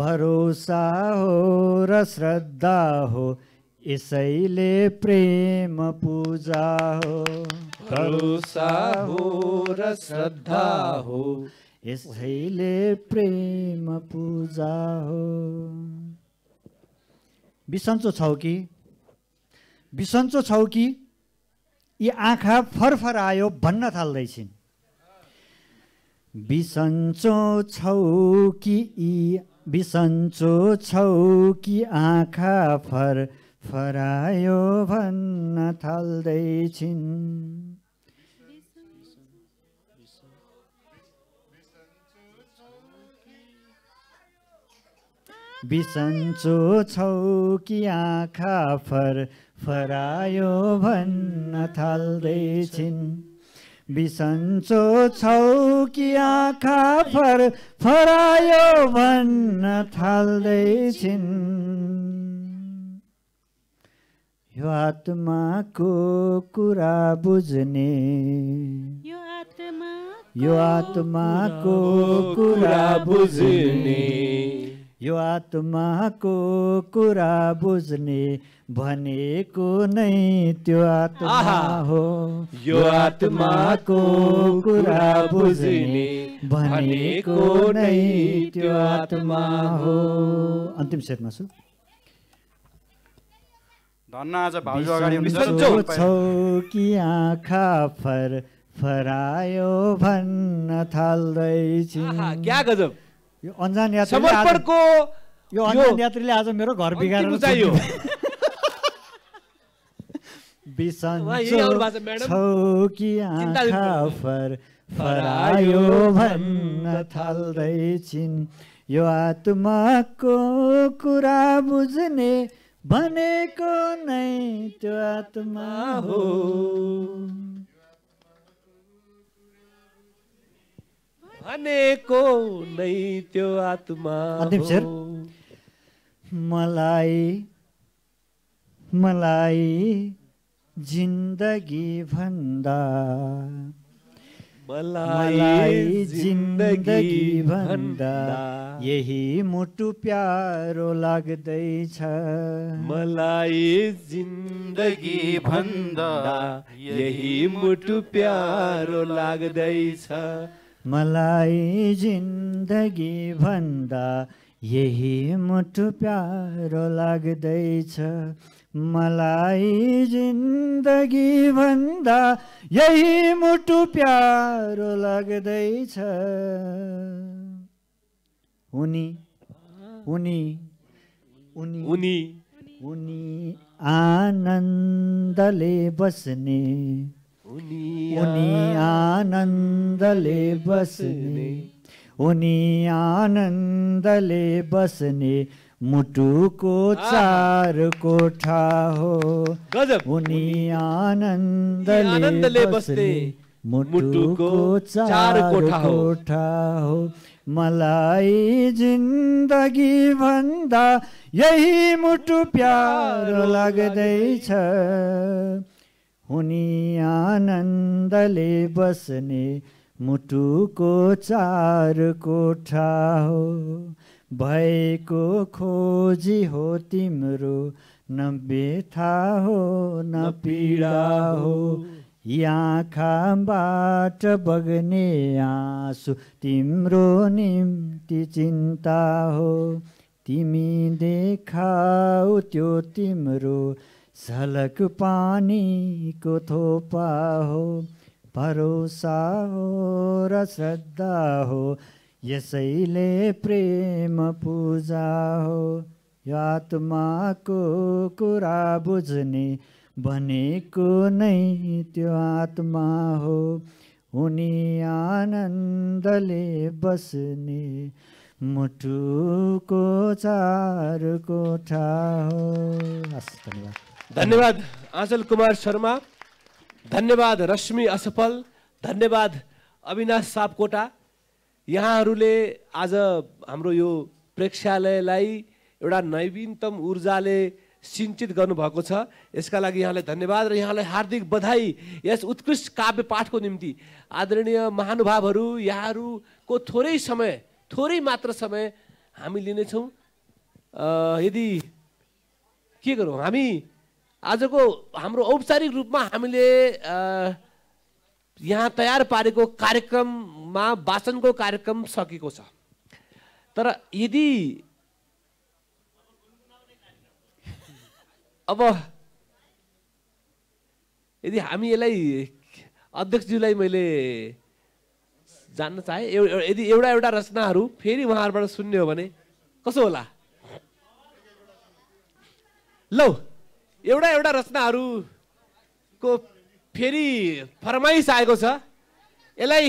भरोसा हो र श्रद्धा हो यसैले प्रेम पूजा हो भरोसा हो र श्रद्धा हो यसैले प्रेम पूजा हो बिसन्चो छौ कि बिसन्चो छौ कि यी आँखा फरफरायो भन्न थाल्दैछिन् बिसन्चो छौ कि यी बिसन्चो छौ कि आँखा फर फरायो भन्न थाल्दैछिन् बिसन्चो छौ कि आँखा फर फरायो भन्न थाल्दैछिन् बिसन्चो छौ कि आँखा फर फरायो भन्न थाल्दैछिन् यो आत्माको कुरा बुझ्ने यो यो आत्माको कुरा बुझ्ने यो आत्माको कुरा बुझ्ने भनेको नै त्यो आत्मा हो यो आत्माको कुरा बुझ्ने भनेको नै त्यो आत्मा हो अन्तिम सेटमा छु कि आँखा फर फरायो भन्न थाल्दैछ गजब यो अन्जान यात्रीको यो अन्जान यात्रीले आज मेरो घर बिगारेर चाहियो [LAUGHS] फरायो भन्न थाल्दैछिन् यो आत्माको कुरा बुझ्ने भनेको नै त्यो आत्मा हो भनेको नै त्यो आत्मा मलाई मलाई जिन्दगी भन्दा मलाई जिन्दगी भन्दा यही मुटु प्यारो लाग्दैछ मलाई जिन्दगी भन्दा यही मुटु प्यारो लाग्दैछ मलाई जिन्दगी भन्दा यही मुटु प्यारो लाग्दैछ मलाई जिन्दगी भन्दा यही मुटु प्यारो लाग्दैछ उनी उनी उनी उनी उनी आनन्दले बस्ने उनी आनन्दले बस्ने उनी आनन्दले बस्ने मुटुको चार कोठा हो गजब उनी आनन्दले बस्ने मुटुको चार कोठा हो मलाई जिन्दगी भन्दा यही मुटु प्यारो लाग्दैछ उनी आनन्दले बस्ने मुटुको चार कोठा हो भएको खोजी हो तिम्रो न बेथा हो न पीडा हो आँखाबाट बग्ने आँसु तिम्रो निम्ति चिन्ता हो तिमी देखाऊ त्यो तिम्रो झलक पानीको थोपा हो भरोसा हो र श्रद्धा हो यसैले प्रेम पूजा हो यो आत्माको कुरा बुझ्ने भनेको नै त्यो आत्मा हो उनी आनन्दले बस्ने मुटुको चार कोठा हो धन्यवाद धन्यवाद आँचल कुमार शर्मा धन्यवाद रश्मि असफल धन्यवाद अविनाश सापकोटा यहाँहरूले आज हाम्रो यो प्रेक्षालयलाई एउटा नवीनतम ऊर्जाले सिन्चित गर्नुभएको छ यसका लागि यहाँलाई धन्यवाद र यहाँलाई हार्दिक बधाई यस उत्कृष्ट काव्य पाठको निम्ति आदरणीय महानुभावहरू यहाँहरूको थोरै समय थोरै मात्र समय हामी लिनेछौँ यदि के गरौँ हामी आजको हाम्रो औपचारिक रूपमा हामीले यहाँ तयार पारेको कार्यक्रममा वाचनको कार्यक्रम सकेको छ तर यदि अब यदि हामी यसलाई अध्यक्षज्यूलाई मैले जान्न चाहेँ यदि एउटा एउटा रचनाहरू फेरि उहाँहरूबाट सुन्ने हो भने कसो होला लौ एउटा एउटा रचनाहरूको फेरि फरमाइस आएको छ यसलाई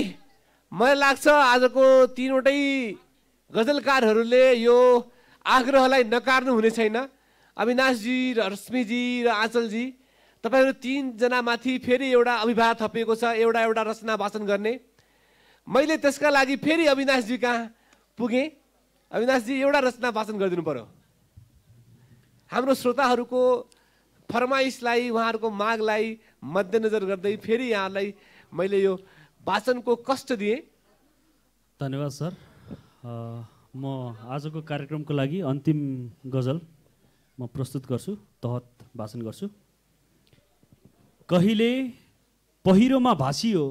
मलाई लाग्छ आजको तिनवटै गजलकारहरूले यो आग्रहलाई नकार्नु हुने छैन अविनाशजी र रश्मिजी र आँचलजी तपाईँहरू तिनजनामाथि फेरि एउटा अभिभाव थपिएको छ एउटा एउटा रचना वाचन गर्ने मैले त्यसका लागि फेरि अविनाशजी कहाँ पुगेँ अविनाशजी एउटा रचना वाचन गरिदिनु पऱ्यो हाम्रो श्रोताहरूको फरमाइसलाई उहाँहरूको मागलाई मध्यनजर गर्दै फेरि यहाँलाई मैले यो वाचनको कष्ट दिएँ धन्यवाद सर म आजको कार्यक्रमको लागि अन्तिम गजल म प्रस्तुत गर्छु तहत भाषण गर्छु कहिले पहिरोमा भाँसियो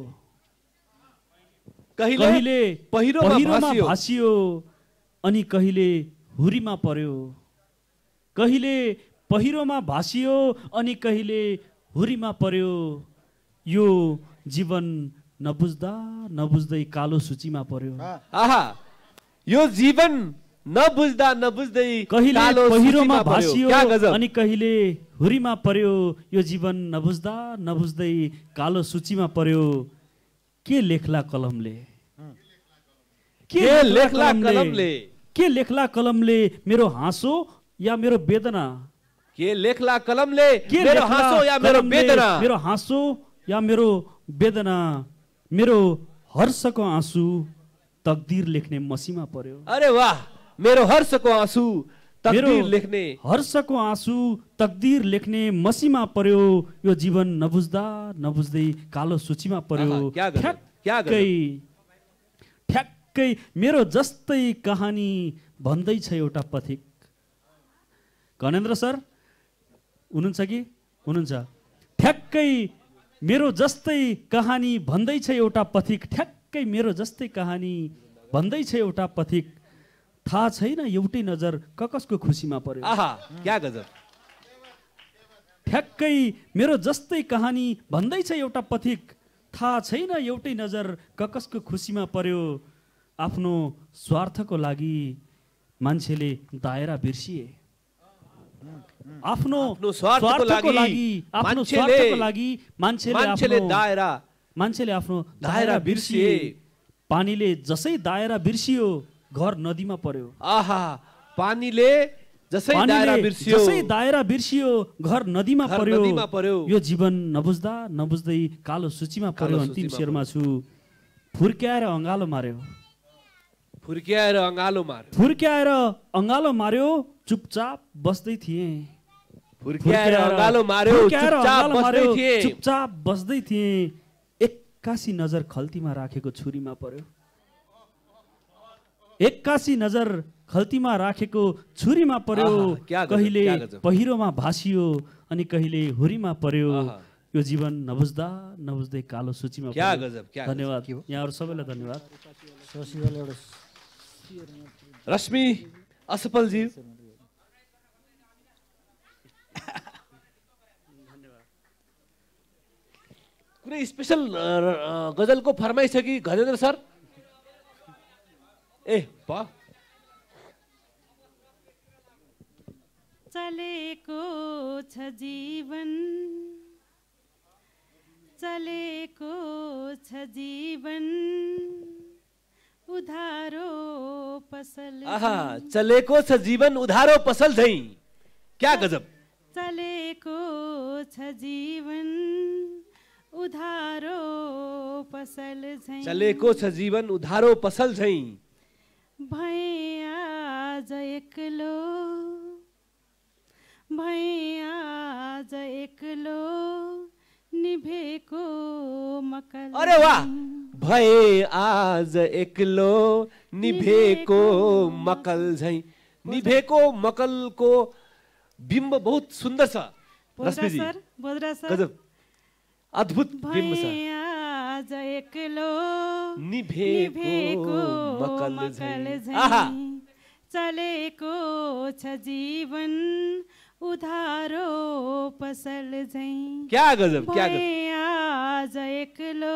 कहिले पहिरोमा भाँसियो अनि कहिले हुरीमा पर्यो कहिले पहिरोमा भासियो अनि कहिले हुरीमा पर्यो यो जीवन नबुझ्दा नबुझ्दै कालो सूचीमा पर्यो आहा यो जीवन नबुझ्दा नबुझ्दै कहिले पहिरोमा भासियो अनि कहिले हुरीमा पर्यो यो जीवन नबुझ्दा नबुझ्दै कालो सूचीमा पर्यो के लेख्ला कलमले के लेख्ला कलमले के लेख्ला कलमले मेरो हाँसो या मेरो वेदना के लेख्ला कलमले मेरो हाँसो या मेरो वेदना मेरो हाँसो या मेरो वेदना मेरो हर्षको आँसु तकदिर लेख्ने मसीमा पर्यो अरे वाह मेरो हर्षको आँसु तकदिर लेख्ने हर्षको आँसु तकदिर लेख्ने मसीमा पर्यो यो जीवन नबुझ्दा नबुझ्दै कालो सूचीमा पर्यो ठ्याक्कै ठ्याक्कै मेरो जस्तै कहानी भन्दैछ एउटा पथिक गणेन्द्र सर हुनुहुन्छ कि हुनुहुन्छ ठ्याक्कै मेरो जस्तै कहानी भन्दैछ एउटा पथिक ठ्याक्कै मेरो जस्तै कहानी भन्दैछ एउटा पथिक थाहा छैन एउटै नजर ककसको खुसीमा पर्यो आहा क्या गजब ठ्याक्कै मेरो जस्तै कहानी भन्दैछ एउटा पथिक थाहा छैन एउटै नजर ककसको खुसीमा पर्यो आफ्नो स्वार्थको लागि मान्छेले दायरा बिर्सिए आफ्नो स्वार्थको लागि आफ्नो स्वार्थको लागि मान्छेले मान्छेले दायरा मान्छेले आफ्नो दायरा बिर्सिए पानीले जसै दायरा बिर्सियो घर नदीमा पर्यो आहा पानीले जसै दायरा बिर्सियो जसै दायरा बिर्सियो घर नदीमा पर्यो नदीमा पर्यो यो जीवन नबुझ्दा नबुझ्दै कालो सूचीमा पर्यो अन्तिम शेरमा छु फुर्क्याएर अंगालो मार्यो फुर्क्याएर अँगालो मार्यो फुर्क्याएर अंगालो मार्यो चुपचाप बस्दै थिएँ चुपचाप बस्दै थिए एक्कासी नजर खल्तीमा राखेको छुरीमा पर्यो एक्कासी नजर खल्तीमा राखेको छुरीमा पर्यो कहिले पहिरोमा भासियो अनि कहिले हुरीमा पर्यो यो जीवन नबुझ्दा नबुझ्दै कालो सूचीमा धन्यवाद यहाँहरू सबैलाई धन्यवाद रश्मि असफलजी धन्यवाद [LAUGHS] कुनै स्पेसल गजलको फर्माइ छ कि गजेन्द्र सर ए भ चलेको छ जीवन चलेको छ जीवन उधारो पसल आहा चलेको छ जीवन उधारो पसल झै क्या गजब चलेको छ जीवन उधारो पसल झै चलेको छ जीवन उधारो पसल झै भै आज एक्लो भै आज एक्लो निभेको मकल अरे वाह भए आज एक्लो निभेको मकल झै निभेको मकलको मकल बिम्ब बहुत सुन्दर छ अद्भुत चलेको छ जीवन उधारो पसल झै क्या गजब क्या गजब आज एक्लो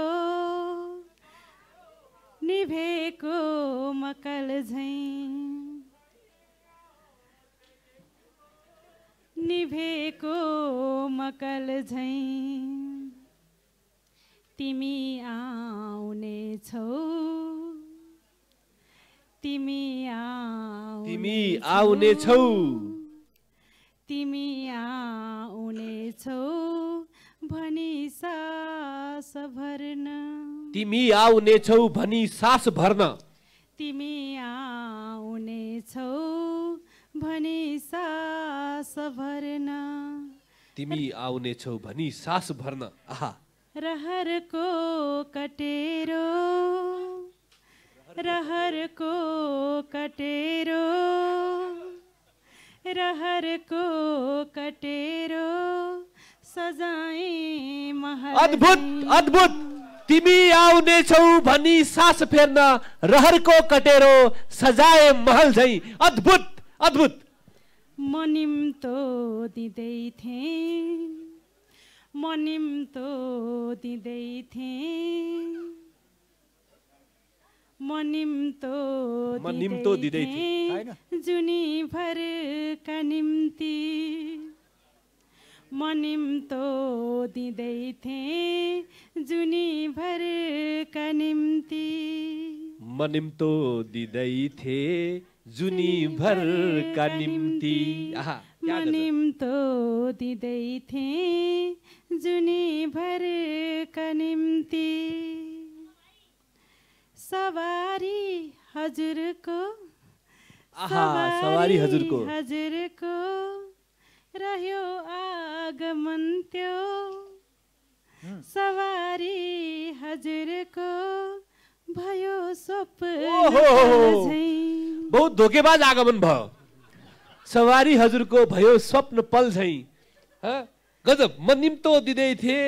निभेको मकल झैँ निभेको मकल झै तिमी आउने छौ तिमी तिमी आउने छौ तिमी आउने छौ भनी सास भर्न तिमी आउने छौ भनी सास भर्न तिमी आउने छौ भनी सा सास भर्न तिमी छौ भनी सास भर्न आहा रहरको कटेरो रहरको कटेरो रहरको कटेरो सजाए महल अद्भुत अद्भुत तिमी आउने छौ भनी सास फेर्न रहरको कटेरो सजाए महल झै अद्भुत अद्भुत म दिदै दिँदै थिएँ म निम्तो दिँदै थिएँ म मनिम निम्तो दिँदै थिएँ जुनी भरका निम्ति मनिम तो दिँदै थिएँ जुनी भरका निम्ति मनिम तो दिँदै थिएँ जुनी का निम्ति निम्तो दिँदै थिएँ जुनी का निम्ति सवारी हजुरको सवारी हजुरको हजुरको रह्यो आगमन त्यो सवारी हजुरको भयो सप बहुत धोकेबाज आगमन भयो सवारी हजुरको भयो स्वप्न पल झै गजब म निम्तो दिँदै थिएँ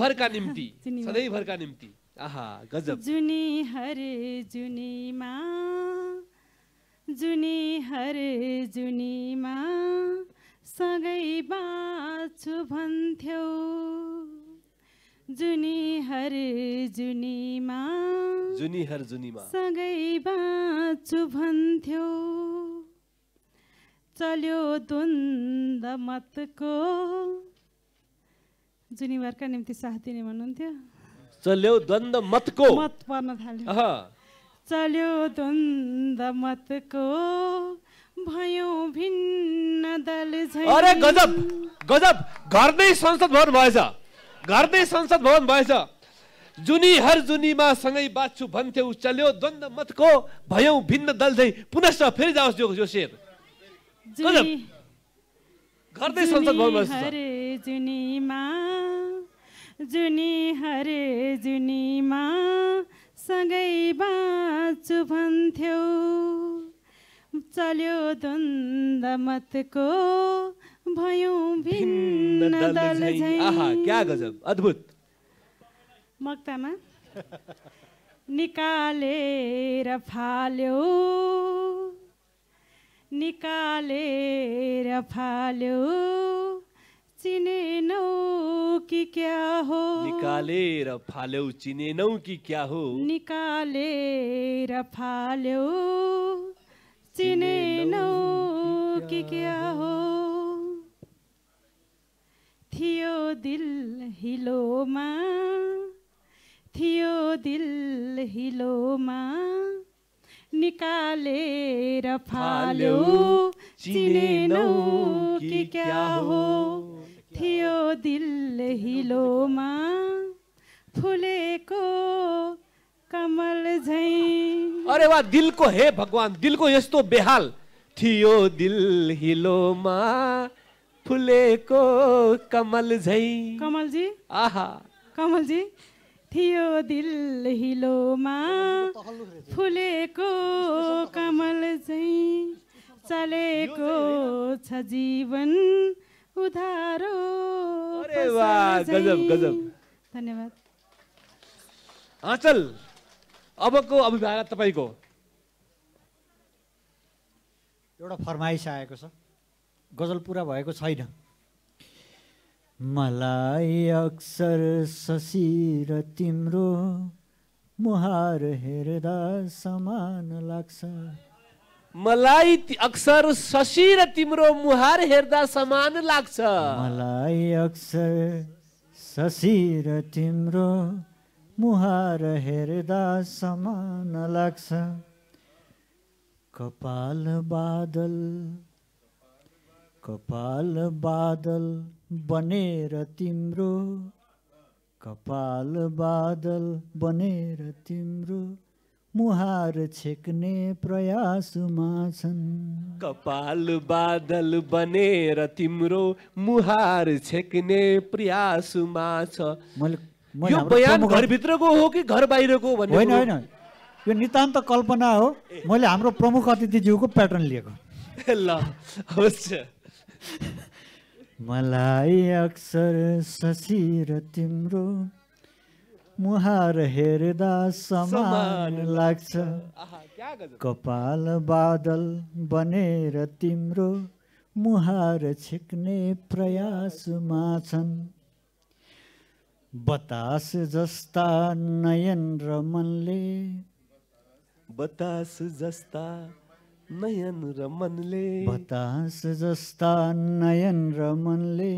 भरका निम्ति [LAUGHS] भरका निम्ति आहा गजब जुनी हरे जुनीमा जुनी हरे जुनीमा सँगै बाँच्छु भन्थ्यौ जुनी हर जुनीमा जुनी हर जुनीमा सँगै बाँचु भन्थ्यो चल्यो द्वन्द मतको जुनिवारका निम्ति साथ दिने भन्नुहुन्थ्यो चल्यो द्वन्द मतको मत पर्न थाल्यो चल्यो द्वन्द मतको भयो भिन्न दल अरे गजब गजब घर नै संसद भर्नु भएछ घरमै संसद भवन भएछ जुनी हर जुनीमा सँगै बाँच्छु भन्थ्यौ चल्यो द्वन्द मतको भयौ भिन्न दल झै पुनश फेरि जाओस् जो यो शेर गर्दै संसद भवन भएछ जुनीमा जुनी हर जुनीमा सँगै बाँच्छु भन्थ्यौ चल्यो द्वन्द मतको आहा क्या गजब अद्भुत मक्तामा निकालेर फाल्यो निकालेर फाल्यो चिनेनौ कि क्या हो निकालेर फाल्यौ चिनेनौ कि क्या हो निकालेर फाल्यौ चिनेनौ कि क्या हो थियो दिल हिलोमा थियो दिल हिलोमा निकालेर फाल्यो चिनेनौ कि क्या हो थियो दिल हिलोमा फुलेको कमल झै अरे वा दिलको हे भगवान दिलको यस्तो बेहाल थियो दिल हिलोमा फुलेको कमल झै जी आहा कमल जी थियो दिल हिलोमा फुलेको कमल झै चलेको छ जीवन उधारो अरे गजब गजब धन्यवाद आँचल अबको अभिभावक तपाईँको एउटा फरमाइस आएको छ गजल पुरा भएको छैन मलाई अक्सर शशि र तिम्रो मुहार हेर्दा समान लाग्छ मलाई अक्सर शशि र तिम्रो मुहार हेर्दा समान लाग्छ मलाई अक्सर शशि र तिम्रो मुहार हेर्दा समान लाग्छ कपाल बादल कपाल बादल बनेर तिम्रो कपाल बादल बनेर तिम्रो मुहार छेक्ने प्रयासमा छन् कपाल बादल बनेर तिम्रो मुहार छेक्ने प्रयासमा छ यो बयान घरभित्रको हो कि घर बाहिरको होइन होइन यो नितान्त कल्पना हो मैले हाम्रो प्रमुख अतिथिज्यूको प्याटर्न लिएको ल हुन्छ मलाई अक्षर शशि र तिम्रो मुहार हेर्दा समान लाग्छ कपाल बादल बनेर तिम्रो मुहार छिक्ने प्रयासमा छन् बतास जस्ता नयन र मनले बतास जस्ता नयन रमनले बतास जस्ता नयन रमनले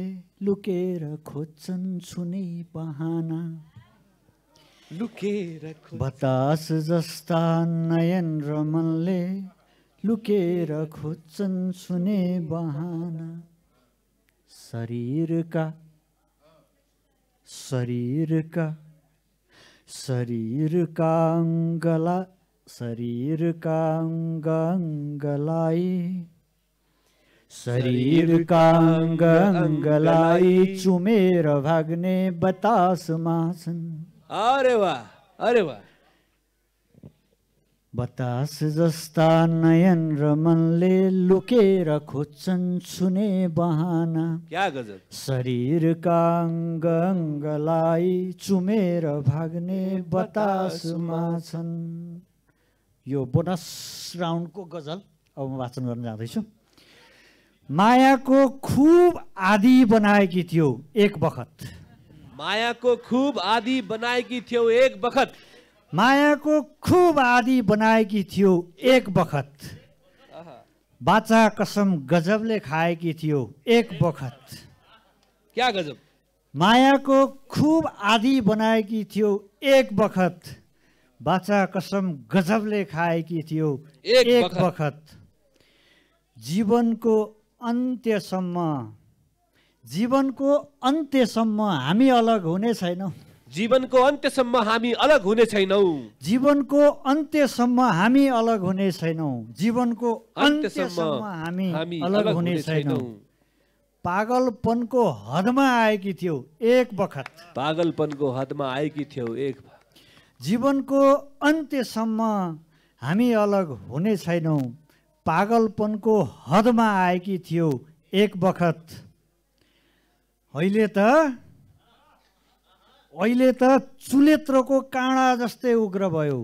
लुकेर खोज्छन् छुने बहाना लुकेर बतास जस्ता नयन रमनले लुकेर खोज्छन् छुने बहाना शरीरका शरीरका शरीरका अङ्गला शरीरका अङ्ग अङ्गलाई शरीरका अङ्ग चुमेर भाग्ने बतासमा छन् अरे वा अरे वा बतास जस्ता नयन र मनले लुकेर खोज्छन् सुने बहाना क्या गजब शरीरका अङ्ग चुमेर भाग्ने बतासमा छन् यो बोनस राउन्डको गजल अब म वाचन गर्न जाँदैछु मायाको खुब आदि बनाएकी थियो एक बखत मायाको खुब आदि बनाएकी थियो एक बखत मायाको खुब आदि बनाएकी थियो एक बखत बाचा कसम गजबले खाएकी थियो एक बखत क्या गजब मायाको खुब आदि बनाएकी थियो एक बखत बाचा कसम गजबले खाएकी थियो एक, एक बखत जीवनको अन्त्यसम्म जीवनको अन्त्यसम्म हामी अलग हुने छैनौँ जीवनको अन्त्यसम्म हामी अलग हुने छैनौँ जीवनको अन्त्यसम्म हामी अलग हुने छैनौँ जीवनको अन्त्यसम्म हामी अलग हुने छैनौँ पागलपनको हदमा आएकी थियो एक बखत पागलपनको हदमा आएकी थियो एक जीवनको अन्त्यसम्म हामी अलग हुने छैनौँ पागलपनको हदमा आएकी थियो एक बखत अहिले त अहिले त चुलेत्रोको काँडा जस्तै उग्र भयो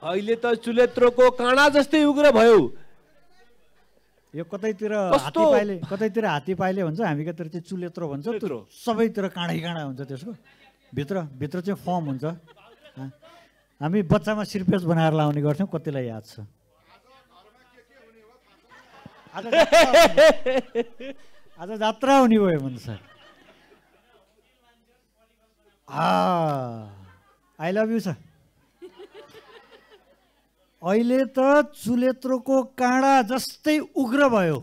अहिले त चुलेत्रोको काँडा जस्तै उग्र भयो यो कतैतिर हात्ती पाइले कतैतिर हात्ती पाइले हुन्छ हामी कतिर चाहिँ चुलेत्रो भन्छ सबैतिर काँडै काँडा हुन्छ त्यसको भित्र भित्र चाहिँ फर्म हुन्छ हामी बच्चामा सिरपेस बनाएर लाउने गर्थ्यौँ कतिलाई याद छ आज जात्रा हुने भयो भन्छ आई लभ यु छ अहिले त चुलेत्रोको काँडा जस्तै उग्र भयो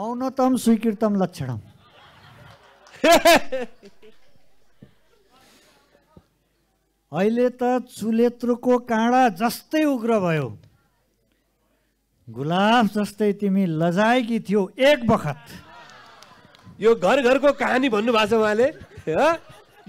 मौनतम स्वीकृतम लक्षणम [LAUGHS] अहिले त चुलेत्रोको काँडा जस्तै उग्र भयो गुलाब जस्तै तिमी लजाएकी थियो एक बखत यो घर घरको कहानी भन्नुभएको छ उहाँले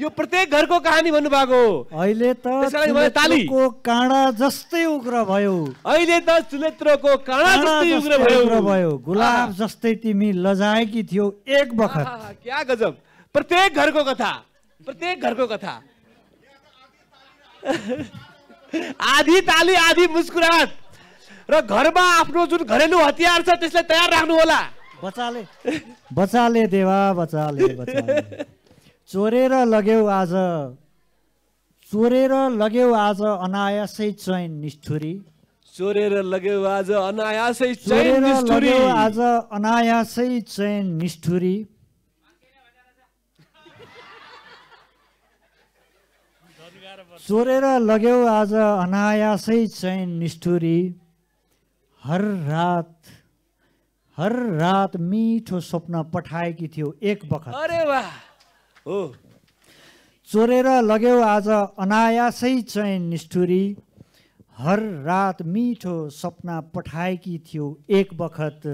यो प्रत्येक घरको कहानी भन्नुभएको हो अहिले त चुलेत्रोको काँडा जस्तै उग्र भयो अहिले त चुलेत्रोको काँडा जस्तै उग्र भयो भयो गुलाब जस्तै तिमी लजाएकी थियो एक बखत क्या गजब प्रत्येक घरको कथा प्रत्येक घरको कथा आधी ताली आधी मुस्कुराहट र घरमा आफ्नो जुन घरेलु हतियार छ त्यसलाई तयार राख्नु होला बचाले बचाले देवा बचाले चोरेर लग्यौ आज चोरेर लग्यौ आज अनायासै चैन निष्ठुरी चोरेर लग्यौ आज अनायासै चैन निष्ठुरी आज अनायासै चैन निष्ठुरी चोरेर लग्यौ आज अनायासै चैन निष्ठुरी हर रात हर रात मिठो स्वप्न पठाएकी थियो एक बखत अरे वाह हो चोरेर लग्यौ आज अनायासै चैन निष्ठुरी हर रात मिठो सपना पठाएकी थियो एक बखत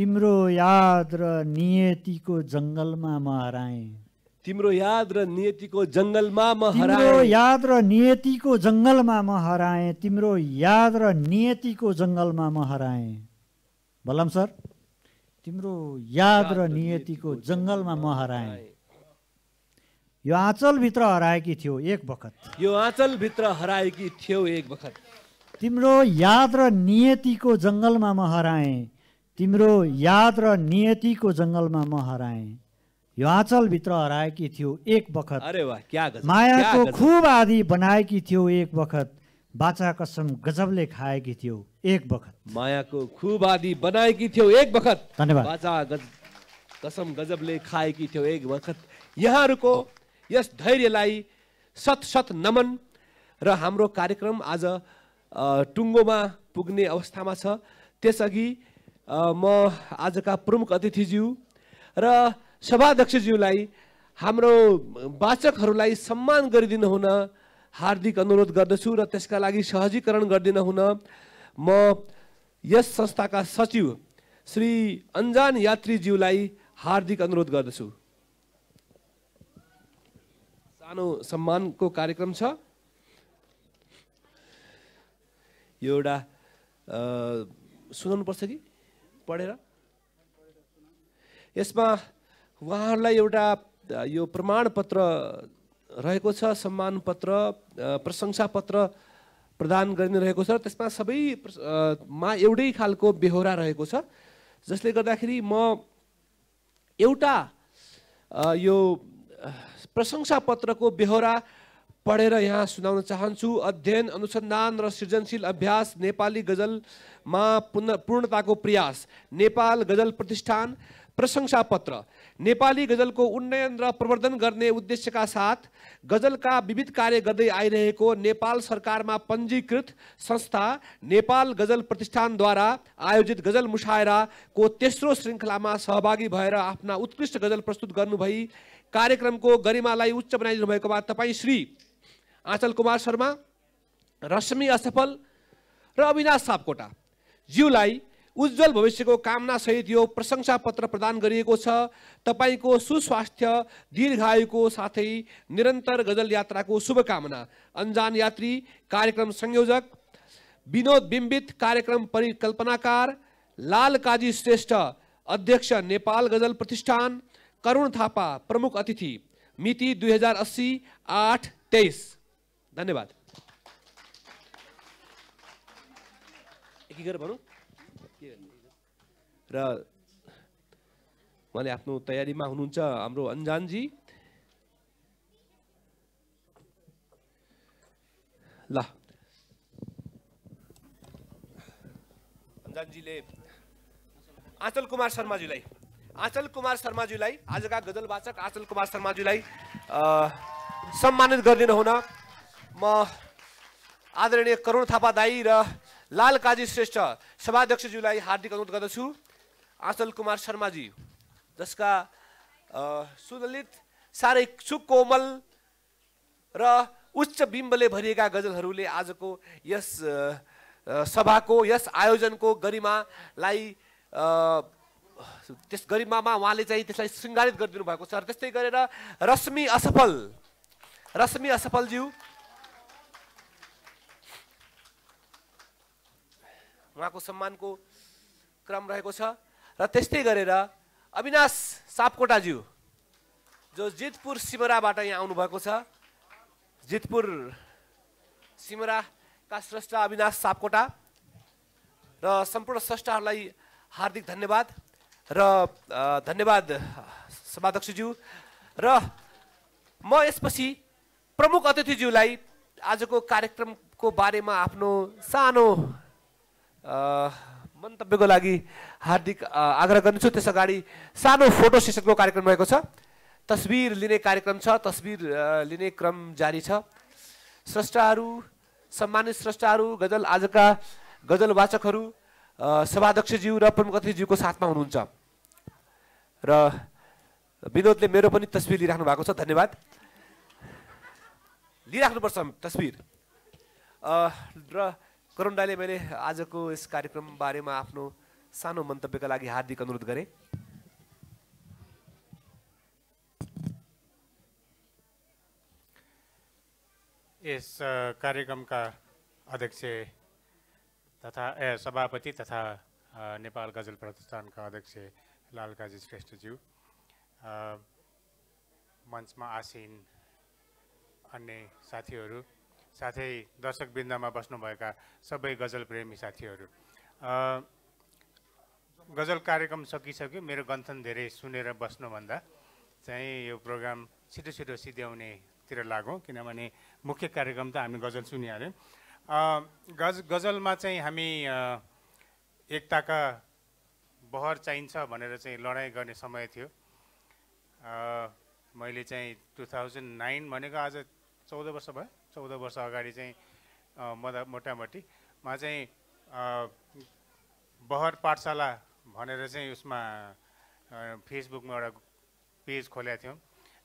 तिम्रो याद र नियतिको जङ्गलमा म हराएँ तिम्रो याद र नियतिको जङ्गलमा म हराए याद र नियतिको जङ्गलमा म हराएँ तिम्रो याद र नियतिको जङ्गलमा म हराएँ बलम सर तिम्रो याद र नियतिको जङ्गलमा म हराएँ यो आँचलभित्र हराएकी थियो एक बखत यो आँचलभित्र हराएकी थियो एक बखत तिम्रो याद र नियतिको जङ्गलमा म हराएँ तिम्रो याद र नियतिको जङ्गलमा म हराएँ यो आँचलभित्र हराएकी थियो एक बखत अरे वाह क्या गजब मायाको खुब आदि बनाएकी थियो एक बखत बाचा कसम गजबले खाएकी थियो एक बखत मायाको खुब आदि बनाएकी थियो एक बखत धन्यवाद बाचा गज कसम गजबले खाएकी थियो एक बखत यहाँहरूको यस धैर्यलाई सत सत नमन र हाम्रो कार्यक्रम आज टुङ्गोमा पुग्ने अवस्थामा छ त्यसअघि म आजका प्रमुख अतिथिज्यू र सभाध्यक्षज्यूलाई हाम्रो वाचकहरूलाई सम्मान गरिदिनु हुन हार्दिक अनुरोध गर्दछु र त्यसका लागि सहजीकरण गरिदिन हुन म यस संस्थाका सचिव श्री अन्जान यात्रीज्यूलाई हार्दिक अनुरोध गर्दछु सानो सम्मानको कार्यक्रम छ यो एउटा सुनाउनुपर्छ कि पढेर यसमा उहाँहरूलाई एउटा यो प्रमाणपत्र रहेको छ सम्मान पत्र प्रशंसापत्र प्रदान गरिने रहेको छ त्यसमा सबै मा एउटै खालको बेहोरा रहेको छ जसले गर्दाखेरि म एउटा यो प्रशंसापत्रको बेहोरा पढेर यहाँ सुनाउन चाहन्छु अध्ययन अनुसन्धान र सृजनशील अभ्यास नेपाली गजलमा पुन पूर्णताको प्रयास नेपाल गजल प्रतिष्ठान प्रशंसापत्र नेपाली को उन्नयन र प्रवर्धन करने उद्देश्य का साथ गजल का विविध कार्य गर्दै आइरहेको नेपाल सरकार में पंजीकृत संस्था नेपाल गजल द्वारा आयोजित गजल तेसरो श्रृंखला में सहभागी भर आप उत्कृष्ट गजल प्रस्तुत कार्यक्रम को गरिमा उच्च बनाइदिनु भएकोमा श्री आंचल कुमार शर्मा रश्मि असफल र अविनाश सापकोटा ज्यूलाई उज्जवल को कामना सहित यह प्रशंसा पत्र प्रदान गरिएको सुस्वास्थ्य दीर्घायु को साथ ही निरंतर गजल शुभ शुभकामना अंजान यात्री कार्यक्रम संयोजक विनोद बिंबित कार्यक्रम परिकल्पनाकार लाल काजी श्रेष्ठ अध्यक्ष नेपाल गजल प्रतिष्ठान करुण थापा प्रमुख अतिथि मिति दुई हजार अस्सी आठ तेईस धन्यवाद भनौँ र उहाँले आफ्नो तयारीमा हुनुहुन्छ हाम्रो अन्जानजी ल अन्जानजीले आचल कुमार शर्माजीलाई आचल कुमार शर्माजीलाई आजका गजल वाचक आचल कुमार शर्माजीलाई सम्मानित गरिदिनु हुन म आदरणीय करुण थापा दाई र लाल काजी श्रेष्ठ सभाध्यक्षज्यूलाई हार्दिक अनुरोध गर्दछु आचल कुमार शर्माजी जसका सुललित साह्रै सुकोमल र उच्च बिम्बले भरिएका गजलहरूले आजको यस सभाको यस आयोजनको गरिमालाई त्यस गरिमामा उहाँले चाहिँ त्यसलाई शृङ्गारित गरिदिनु भएको छ र त्यस्तै गरेर रश्मि असफल रश्मि असफलज्यू उहाँको सम्मानको क्रम रहेको छ र त्यस्तै गरेर अविनाश सापकोटाज्यू जो जितपुर सिमराबाट यहाँ आउनुभएको छ जितपुर सिमराका स्रष्टा अविनाश सापकोटा र सम्पूर्ण स्रष्टाहरूलाई हार्दिक धन्यवाद र धन्यवाद सभाध्यक्षज्यू र म यसपछि प्रमुख अतिथिज्यूलाई आजको कार्यक्रमको बारेमा आफ्नो सानो मन्तव्यको लागि हार्दिक आग्रह गर्नेछु त्यस अगाडि सानो फोटो सेसनको कार्यक्रम रहेको छ तस्बिर लिने कार्यक्रम छ तस्बिर लिने क्रम जारी छ स्रष्टाहरू सम्मानित स्रष्टाहरू गजल आजका गजल वाचकहरू सभाध्यक्षज्यू र प्रमुख अतिथिज्यूको साथमा हुनुहुन्छ र विनोदले मेरो पनि तस्बिर लिइराख्नु भएको छ धन्यवाद लिइराख्नुपर्छ तस्बिर र डाले मैले आजको यस कार्यक्रम बारेमा आफ्नो सानो मन्तव्यका लागि हार्दिक अनुरोध गरेँ यस कार्यक्रमका अध्यक्ष तथा ए सभापति तथा नेपाल गजल प्रतिष्ठानका अध्यक्ष लालकाजी श्रेष्ठज्यू मञ्चमा आसिन अन्य साथीहरू साथै दर्शकवृन्दमा बस्नुभएका सबै गजल प्रेमी साथीहरू गजल कार्यक्रम सकिसक्यो मेरो गन्थन धेरै सुनेर बस्नुभन्दा चाहिँ यो प्रोग्राम छिटो छिटो सिद्ध्याउनेतिर लागौँ किनभने मुख्य कार्यक्रम त हामी गजल सुनिहाल्यौँ गज गजलमा चाहिँ हामी एकताका बहर चाहिन्छ भनेर चाहिँ लडाइँ गर्ने समय थियो मैले चाहिँ टु थाउजन्ड नाइन भनेको आज चौध वर्ष भयो चौध वर्ष अगाडि चाहिँ मदा मोटामोटीमा चाहिँ बहर पाठशाला भनेर चाहिँ उसमा फेसबुकमा एउटा पेज खोलेको थियौँ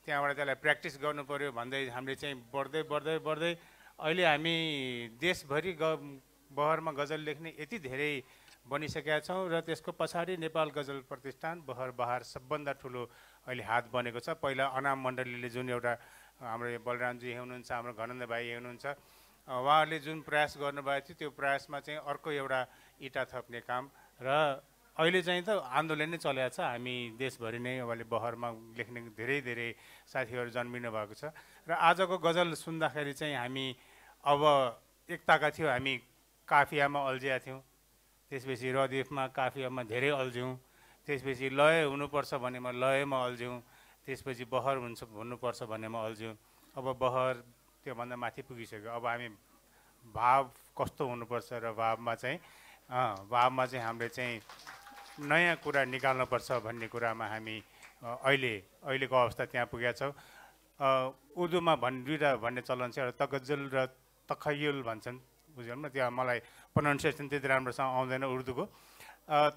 त्यहाँबाट त्यसलाई प्र्याक्टिस पऱ्यो भन्दै हामीले चाहिँ बढ्दै बढ्दै बढ्दै अहिले हामी देशभरि ग बहरमा गजल लेख्ने यति धेरै बनिसकेका छौँ र त्यसको पछाडि नेपाल गजल प्रतिष्ठान बहर बहार सबभन्दा ठुलो अहिले हात बनेको छ पहिला अनाम मण्डलीले जुन एउटा हाम्रो बलरामजी हुनुहुन्छ हाम्रो घनन्द भाइ हुनुहुन्छ उहाँहरूले जुन प्रयास गर्नुभएको थियो त्यो प्रयासमा चाहिँ अर्को एउटा इँटा थप्ने काम र अहिले चाहिँ त आन्दोलन नै चलेको छ हामी देशभरि नै उहाँले बहरमा लेख्ने धेरै धेरै साथीहरू जन्मिनु भएको छ र आजको गजल सुन्दाखेरि चाहिँ हामी अब एकताका थियौँ हामी काफियामा अल्झिया थियौँ त्यसपछि रदिफमा काफियामा धेरै अल्झ्यौँ त्यसपछि लय हुनुपर्छ म लयमा अल्झ्यौँ त्यसपछि बहर हुन्छ हुनुपर्छ म अल्झ्यौँ अब बहर त्योभन्दा माथि पुगिसक्यो अब हामी भाव कस्तो हुनुपर्छ र भावमा चाहिँ भावमा चाहिँ हामीले चाहिँ नयाँ कुरा निकाल्नुपर्छ भन्ने कुरामा हामी अहिले अहिलेको अवस्था त्यहाँ पुगेका छौँ उर्दूमा भन् दुइटा भन्ने चलन छ एउटा तगजुल र तखयुल भन्छन् बुझ्नु त्यहाँ मलाई प्रोनाउन्सिएसन त्यति राम्रोसँग आउँदैन उर्दूको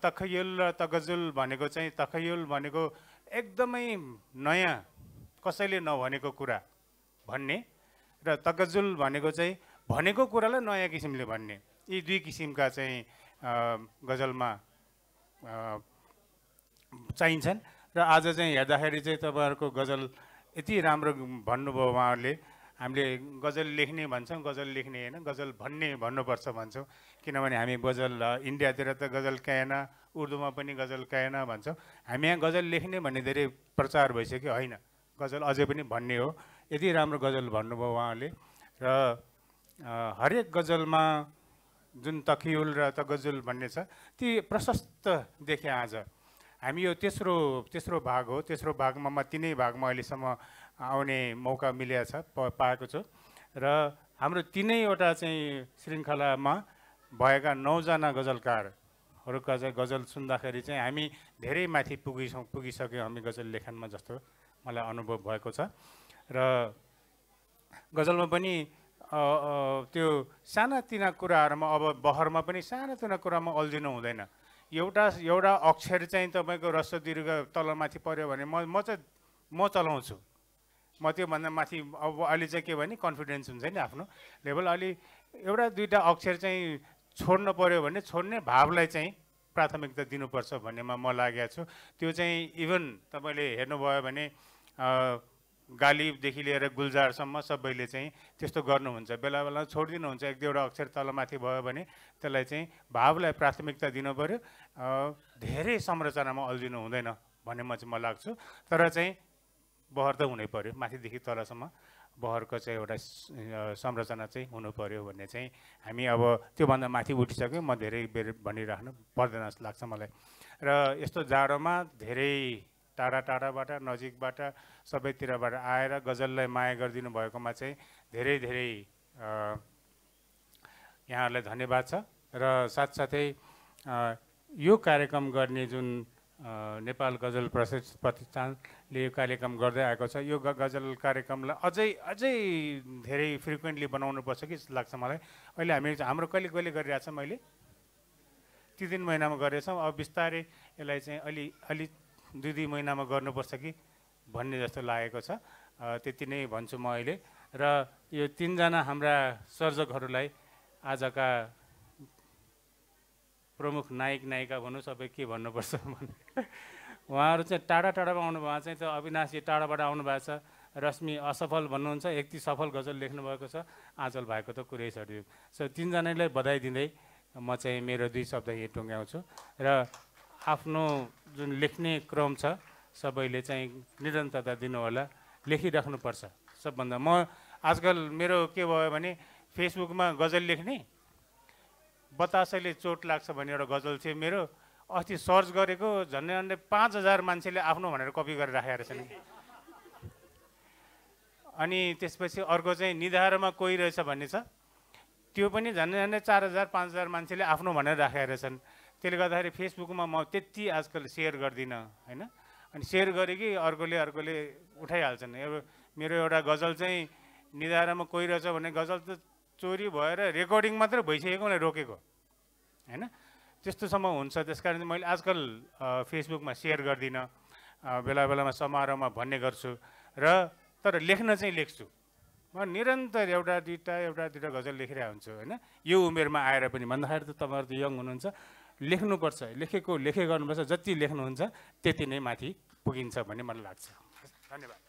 तखयुल र तगजुल भनेको चाहिँ तखयुल भनेको एकदमै नयाँ कसैले नभनेको कुरा भन्ने र तकजुल भनेको चाहिँ भनेको कुरालाई नयाँ किसिमले भन्ने यी दुई किसिमका चाहिँ गजलमा चाहिन्छन् र आज चाहिँ हेर्दाखेरि चाहिँ तपाईँहरूको गजल यति राम्रो भन्नुभयो उहाँहरूले हामीले गजल लेख्ने भन्छौँ गजल लेख्ने होइन गजल भन्ने भन्नुपर्छ भन्छौँ किनभने हामी गजल इन्डियातिर त गजल क्याएन उर्दूमा पनि गजल कायना भन्छौँ हामी यहाँ गजल लेख्ने भन्ने धेरै प्रचार भइसक्यो होइन गजल अझै पनि भन्ने हो यति राम्रो गजल भन्नुभयो उहाँले र हरेक गजलमा जुन तकियुल र तगजुल भन्ने छ ती प्रशस्त देखेँ आज हामी यो तेस्रो तेस्रो भाग हो तेस्रो भागमा म तिनै भागमा अहिलेसम्म आउने मौका मिलेको छ पाएको छु र हाम्रो तिनैवटा चाहिँ श्रृङ्खलामा भएका नौजना गजलकारहरूका चाहिँ गजल सुन्दाखेरि चाहिँ हामी धेरै माथि पुगिसौँ पुगिसक्यौँ हामी गजल लेखनमा जस्तो मलाई अनुभव भएको छ र गजलमा पनि त्यो सानातिना कुराहरूमा अब बहरमा पनि सानातिना कुरामा अल्झिनु हुँदैन एउटा एउटा अक्षर चाहिँ तपाईँको रस दीर्घ तलमाथि पऱ्यो भने म म चाहिँ म चलाउँछु म त्योभन्दा माथि अब अहिले चाहिँ के भने कन्फिडेन्स हुन्छ नि आफ्नो लेभल अलि एउटा दुईवटा अक्षर चाहिँ छोड्नु पऱ्यो भने छोड्ने भावलाई चाहिँ प्राथमिकता दिनुपर्छ भन्नेमा म लागेको छु त्यो चाहिँ इभन तपाईँले हेर्नुभयो भने गालीदेखि लिएर गुल्जारसम्म सबैले चाहिँ त्यस्तो गर्नुहुन्छ बेला बेलामा छोडिदिनुहुन्छ एक दुईवटा अक्षर तलमाथि भयो भने त्यसलाई चाहिँ भावलाई प्राथमिकता दिनु पऱ्यो धेरै संरचनामा अल्झिनु हुँदैन भन्ने म चाहिँ म लाग्छु तर चाहिँ बहर त हुनै पऱ्यो माथिदेखि तलसम्म बहरको चाहिँ एउटा संरचना चाहिँ हुनु पऱ्यो भन्ने चाहिँ हामी अब त्योभन्दा माथि उठिसक्यो म धेरै बेर भनिराख्नु पर्दैन जस्तो लाग्छ मलाई र यस्तो जाडोमा धेरै टाढा टाढाबाट नजिकबाट सबैतिरबाट आएर गजललाई माया गरिदिनु भएकोमा चाहिँ धेरै धेरै यहाँहरूलाई धन्यवाद छ र साथसाथै यो कार्यक्रम गर्ने जुन नेपाल गजल प्रसिद्ध प्रतिष्ठानले यो कार्यक्रम गर्दै आएको छ यो गजल कार्यक्रमलाई अझै अझै धेरै फ्रिक्वेन्टली बनाउनुपर्छ कि जस्तो लाग्छ मलाई अहिले हामी हाम्रो कहिले कहिले गरिरहेछौँ अहिले ती तिन महिनामा गरेछौँ अब बिस्तारै यसलाई चाहिँ अलि अलि दुई दुई महिनामा गर्नुपर्छ कि भन्ने जस्तो लागेको छ त्यति नै भन्छु म अहिले र यो तिनजना हाम्रा सर्जकहरूलाई आजका प्रमुख नायक नायिका भनौँ सबै के भन्नुपर्छ भने उहाँहरू चाहिँ टाढा टाढामा आउनुभयो उहाँ चाहिँ त अविनाशी टाढाबाट भएको छ रश्मि असफल भन्नुहुन्छ यति सफल गजल लेख्नुभएको छ आँचल भएको त कुरै छ त्यो सो तिनजनालाई बधाई दिँदै म चाहिँ मेरो दुई शब्द यहीँ टुङ्ग्याउँछु र आफ्नो जुन लेख्ने क्रम छ सबैले चाहिँ निरन्तरता दिनुहोला लेखिराख्नुपर्छ सबभन्दा म आजकल मेरो के भयो भने फेसबुकमा गजल लेख्ने बतासैले चोट लाग्छ भन्ने एउटा गजल थियो मेरो अस्ति सर्च गरेको झन्डै झन्डै पाँच हजार मान्छेले आफ्नो भनेर कपी गरेर राखेको रहेछन् अनि त्यसपछि अर्को चाहिँ निधारमा कोही रहेछ भन्ने छ त्यो पनि झन्डै झन्डै चार हजार पाँच हजार मान्छेले आफ्नो भनेर राखेका रहेछन् त्यसले गर्दाखेरि फेसबुकमा म त्यति आजकल सेयर गर्दिनँ होइन अनि सेयर गरेँ कि अर्कोले अर्कोले उठाइहाल्छन् मेरो एउटा गजल चाहिँ निधारमा कोही रहेछ भने गजल त चोरी भएर रेकर्डिङ मात्र भइसकेको भइसकेकोलाई रोकेको होइन त्यस्तोसम्म हुन्छ त्यस कारण मैले आजकल फेसबुकमा सेयर गर्दिनँ बेला बेलामा समारोहमा भन्ने गर्छु र तर लेख्न चाहिँ लेख्छु म निरन्तर एउटा दुईवटा एउटा दुईवटा गजल लेखिरहेको हुन्छु होइन यो उमेरमा आएर पनि भन्दाखेरि त तपाईँहरू त यङ हुनुहुन्छ लेख्नुपर्छ लेखेको लेखे गर्नुपर्छ जति लेख्नुहुन्छ त्यति नै माथि पुगिन्छ भन्ने मलाई लाग्छ धन्यवाद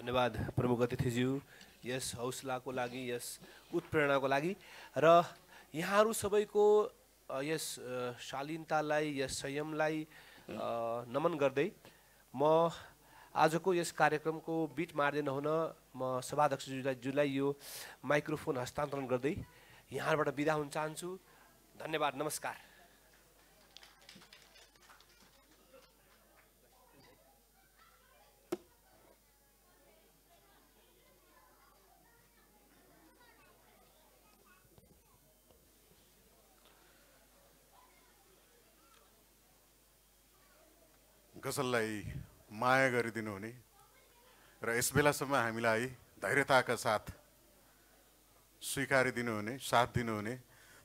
धन्यवाद प्रमुख अतिथिज्यू यस हौसलाको लागि यस उत्प्रेरणाको लागि र यहाँहरू सबैको यस शालीनतालाई यस संयमलाई नमन गर्दै म आजको यस कार्यक्रमको बिट मार्दै नहुन म सभाध्यक्षज्यूलाई ज्यूलाई यो माइक्रोफोन हस्तान्तरण गर्दै यहाँबाट बिदा हुन चाहन्छु धन्यवाद नमस्कार कसैलाई माया गरिदिनु हुने र यस बेलासम्म हामीलाई धैर्यताका साथ स्वीकारिदिनु हुने साथ दिनुहुने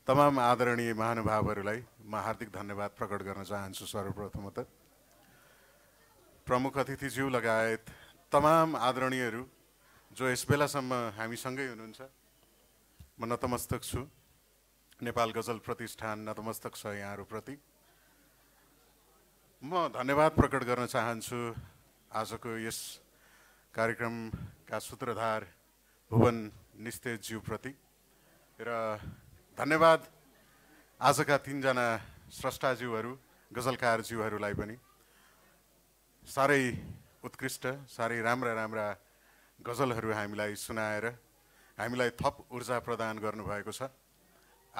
तमाम आदरणीय महानुभावहरूलाई म हार्दिक धन्यवाद प्रकट गर्न चाहन्छु सर्वप्रथम त प्रमुख अतिथिज्यू लगायत तमाम आदरणीयहरू जो यस बेलासम्म हामीसँगै हुनुहुन्छ म नतमस्तक छु नेपाल गजल प्रतिष्ठान नतमस्तक छ यहाँहरूप्रति म धन्यवाद प्रकट गर्न चाहन्छु आजको यस कार्यक्रमका सूत्रधार भुवन निस्तेज्यूप्रति र धन्यवाद आजका तिनजना स्रष्टाज्यूहरू गजलकारज्यूहरूलाई पनि साह्रै उत्कृष्ट साह्रै राम्रा राम्रा गजलहरू हामीलाई सुनाएर हामीलाई थप ऊर्जा प्रदान गर्नुभएको छ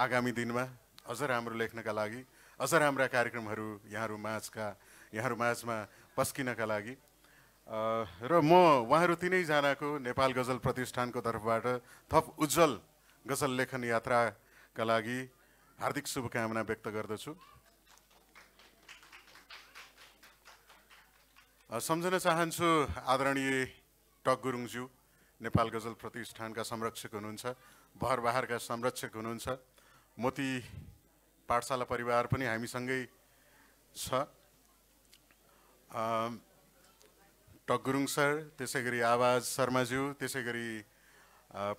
आगामी दिनमा अझ राम्रो लेख्नका लागि अझ राम्रा कार्यक्रमहरू यहाँहरू माझका यहाँहरू माझमा पस्किनका लागि र म उहाँहरू तिनैजनाको नेपाल गजल प्रतिष्ठानको तर्फबाट थप उज्जवल गजल लेखन यात्राका लागि हार्दिक शुभकामना व्यक्त गर्दछु सम्झन चाहन्छु आदरणीय टक गुरुङज्यू नेपाल गजल प्रतिष्ठानका संरक्षक हुनुहुन्छ बहरबहारका संरक्षक हुनुहुन्छ मोती पाठशाला परिवार पनि हामीसँगै छ टक गुरुङ सर त्यसै गरी आवाज शर्माज्यू त्यसै गरी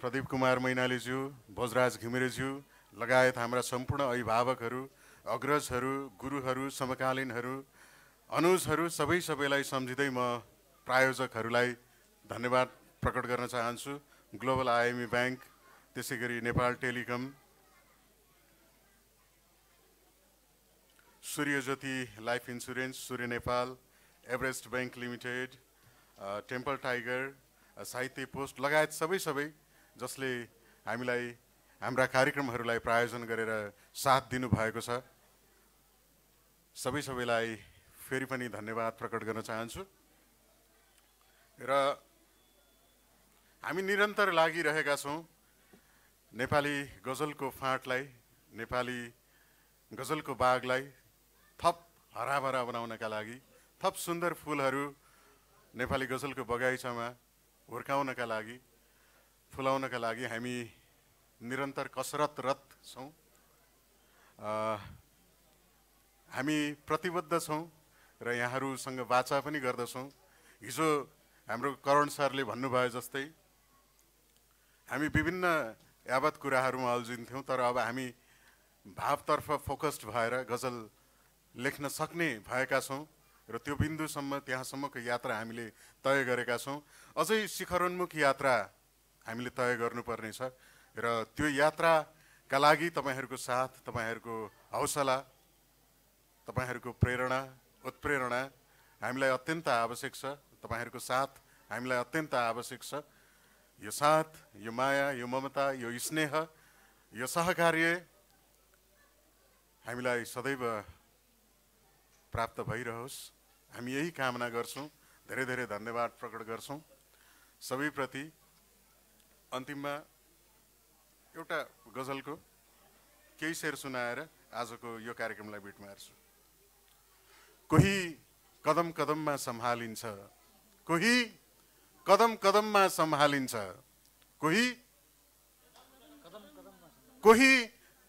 प्रदीप कुमार मैनालीज्यू भोजराज घिमिरेज्यू लगायत हाम्रा सम्पूर्ण अभिभावकहरू अग्रजहरू गुरुहरू समकालीनहरू अनुजहरू सबै सबैलाई सम्झिँदै म प्रायोजकहरूलाई धन्यवाद प्रकट गर्न चाहन्छु ग्लोबल आइएमई ब्याङ्क त्यसै गरी Nepal telecom Suryajyoti life insurance Surya Nepal Everest bank limited temple tiger साहित्य पोस्ट लगायत सबै सबै जसले हामीलाई हाम्रा कार्यक्रमहरूलाई प्रायोजन गरेर साथ दिनुभएको छ सबै सबैलाई फेरि पनि धन्यवाद प्रकट गर्न चाहन्छु र हामी निरन्तर लागिरहेका छौँ नेपाली गजलको फाँटलाई नेपाली गजलको बाघलाई थप हराभरा बनाउनका लागि थप सुन्दर फुलहरू नेपाली गजलको बगैँचामा हुर्काउनका लागि फुलाउनका लागि हामी निरन्तर कसरतरत छौँ हामी प्रतिबद्ध छौँ र यहाँहरूसँग बाचा पनि गर्दछौँ हिजो हाम्रो करण सरले भन्नुभयो जस्तै हामी विभिन्न यावत कुराहरूमा अल्झिन्थ्यौँ तर अब हामी भावतर्फ फोकस्ड भएर गजल लेख्न सक्ने भएका छौँ र त्यो बिन्दुसम्म त्यहाँसम्मको यात्रा हामीले तय गरेका छौँ अझै शिखरोन्मुख यात्रा हामीले तय गर्नुपर्नेछ र त्यो यात्राका लागि तपाईँहरूको साथ तपाईँहरूको हौसला तपाईँहरूको प्रेरणा उत्प्रेरणा हामीलाई अत्यन्त आवश्यक छ तपाईँहरूको साथ हामीलाई अत्यन्त आवश्यक छ यो साथ यो माया यो ममता यो स्नेह यो सहकार्य हामीलाई सदैव प्राप्त भइरहोस् हामी यही कामना गर्छौँ धेरै धेरै धन्यवाद प्रकट गर्छौँ सबैप्रति अन्तिममा एउटा गजलको केही शेर सुनाएर आजको यो कार्यक्रमलाई बिट मार्छु कोही कदम कदममा सम्हालिन्छ कोही कदम कदममा सम्हालिन्छ कोही कोही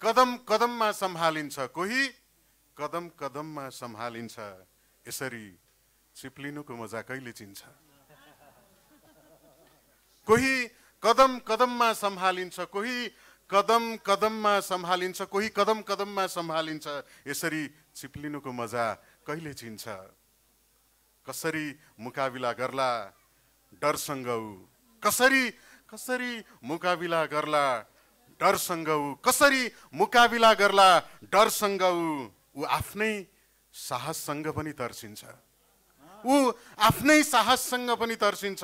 कदम कदममा सम्हालिन्छ कोही कदम कदममा सम्हालिन्छ यसरी चिप्लिनुको मजा कहिले चिन्छ कोही कदम कदममा सम्हालिन्छ कोही कदम कदममा सम्हालिन्छ कोही कदम कदममा सम्हालिन्छ यसरी चिप्लिनुको मजा कहिले चिन्छ कसरी मुकाबिला गर्ला डरसँग ऊ कसरी कसरी मुकाबिला गर्ला डरसँग ऊ कसरी मुकाबिला गर्ला डरसँग ऊ ऊ आफ्नै साहससँग पनि तर्सिन्छ ऊ आफ्नै साहससँग पनि तर्सिन्छ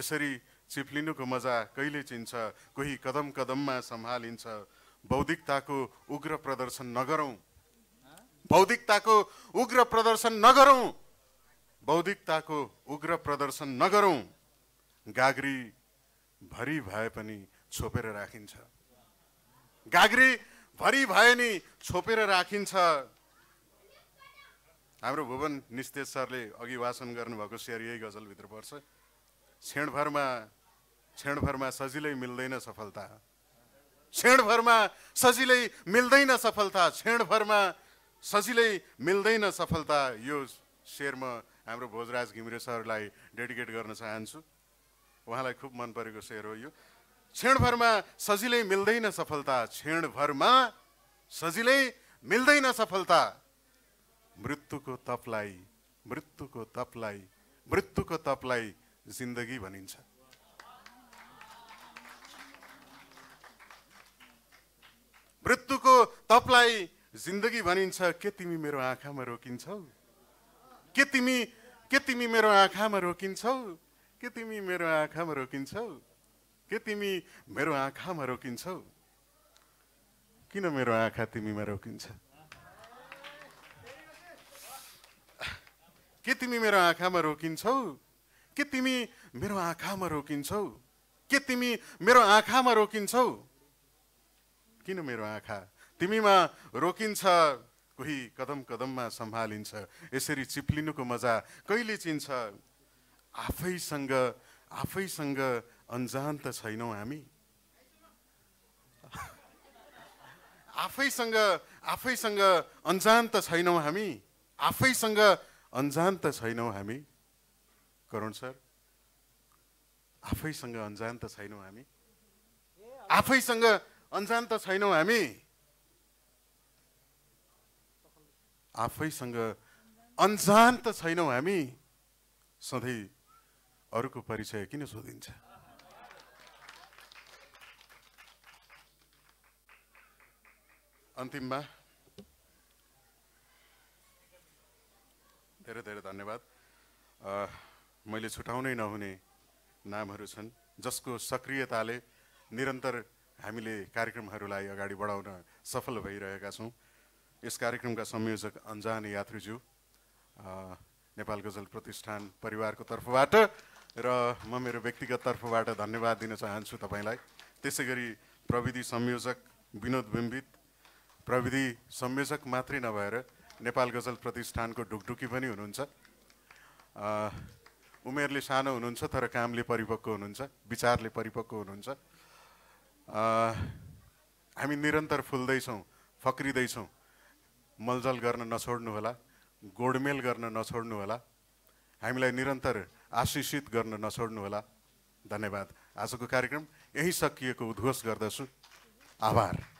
यसरी चिप्लिनुको मजा कहिले चिन्छ कोही कदम कदममा सम्हालिन्छ बौद्धिकताको उग्र प्रदर्शन नगरौँ बौद्धिकताको उग्र प्रदर्शन नगरौँ बौद्धिकताको उग्र प्रदर्शन नगरौँ गाग्री भरी भए पनि छोपेर राखिन्छ गाग्री भरि भए नि छोपेर राखिन्छ हाम्रो भुवन निस्तेज सरले अघि वाचन गर्नुभएको सेयर यही गजलभित्र पर्छ क्षणभरमा क्षणभरमा सजिलै मिल्दैन सफलता क्षणभरमा सजिलै मिल्दैन सफलता क्षणभरमा सजिलै मिल्दैन सफलता यो सेयर म हाम्रो भोजराज घिमिरे सरलाई डेडिकेट गर्न चाहन्छु उहाँलाई खुब मन परेको सेयर हो यो क्षणभरमा सजिलै मिल्दैन सफलता क्षणभरमा सजिलै मिल्दैन सफलता मृत्युको तपलाई मृत्युको तपलाई मृत्युको तपलाई जिन्दगी भनिन्छ मृत्युको तपलाई जिन्दगी भनिन्छ के तिमी मेरो आँखामा रोकिन्छौ के तिमी के तिमी मेरो आँखामा रोकिन्छौ के तिमी मेरो आँखामा रोकिन्छौ के तिमी मेरो आँखामा रोकिन्छौ किन मेरो आँखा तिमीमा रोकिन्छ के तिमी मेरो आँखामा रोकिन्छौ के तिमी मेरो आँखामा रोकिन्छौ के तिमी मेरो आँखामा रोकिन्छौ किन मेरो आँखा तिमीमा रोकिन्छ कोही कदम कदममा सम्हालिन्छ यसरी चिप्लिनुको मजा कहिले चिन्छ आफैसँग आफैसँग अन्जान त छैनौँ हामी आफैसँग आफैसँग अन्जान त छैनौँ हामी आफैसँग अन्जान त छैनौँ हामी करुण सर आफैसँग अन्जान त छैनौँ हामी आफैसँग अन्जान त छैनौँ हामी आफैसँग अन्जान त छैनौँ हामी सधैँ अरूको परिचय किन सोधिन्छ अन्तिममा धेरै धेरै धन्यवाद मैले छुटाउनै नहुने नामहरू छन् जसको सक्रियताले निरन्तर हामीले कार्यक्रमहरूलाई अगाडि बढाउन सफल भइरहेका छौँ यस कार्यक्रमका संयोजक अन्जान यात्रीज्यू नेपाल गजल प्रतिष्ठान परिवारको तर्फबाट र म मेरो व्यक्तिगत तर्फबाट धन्यवाद दिन चाहन्छु तपाईँलाई त्यसै गरी प्रविधि संयोजक विनोद बिम्बित प्रविधि संयोजक मात्रै नभएर नेपाल गजल प्रतिष्ठानको ढुकढुकी पनि हुनुहुन्छ उमेरले सानो हुनुहुन्छ तर कामले परिपक्व हुनुहुन्छ विचारले परिपक्व हुनुहुन्छ हामी निरन्तर फुल्दैछौँ फक्रिँदैछौँ मलजल गर्न नछोड्नुहोला गोडमेल गर्न नछोड्नुहोला हामीलाई निरन्तर आशिषित गर्न नछोड्नुहोला धन्यवाद आजको कार्यक्रम यहीँ सकिएको उद्घोष गर्दछु आभार